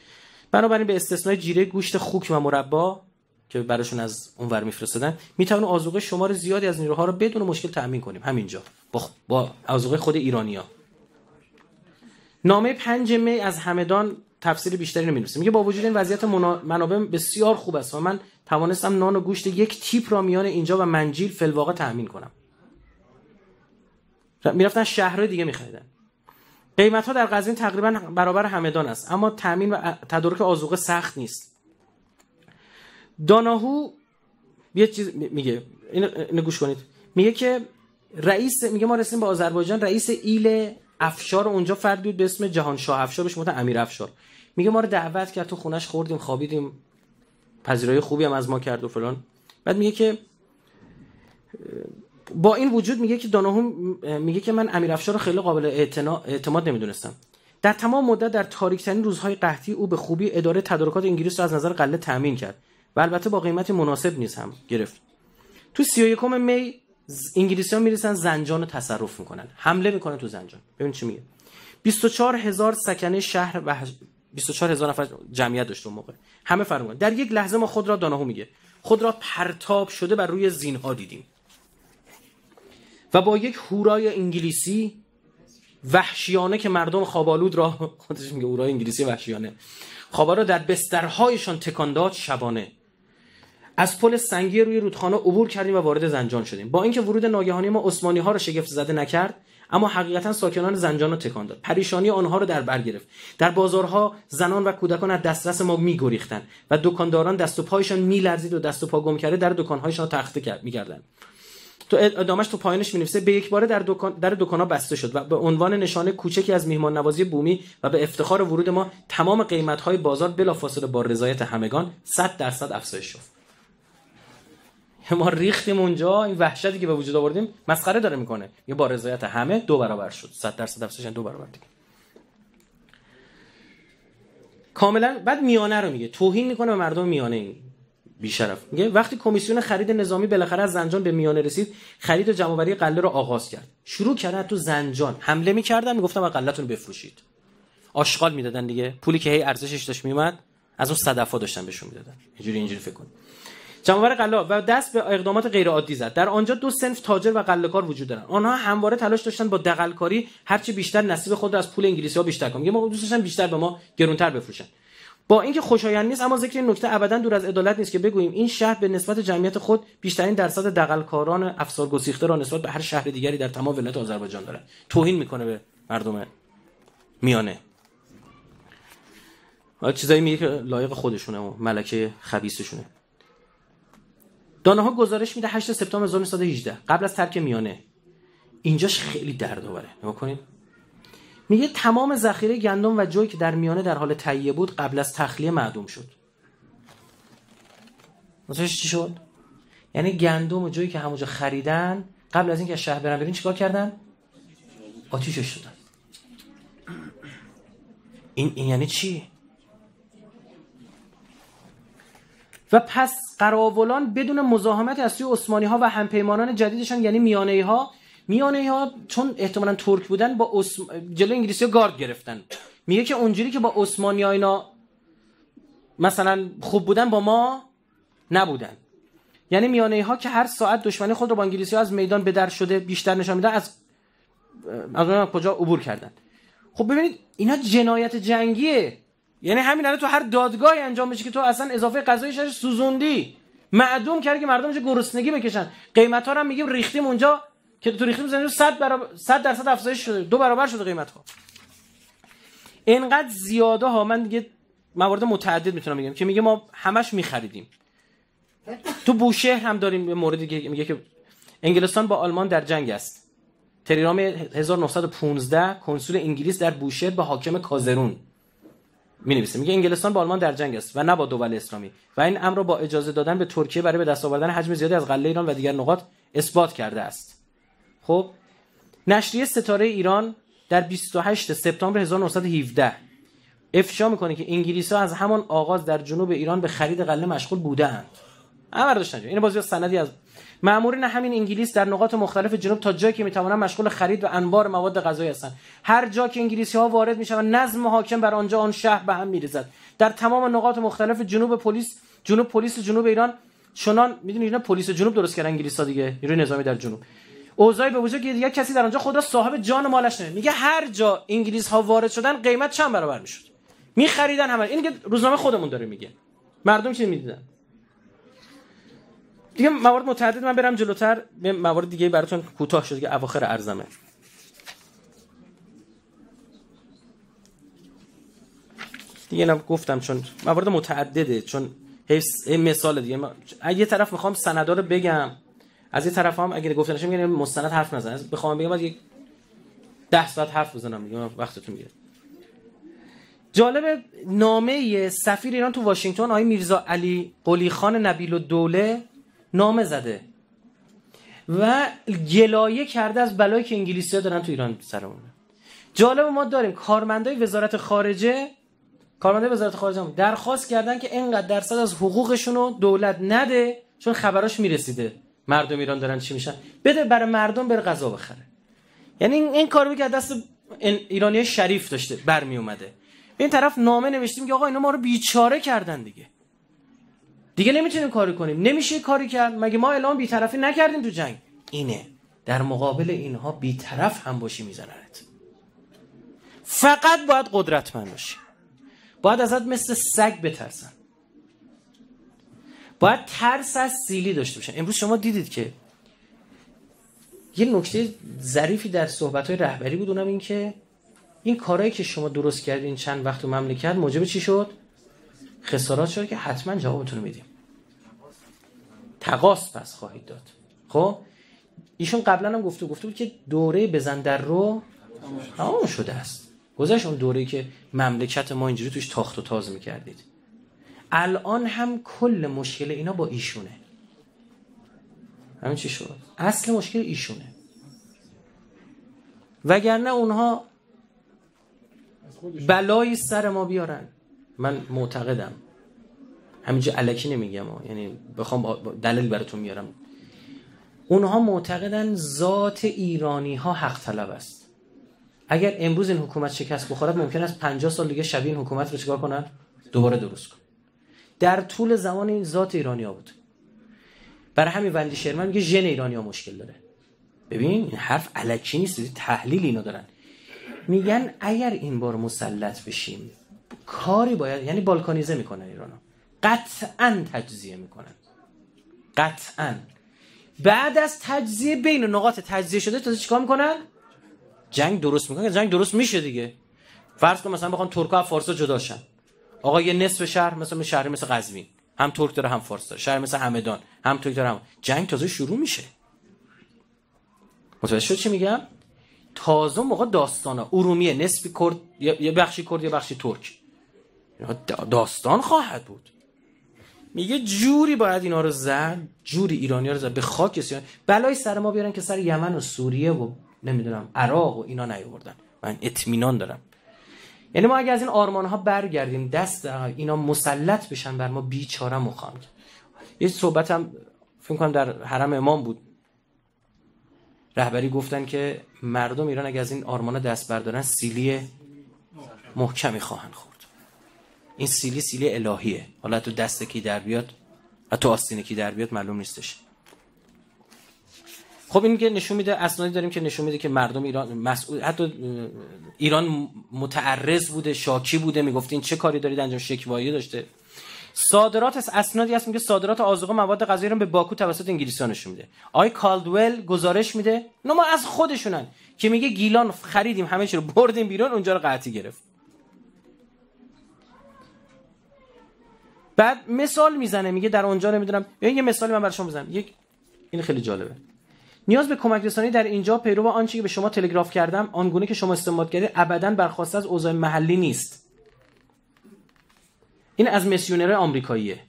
بنابراین به استثنای جیره گوشت خوک و مربا که براشون از اونور میفرستادن میتونه آذوقه شمار زیادی از نیروها رو بدون مشکل تامین کنیم همینجا با, خ... با آذوقه خود ایرانیا نامه 5 می از همدان تفسیر بیشتری نمی‌نویسه میگه با وجود این وضعیت منا... منابع بسیار خوب است و من توانستم نان و گوشت یک تیپ را میان اینجا و منجیل فلواقه تامین کنم میرفتن شهر دیگه میخریدن قیمت ها در قزوین تقریبا برابر همدان است اما تامین و تدارک آذوقه سخت نیست داناهو یه چیز میگه اینو گوش کنید میگه که رئیس میگه ما رسیدیم به آذربایجان رئیس ایل افشار اونجا فرد بود به اسم جهان شاه افشار بهش امیر افشار میگه ما رو دعوت کرد تو خونش خوردیم خوابیدیم پذیرای خوبی هم از ما کرد و فلان بعد میگه که با این وجود میگه که داناهوم میگه که من امیر رو خیلی قابل اعتماد نمیدونستم در تمام مدت در تاریکترین روزهای قحطی او به خوبی اداره تدارکات انگلیس را از نظر قله تامین کرد و البته با قیمت مناسب نیز هم گرفت تو 31 می انگلیسی ها میرسن زنجان رو تصرف میکنن حمله میکنن تو زنجان ببین چی میگه 24 هزار سکنه شهر و 24 هزار نفر جمعیت داشت اون موقع همه فرمودن در یک لحظه ما خود را داناهو میگه خود را پرتاب شده بر روی زینها دیدیم و با یک هورای انگلیسی وحشیانه که مردم خوابالود را خودش میگه هورای انگلیسی وحشیانه خوابا را در بسترهایشان تکان داد شبانه از پل سنگی روی رودخانه عبور کردیم و وارد زنجان شدیم با اینکه ورود ناگهانی ما عثمانی ها را شگفت زده نکرد اما حقیقتا ساکنان زنجان را تکان داد پریشانی آنها را در بر گرفت در بازارها زنان و کودکان از دسترس ما میگریختند و دکانداران دست و پایشان میلرزید و دست و پا گم کرده در دکانهایشان تخته میکردند تو ادامش تو پایانش می نویسه به یک بار در دکان در دکانها بسته شد و به عنوان نشانه کوچکی از میهمان نوازی بومی و به افتخار ورود ما تمام قیمت های بازار فاصله با رضایت همگان 100 درصد افزایش شد ما ریختیم اونجا این وحشتی که به وجود آوردیم مسخره داره میکنه یه با رضایت همه دو برابر شد 100 درصد افزایش یعنی دو برابر دیگه کاملا بعد میانه رو میگه توهین میکنه به مردم میانه این بیشرف میگه وقتی کمیسیون خرید نظامی بالاخره از زنجان به میانه رسید خرید و جمعآوری قله رو آغاز کرد شروع کرد تو زنجان حمله میکردن میگفتن و قلهتون بفروشید آشغال میدادن دیگه پولی که هی ارزشش داشت میومد از اون صدفا داشتن بهشون میدادن اینجوری اینجوری فکر کن جمعور قلا و دست به اقدامات غیر عادی زد در آنجا دو سنف تاجر و قلهکار وجود دارن آنها همواره تلاش داشتن با دغلکاری هرچی بیشتر نصیب خود را از پول انگلیسی ها بیشتر کنند میگه ما دوست داشتن بیشتر به ما گرونتر بفروشن با اینکه خوشایند نیست اما ذکر این نکته ابدا دور از عدالت نیست که بگوییم این شهر به نسبت جمعیت خود بیشترین درصد دغلکاران افسار گسیخته را نسبت به هر شهر دیگری در تمام ولایت آذربایجان داره. توهین میکنه به مردم میانه چیزایی میگه که لایق خودشونه و ملکه خبیسشونه دانه ها گزارش میده 8 سپتامبر 1918 قبل از ترک میانه اینجاش خیلی درد آوره نگاه کنید میگه تمام ذخیره گندم و جوی که در میانه در حال تهیه بود قبل از تخلیه معدوم شد مثلاش چی شد یعنی گندم و جوی که همونجا خریدن قبل از اینکه از شهر برن ببین چیکار کردن آتیشش شدن این, این یعنی چی و پس قراولان بدون مزاحمت از سوی ها و همپیمانان جدیدشان یعنی میانه ها میانه ها چون احتمالا ترک بودن با اسم... جلو انگلیسی ها گارد گرفتن میگه که اونجوری که با عثمانی ها اینا مثلا خوب بودن با ما نبودن یعنی میانه ها که هر ساعت دشمنی خود رو با انگلیسی ها از میدان به در شده بیشتر نشان میدن از از اون کجا عبور کردن خب ببینید اینا جنایت جنگیه یعنی همین الان تو هر دادگاهی انجام بشه که تو اصلا اضافه غذای شش سوزوندی معدوم کردی که مردم چه گرسنگی بکشن قیمت رو هم میگیم ریختیم اونجا که تو ریختیم زمین 100 برابر 100 درصد افزایش شده دو برابر شده قیمت ها انقدر زیاده ها من دیگه موارد متعدد میتونم بگم که میگه ما همش میخریدیم تو بوشهر هم داریم موردی میگه که انگلستان با آلمان در جنگ است تریرام 1915 کنسول انگلیس در بوشهر به حاکم کازرون می نویسه میگه انگلستان با آلمان در جنگ است و نه با دول اسلامی و این امر را با اجازه دادن به ترکیه برای به دست آوردن حجم زیادی از غله ایران و دیگر نقاط اثبات کرده است خب نشریه ستاره ایران در 28 سپتامبر 1917 افشا میکنه که انگلیس ها از همان آغاز در جنوب ایران به خرید قله مشغول بوده اند امر داشتن این بازی سندی از مامورین همین انگلیس در نقاط مختلف جنوب تا جایی که میتوانند مشغول خرید و انبار مواد غذایی هستند هر جا که انگلیسی ها وارد میشوند نظم حاکم بر آنجا آن شهر به هم میریزد در تمام نقاط مختلف جنوب پلیس جنوب پلیس جنوب ایران چنان میدونید اینا پلیس جنوب درست کردن انگلیس ها دیگه نیروی نظامی در جنوب اوزای به وجود که دیگه کسی در آنجا خدا صاحب جان و مالش نه میگه هر جا انگلیس ها وارد شدن قیمت چند برابر میشد میخریدن همه این روزنامه خودمون داره میگه مردم چی میدیدن دیگه موارد متعدد من برم جلوتر به موارد دیگه براتون کوتاه شد که اواخر ارزمه دیگه نم گفتم چون موارد متعدده چون این مثال دیگه یه طرف میخوام سندا رو بگم از یه طرف هم اگه گفته نشه میگن یعنی مستند حرف نزن بخوام بگم از یک 10 ساعت حرف بزنم میگم وقتتون میگیره جالب نامه سفیر ایران تو واشنگتن آقای میرزا علی قلی خان نبیل و دوله نامه زده و گلایه کرده از بلایی که انگلیسی ها دارن تو ایران سرمون جالب ما داریم کارمندای وزارت خارجه کارمندای وزارت خارجه هم درخواست کردن که اینقدر درصد از حقوقشون رو دولت نده چون خبراش میرسیده مردم ایران دارن چی میشن بده برای مردم بره غذا بخره یعنی این کارو که دست ایرانی شریف داشته برمی اومده این طرف نامه نوشتیم که آقا اینا ما رو بیچاره کردن دیگه دیگه نمیتونیم کاری کنیم نمیشه کاری کرد مگه ما اعلام بیطرفی نکردیم تو جنگ اینه در مقابل اینها بیطرف هم باشی میزننت فقط باید قدرتمند باشی باید ازت مثل سگ بترسن باید ترس از سیلی داشته باشن امروز شما دیدید که یه نکته ظریفی در صحبت‌های رهبری بود اونم این که این کارهایی که شما درست کردین چند وقت تو مملکت موجب چی شد خسارات شد که حتما جوابتون میدیم تقاس پس خواهید داد خب ایشون قبلا هم گفته گفته بود که دوره بزن در رو تمام شده است گذشت اون دوره که مملکت ما اینجوری توش تاخت و تاز میکردید الان هم کل مشکل اینا با ایشونه همین چی شد اصل مشکل ایشونه وگرنه اونها بلایی سر ما بیارن من معتقدم همینجا علکی نمیگم یعنی بخوام دلیل براتون میارم اونها معتقدن ذات ایرانی ها حق طلب است اگر امروز این حکومت شکست بخورد ممکن است 50 سال دیگه شبیه این حکومت رو چیکار کنن دوباره درست کن در طول زمان این ذات ایرانیا بود برای همین ولی شرمن میگه ژن ایرانیا مشکل داره ببین این حرف علکی نیست تحلیل اینا دارن میگن اگر این بار مسلط بشیم کاری باید یعنی بالکانیزه میکنن ایرانو قطعا تجزیه میکنن قطعا بعد از تجزیه بین نقاط تجزیه شده تازه چیکار میکنن جنگ درست میکنن جنگ درست میشه دیگه فرض کن مثلا بخوام ترکا از فارسا جدا شن آقا یه نصف شهر مثلا شهر مثل قزوین هم ترک داره هم فارس داره شهر مثل همدان هم ترک داره هم جنگ تازه شروع میشه متوجه شد چی میگم تازه موقع داستانا ارومیه نصفی کرد یه بخشی کرد یه بخشی ترک یعنی داستان خواهد بود میگه جوری باید اینا رو زن جوری ایرانی رو زن به خاک سیان بلای سر ما بیارن که سر یمن و سوریه و نمیدونم عراق و اینا نیوردن من اطمینان دارم یعنی ما اگر از این آرمان ها برگردیم دست اینا مسلط بشن بر ما بیچاره مخوام یه صحبتم فکر کنم در حرم امام بود رهبری گفتن که مردم ایران اگر از این آرمان دست بردارن سیلی محکمی خواهند خورد این سیلی سیلی الهیه حالا تو دست کی در بیاد و تو آستین کی در بیاد معلوم نیستش خب این که نشون میده اسنادی داریم که نشون میده که مردم ایران مسئول حتی ایران متعرض بوده شاکی بوده میگفتین چه کاری دارید انجام شکوایی داشته صادرات از اسنادی هست میگه صادرات آذوقه مواد غذایی رو به باکو توسط انگلیسی‌ها نشون میده آی کالدول گزارش میده نه ما از خودشونن که میگه گیلان خریدیم همه رو بردیم بیرون اونجا رو قحطی گرفت بعد مثال میزنه میگه در اونجا نمیدونم یه مثالی من برای شما بزنم یک این خیلی جالبه نیاز به کمک رسانی در اینجا پیرو و آنچه که به شما تلگراف کردم آنگونه که شما استنباط کردید ابدا برخواسته از اوضاع محلی نیست این از میسیونر آمریکاییه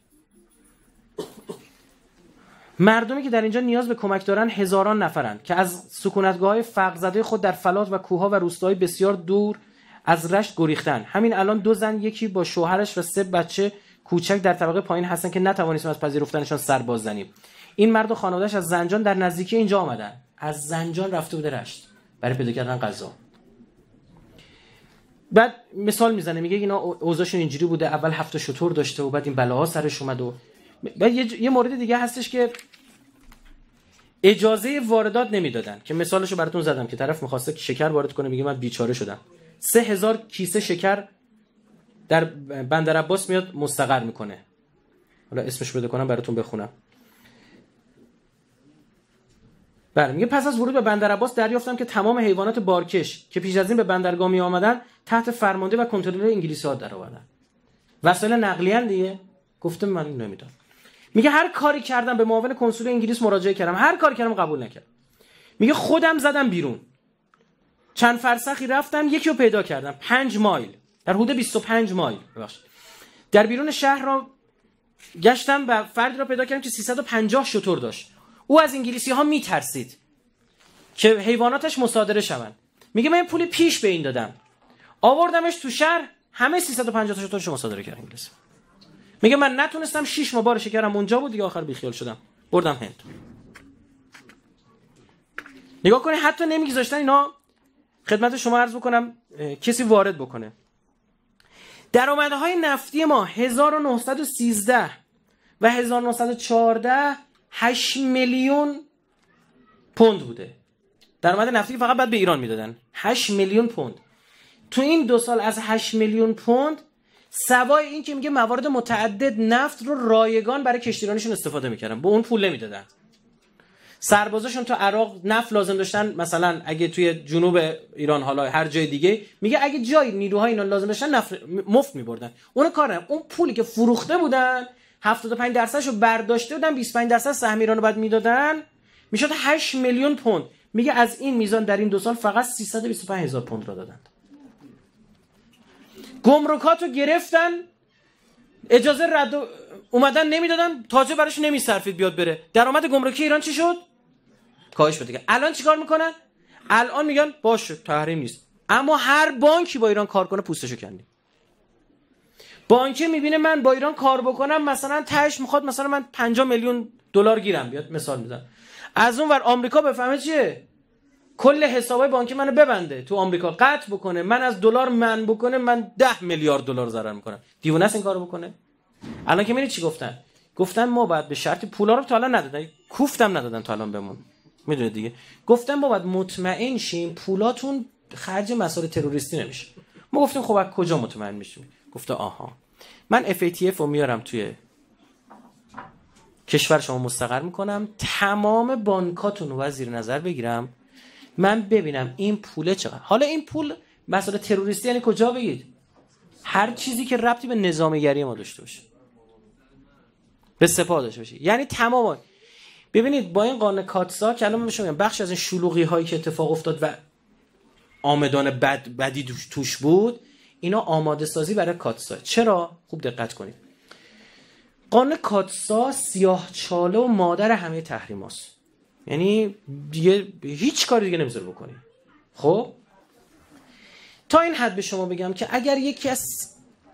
مردمی که در اینجا نیاز به کمک دارن هزاران نفرند که از سکونتگاه های خود در فلات و کوهها و روستاهای بسیار دور از رشت گریختن همین الان دو زن یکی با شوهرش و سه بچه کوچک در طبقه پایین هستن که نتوانستیم از پذیرفتنشان سر زنیم این مرد و خانوادهش از زنجان در نزدیکی اینجا آمدن از زنجان رفته بوده رشت برای پیدا کردن غذا بعد مثال میزنه میگه اینا اوضاعشون اینجوری بوده اول هفت شطور داشته و بعد این بلاها سرش اومد و بعد یه, مورد دیگه هستش که اجازه واردات نمیدادن که مثالشو رو براتون زدم که طرف میخواسته شکر وارد کنه میگه من بیچاره شدم سه هزار کیسه شکر در بندر عباس میاد مستقر میکنه حالا اسمش بده کنم براتون بخونم بله میگه پس از ورود به بندر عباس دریافتم که تمام حیوانات بارکش که پیش از این به بندرگاه می آمدن تحت فرمانده و کنترل انگلیسی ها در آوردن وسایل نقلیه دیگه گفتم من نمیدونم میگه هر کاری کردم به معاون کنسول انگلیس مراجعه کردم هر کاری کردم قبول نکرد میگه خودم زدم بیرون چند فرسخی رفتم یکی رو پیدا کردم پنج مایل در حدود 25 مایل ببخشید در بیرون شهر را گشتم و فردی را پیدا کردم که 350 شطور داشت او از انگلیسی ها میترسید که حیواناتش مصادره شوند. میگه من پول پیش به این دادم آوردمش تو شهر همه 350 تا تاشو مصادره کرد انگلیس میگه من نتونستم 6 ماه بار شکرم اونجا بود دیگه آخر بیخیال شدم بردم هند نگاه کنید حتی نمیگذاشتن اینا خدمت شما عرض بکنم کسی وارد بکنه درآمدهای نفتی ما 1913 و 1914 8 میلیون پوند بوده درآمد نفتی فقط بعد به ایران میدادن 8 میلیون پوند تو این دو سال از 8 میلیون پوند سوای این که میگه موارد متعدد نفت رو رایگان برای کشتیرانشون استفاده میکردن با اون پول نمیدادن سربازاشون تو عراق نفت لازم داشتن مثلا اگه توی جنوب ایران حالا هر جای دیگه میگه اگه جای نیروهای اینا لازم داشتن نفت مفت میبردن اون کار اون پولی که فروخته بودن 75 درصدشو برداشته بودن 25 درصد سهم ایران رو بعد میدادن میشد 8 میلیون پوند میگه از این میزان در این دو سال فقط 325 هزار پوند را دادند گمرکات رو گرفتن اجازه رد و... اومدن نمیدادن تازه براش نمیصرفید بیاد بره درآمد گمرکی ایران چی شد کاهش بده الان چیکار میکنن الان میگن باشه تحریم نیست اما هر بانکی با ایران کار کنه پوستشو کندیم بانکه میبینه من با ایران کار بکنم مثلا تهش میخواد مثلا من 50 میلیون دلار گیرم بیاد مثال میزن از اون ور آمریکا بفهمه چیه کل حسابای بانک منو ببنده تو آمریکا قطع بکنه من از دلار من بکنه من 10 میلیارد دلار ضرر میکنم دیوونه این کارو بکنه الان که میری چی گفتن گفتن ما بعد به شرط پولا رو تا ندادن کوفتم ندادن تا الان بمون میدونه دیگه گفتن ما باید مطمئن شیم پولاتون خرج مسائل تروریستی نمیشه ما گفتیم خب از کجا مطمئن میشیم گفته آها من FATF رو میارم توی کشور شما مستقر میکنم تمام بانکاتون رو زیر نظر بگیرم من ببینم این پوله چقدر حالا این پول مسئله تروریستی یعنی کجا بگید هر چیزی که ربطی به نظامگری ما داشته باشه به سپاه داشته باشه یعنی تمام ببینید با این قانون کاتسا که الان میگم بخش از این شلوغی هایی که اتفاق افتاد و آمدان بد بدی توش بود اینا آماده سازی برای کاتسا چرا خوب دقت کنید قانون کاتسا سیاه چاله و مادر همه تحریم هست یعنی دیگه هیچ کاری دیگه نمیذاره بکنی خب تا این حد به شما بگم که اگر یکی از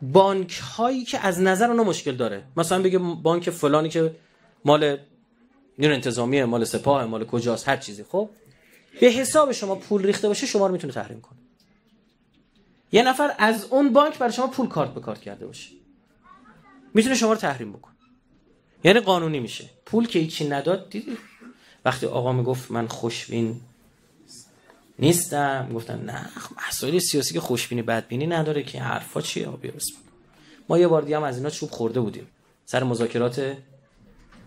بانک هایی که از نظر اونو مشکل داره مثلا بگه بانک فلانی که مال نیرو انتظامیه مال سپاه مال کجاست هر چیزی خب به حساب شما پول ریخته باشه شما رو میتونه تحریم کنه یه نفر از اون بانک برای شما پول کارت به کارت کرده باشه میتونه شما رو تحریم بکن یعنی قانونی میشه پول که هیچی نداد دیدی وقتی آقا میگفت من خوشبین نیستم گفتن نه خب مسائل سیاسی که خوشبینی بدبینی نداره که حرفا چیه ما یه بار دیگه هم از اینا چوب خورده بودیم سر مذاکرات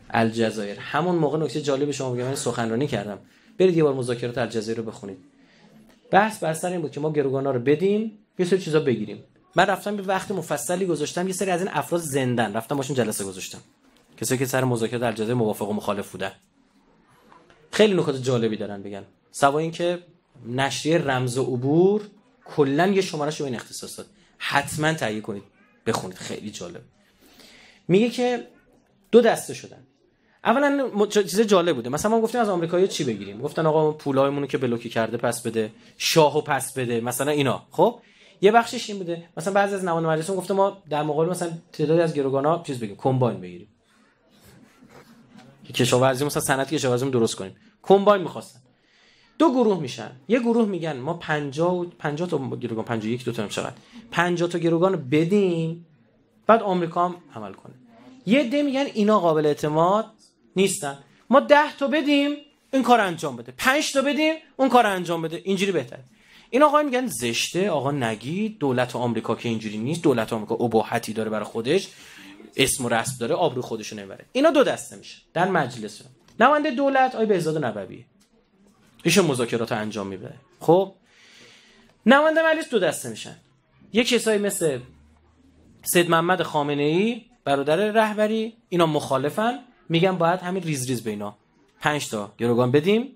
الجزایر همون موقع نکته جالب شما بگم من یعنی سخنرانی کردم برید یه بار مذاکرات الجزایر رو بخونید بحث بر سر این بود که ما گروگانا رو بدیم یه سری چیزا بگیریم من رفتم به وقت مفصلی گذاشتم یه سری از این افراد زندن رفتم باشون جلسه گذاشتم کسایی که سر مذاکره در جاده موافق و مخالف بودن خیلی نکات جالبی دارن بگن سوا اینکه نشریه رمز و عبور کلا یه شمارهشو به این اختصاص داد حتما تهیه کنید بخونید خیلی جالب میگه که دو دسته شدن اولا چیز جالب بوده مثلا ما گفتیم از آمریکایی چی بگیریم گفتن آقا پولایمون رو که بلوکی کرده پس بده شاهو پس بده مثلا اینا خب یه بخشش این بوده مثلا بعضی از نماینده مجلس گفته ما در مقابل مثلا تعدادی از ها چیز بگیم کمباین بگیریم کشاورزی مثلا صنعت کشاورزی درست کنیم کمباین میخواستن دو گروه میشن یه گروه میگن ما 50 50 تا گروگان 51 دو تا هم شد 50 تا گروگان بدیم بعد آمریکا هم عمل کنه یه ده میگن اینا قابل اعتماد نیستن ما 10 تا بدیم این کار انجام بده 5 تا بدیم اون کار انجام بده اینجوری بهتره این آقا میگن زشته آقا نگی دولت آمریکا که اینجوری نیست دولت آمریکا اباحتی داره برای خودش اسم و رسم داره آبرو خودشو نمیبره اینا دو دسته میشه در مجلس نماینده دولت آی بهزاد نبوی ایشون مذاکرات انجام میبره خب نماینده مجلس دو دسته میشن یک کسایی مثل سید محمد خامنه ای برادر رهبری اینا مخالفن میگن باید همین ریز ریز به اینا 5 تا گروگان بدیم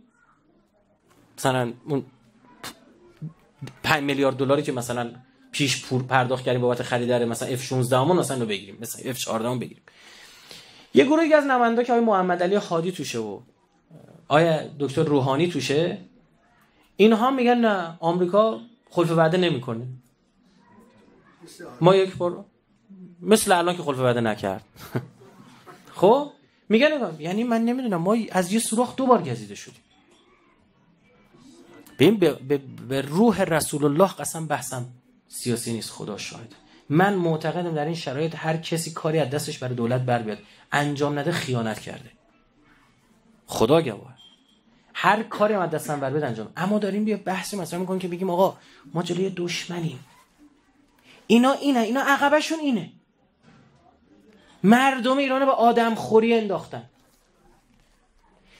مثلا اون 5 میلیارد دلاری که مثلا پیش پور پرداخت کردیم بابت خرید مثلا F 16 مون مثلا رو بگیریم مثلا F 14 بگیریم یه گروهی از نماینده که آقای محمد علی خادی توشه و آیا دکتر روحانی توشه اینها میگن نه آمریکا خلف وعده نمیکنه ما یک بار مثل الان که خلف وعده نکرد خب میگن یعنی من نمیدونم ما از یه سوراخ دو بار گزیده شدیم به, به, به روح رسول الله قسم بحثم سیاسی نیست خدا شاهد من معتقدم در این شرایط هر کسی کاری از دستش برای دولت بر بیاد انجام نده خیانت کرده خدا گواه هر کاری از دستم بر بیاد انجام اما داریم بیا بحثی مثلا میکنیم که بگیم آقا ما جلوی دشمنیم اینا اینه اینا عقبشون اینه مردم ایران به آدم خوری انداختن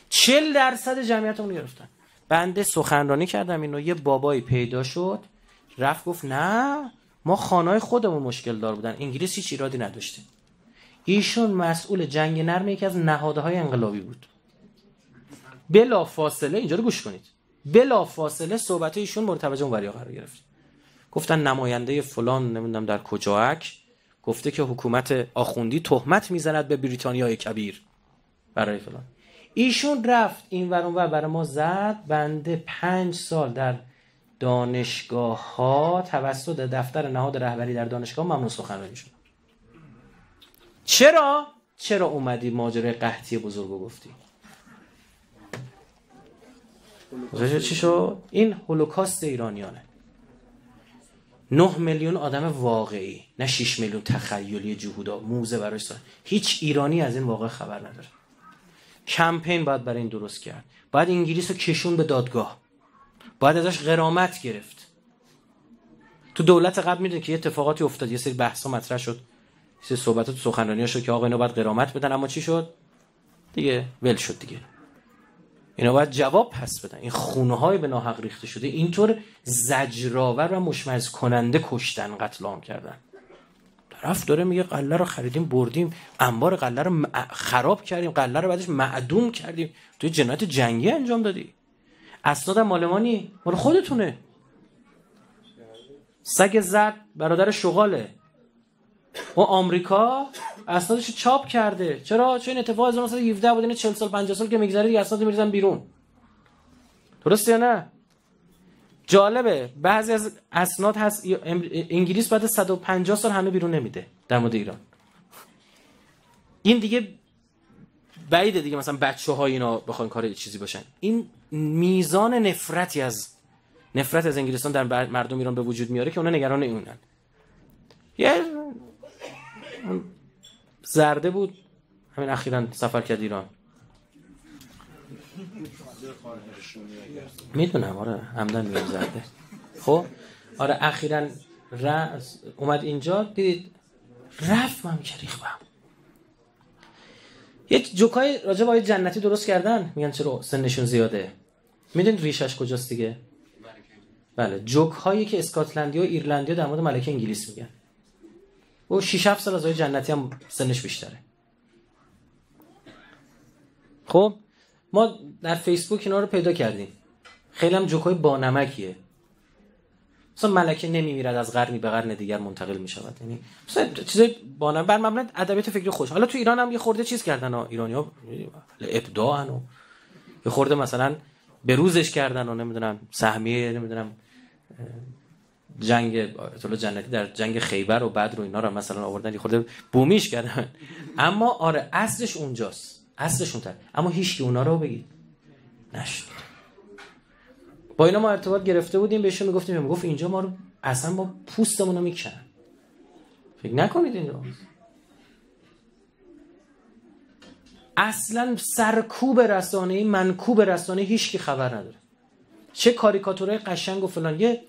چل درصد جمعیت رو گرفتن بنده سخنرانی کردم اینو یه بابایی پیدا شد رفت گفت نه ما خانهای خودمون مشکل دار بودن انگلیس هیچ ایرادی نداشته ایشون مسئول جنگ نرم یکی از نهادهای های انقلابی بود بلا فاصله اینجا رو گوش کنید بلا فاصله صحبت ایشون مورد توجه اون قرار گرفت گفتن نماینده فلان نمیدونم در کجاک گفته که حکومت آخوندی تهمت میزند به بریتانیای کبیر برای فلان ایشون رفت این ورون و برای ما زد بنده پنج سال در دانشگاه ها توسط دفتر نهاد رهبری در دانشگاه ممنون سخنرانی شد چرا چرا اومدی ماجرای قحطی بزرگو گفتی چی این هولوکاست ایرانیانه نه میلیون آدم واقعی نه 6 میلیون تخیلی جهودا موزه برای سال هیچ ایرانی از این واقع خبر نداره کمپین باید برای این درست کرد بعد انگلیس رو کشون به دادگاه باید ازش غرامت گرفت تو دولت قبل میدونی که یه اتفاقاتی افتاد یه سری بحثا مطرح شد یه سری تو سخنرانی شد که آقا اینا باید غرامت بدن اما چی شد دیگه ول شد دیگه اینا باید جواب پس بدن این خونه های به ناحق ریخته شده اینطور زجرآور و مشمز کننده کشتن قتل کردن رفت داره میگه قله رو خریدیم بردیم انبار قله رو خراب کردیم قله رو بعدش معدوم کردیم توی جنایت جنگی انجام دادی اسناد مال ما مال خودتونه سگ زد برادر شغاله و آمریکا اسنادش چاپ کرده چرا چون این اتفاق 1917 بود این یعنی 40 سال 50 سال که میگذره دیگه اسناد میریزن بیرون درسته یا نه جالبه بعضی از اسناد هست انگلیس بعد 150 سال همه بیرون نمیده در مورد ایران این دیگه بعیده دیگه مثلا بچه اینا بخواین کار چیزی باشن این میزان نفرتی از نفرت از انگلستان در مردم ایران به وجود میاره که اونا نگران اونن یه زرده بود همین اخیرا سفر کرد ایران میدونم آره همدن میگم زرده خب آره اخیرا رأس اومد اینجا دید رفت من که ریخبم یه جوکای راجع به جنتی درست کردن میگن چرا سنشون زیاده میدونید ریشش کجاست دیگه بله جوک هایی که اسکاتلندی و ایرلندی در مورد ملکه انگلیس میگن و 6 7 سال از آقای جنتی هم سنش بیشتره خب ما در فیسبوک اینا رو پیدا کردیم خیلی هم جوکای با نمکیه مثلا ملکه نمیمیرد از قرنی به قرن دیگر منتقل میشود یعنی مثلا چیز با نمک بر ادبیات فکری خوش حالا تو ایران هم یه خورده چیز کردن ها ایرانی ها ابداعن و یه خورده مثلا به روزش کردن و نمیدونم سهمیه نمیدونم جنگ اطلاع جنتی در جنگ خیبر و بدر و اینا رو مثلا آوردن یه خورده بومیش کردن اما آره اصلش اونجاست اصلش اونتر اما هیچ اونا رو بگید نشد با اینا ما ارتباط گرفته بودیم بهشون میگفتیم میگفت اینجا ما رو اصلا با پوستمون رو میکنن فکر نکنید اینجا اصلا سرکوب رسانه منکوب رسانه هیچ کی خبر نداره چه کاریکاتورای قشنگ و فلان یه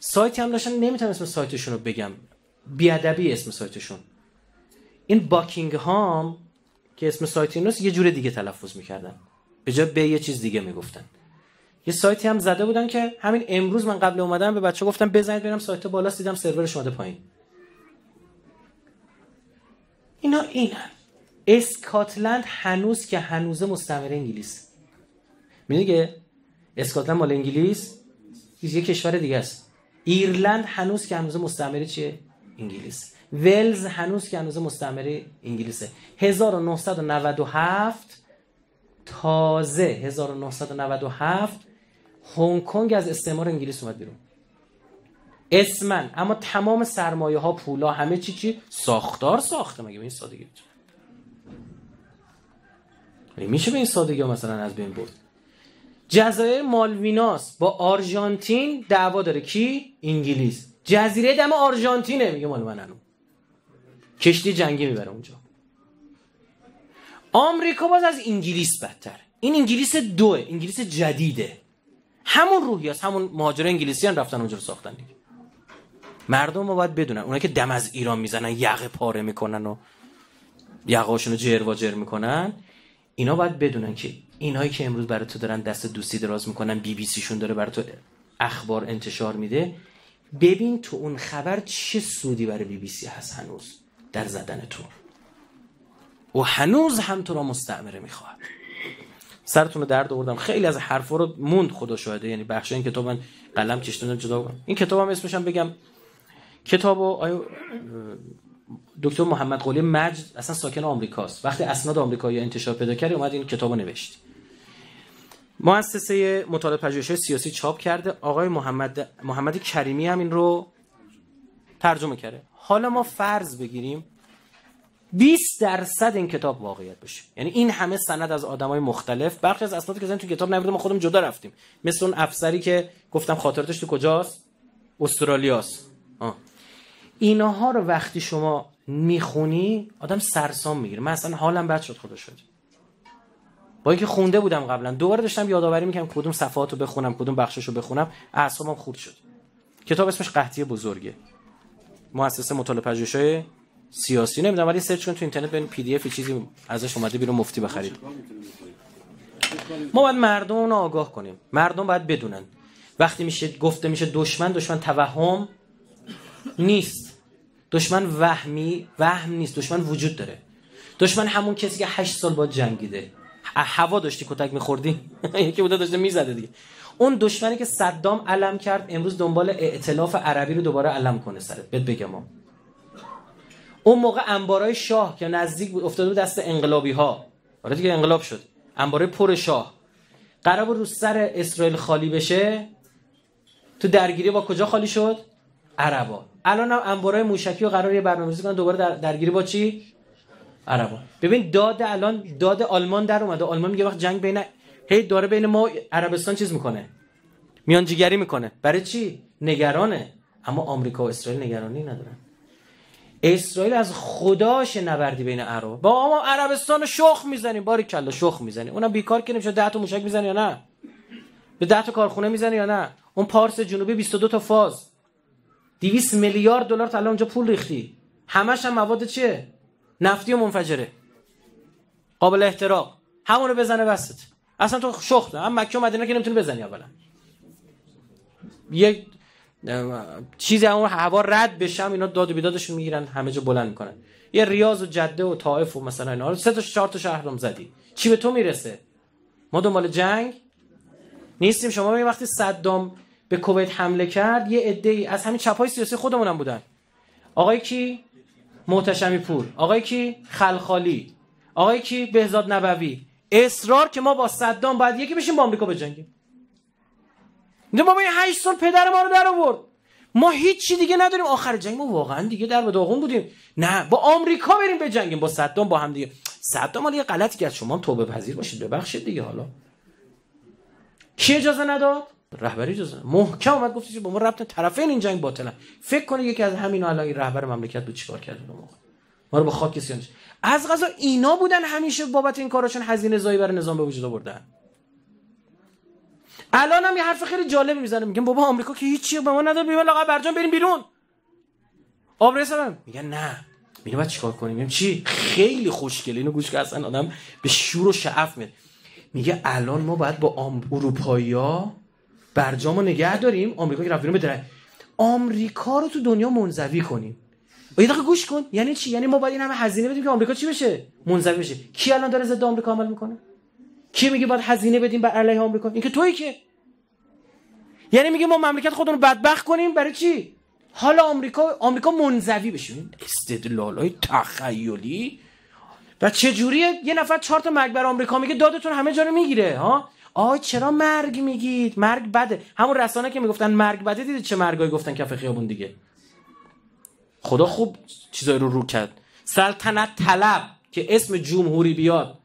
سایتی هم داشتن نمیتونم اسم سایتشون رو بگم بیادبی اسم سایتشون این باکینگ هام که اسم سایت نوست یه جور دیگه تلفظ میکردن به جای به یه چیز دیگه میگفتن یه سایتی هم زده بودن که همین امروز من قبل اومدم به بچه گفتم بزنید برم سایت بالا دیدم سرورش اومده پایین اینا اینن اسکاتلند هنوز که هنوز مستعمره انگلیس میگه که اسکاتلند مال انگلیس یه کشور دیگه است ایرلند هنوز که هنوز مستعمره چیه انگلیس ولز هنوز که هنوز مستعمره انگلیسه 1997 تازه 1997 هنگ کنگ از استعمار انگلیس اومد بیرون اسمن اما تمام سرمایه ها پولا همه چی چی ساختار ساخته مگه به این سادگی میشه یعنی به این سادگی ها مثلا از بین برد جزایر مالویناس با آرژانتین دعوا داره کی انگلیس جزیره دم آرژانتینه میگه مال کشتی جنگی میبره اونجا آمریکا باز از انگلیس بدتر این انگلیس دوه انگلیس جدیده همون روحی هست همون مهاجر انگلیسیان رفتن اونجا رو ساختن دیگه مردم ما باید بدونن اونا که دم از ایران میزنن یقه پاره میکنن و یقاشون رو جر و جر میکنن اینا باید بدونن که اینایی که امروز برای تو دارن دست دوستی دراز میکنن بی بی شون داره برای تو اخبار انتشار میده ببین تو اون خبر چه سودی برای بی بی سی هست هنوز در زدن تو و هنوز هم تو را مستعمره میخواهد سرتون رو درد آوردم خیلی از حرفا رو موند خدا شاهده یعنی بخش این کتاب من قلم کشتم جدا کنم این کتابم هم هم بگم کتابو آیا دکتر محمد قلی مجد اصلا ساکن آمریکاست وقتی اسناد آمریکایی انتشار پیدا کرد اومد این کتابو نوشت مؤسسه مطالعه پژوهش سیاسی چاپ کرده آقای محمد محمد کریمی هم این رو ترجمه کرده حالا ما فرض بگیریم 20 درصد این کتاب واقعیت باشه. یعنی این همه سند از آدمای مختلف برخی از اسنادی که زن تو کتاب نبود ما خودم جدا رفتیم مثل اون افسری که گفتم خاطراتش تو کجاست استرالیاست آه. اینها رو وقتی شما میخونی آدم سرسام میگیره من اصلا حالم بد شد خدا شد با اینکه خونده بودم قبلا دوباره داشتم یادآوری میکنم کدوم صفحاتو بخونم کدوم بخشش رو بخونم اعصابم خورد شد کتاب اسمش قحطی بزرگه مؤسسه مطالعه پژوهش‌های سیاسی نمیدونم ولی سرچ کن تو اینترنت ببین پی دی اف چیزی ازش اومده بیرون مفتی بخرید ما باید مردم رو آگاه کنیم مردم باید بدونن وقتی میشه گفته میشه دشمن دشمن توهم نیست دشمن وهمی وهم نیست دشمن وجود داره دشمن همون کسی که هشت سال با جنگیده هوا داشتی کتک میخوردی یکی بوده داشته میزده دیگه اون دشمنی که صدام علم کرد امروز دنبال ائتلاف عربی رو دوباره علم کنه سرت بهت بگم اون موقع انبارای شاه که نزدیک بود افتاده بود دست انقلابی ها آره دیگه انقلاب شد انبارای پر شاه قرار بود رو سر اسرائیل خالی بشه تو درگیری با کجا خالی شد عربا الان هم انبارای موشکی و قرار یه برنامه‌ریزی کنن دوباره در درگیری با چی عربا ببین داد الان داد آلمان در اومده آلمان میگه وقت جنگ بین هی داره بین ما عربستان چیز میکنه میانجیگری میکنه برای چی نگرانه اما آمریکا و اسرائیل نگرانی ندارن اسرائیل از خداش نبردی بین عرب با ما عربستان شخ میزنیم باری کلا شخ میزنیم اونم بیکار که نمیشه 10 تا موشک میزنی یا نه به 10 تا کارخونه میزنی یا نه اون پارس جنوبی 22 تا فاز 200 میلیارد دلار تا الان اونجا پول ریختی همش هم مواد چیه نفتی و منفجره قابل احتراق همونو بزنه وسط اصلا تو شخ هم مکه و مدینه که نمیتونی بزنی اولا یک چیزی اون هوا رد بشم اینا داد و بیدادشون میگیرن همه جا بلند میکنن یه ریاض و جده و طائف و مثلا اینا سه تا چهار تا شهرم زدی چی به تو میرسه ما دنبال جنگ نیستیم شما ببین وقتی صدام به کویت حمله کرد یه عده ای از همین چپای سیاسی خودمون هم بودن آقای کی محتشمی پور آقای کی خلخالی آقای کی بهزاد نبوی اصرار که ما با صدام بعد یکی بشیم با آمریکا بجنگیم میگه بابا این 8 سال پدر ما رو در آورد ما هیچ چی دیگه نداریم آخر جنگ ما واقعا دیگه در به داغون بودیم نه با آمریکا بریم بجنگیم با صدام با هم دیگه صدام حالا یه غلطی کرد شما هم توبه پذیر باشید ببخشید دیگه حالا کی اجازه نداد رهبری اجازه محکم اومد گفت با ما رابطه طرفین این جنگ باطلن فکر کنه یکی از همینا الان این رهبر مملکت بود چیکار کرد اون موقع ما رو به خاک کسی از غذا اینا بودن همیشه بابت این کاراشون هزینه زایی برای نظام به وجود آوردن الان هم یه حرف خیلی جالبی میزنه میگن بابا آمریکا که هیچی به ما نداره میگن لاغر برجام بریم بیرون آبرای سرم میگن نه میگن بعد چیکار کنیم میگم چی خیلی خوشگله اینو گوش که اصلا آدم به شور و شعف میگه الان ما باید با اروپایا برجامو نگه داریم آمریکا که رفت بیرون بدره آمریکا رو تو دنیا منزوی کنیم یه دقیقه گوش کن یعنی چی یعنی ما باید این همه هزینه بدیم که آمریکا چی بشه منزوی بشه کی الان داره ضد آمریکا عمل میکنه کی میگه باید هزینه بدیم بر علیه آمریکا اینکه تویی که یعنی میگه ما مملکت خودمون رو بدبخت کنیم برای چی حالا آمریکا آمریکا منزوی بشه این استدلال تخیلی و چه جوریه یه نفر چهار تا مرگ بر آمریکا میگه دادتون همه جا رو میگیره ها آی چرا مرگ میگید مرگ بده همون رسانه که میگفتن مرگ بده دیده چه مرگایی گفتن کف خیابون دیگه خدا خوب چیزایی رو رو کرد سلطنت طلب که اسم جمهوری بیاد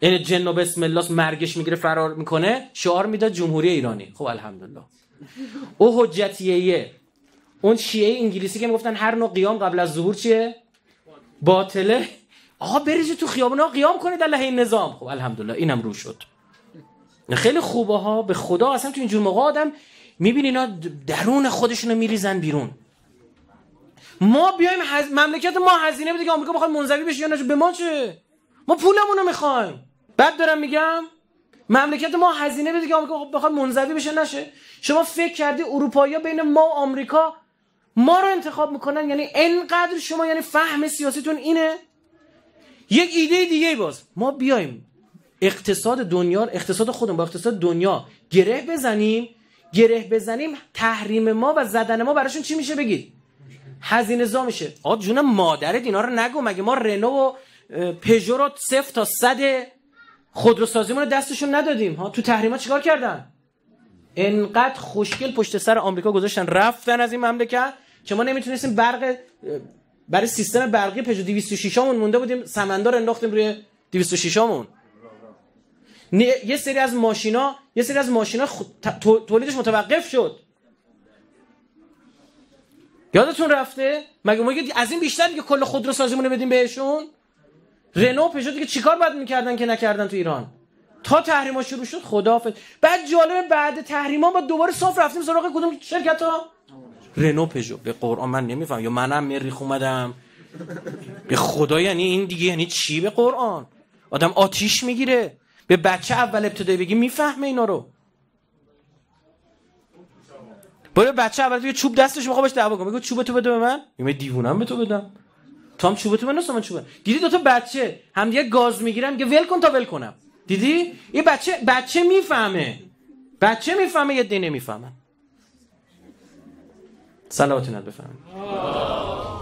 این جن و بسم الله مرگش میگیره فرار میکنه شعار میداد جمهوری ایرانی خب الحمدلله او حجتیه اون شیعه انگلیسی که میگفتن هر نوع قیام قبل از ظهور چیه باطله آقا بریزی تو خیابونا قیام کنید علیه این نظام خب الحمدلله اینم رو شد خیلی خوبه ها به خدا اصلا تو اینجور موقع آدم میبینی اینا درون خودشونو میریزن بیرون ما بیایم مملکت ما هزینه بده که آمریکا بخواد منزوی بشه یا نشه به ما چه ما پولمون رو میخوایم بعد دارم میگم مملکت ما هزینه بده که آمریکا خب بخواد منزوی بشه نشه شما فکر کردی اروپایی بین ما و آمریکا ما رو انتخاب میکنن یعنی انقدر شما یعنی فهم سیاسیتون اینه یک ایده دیگه باز ما بیایم اقتصاد دنیا اقتصاد خودمون با اقتصاد دنیا گره بزنیم گره بزنیم تحریم ما و زدن ما براشون چی میشه بگید هزینه زا میشه آقا جون مادرت اینا رو نگو مگه ما رنو و پژو رو صفر تا صد خودروسازیمون رو دستشون ندادیم ها تو تحریما چیکار کردن انقدر خوشگل پشت سر آمریکا گذاشتن رفتن از این مملکت که ما نمیتونستیم برق برای سیستم برقی پژو 206 مون مونده بودیم سمندار انداختیم روی 206 مون یه سری از ماشینا یه سری از ماشینا تولیدش متوقف شد یادتون رفته مگه ما از این بیشتر که کل خودروسازیمون رو بدیم بهشون رنو پژو دیگه چیکار باید میکردن که نکردن تو ایران تا تحریما شروع شد خداحافظ بعد جالب بعد تحریما با دوباره صاف رفتیم سراغ کدوم شرکت ها رنو پژو به قرآن من نمیفهم یا منم مریخ اومدم به خدا یعنی این دیگه یعنی چی به قرآن آدم آتیش میگیره به بچه اول ابتدایی بگی میفهمه اینا رو برو بچه اول تو چوب دستش میخوام باش دعوا کنم چوب تو بده به من میگه دیوونم به تو بدم تو هم چوبه تو بنوس من چوبه دیدی دوتا تا بچه همدیگه گاز میگیرن میگه ول کن تا ول کنم دیدی یه بچه بچه میفهمه بچه میفهمه یه دینه میفهمه سلامتونت بفهمه.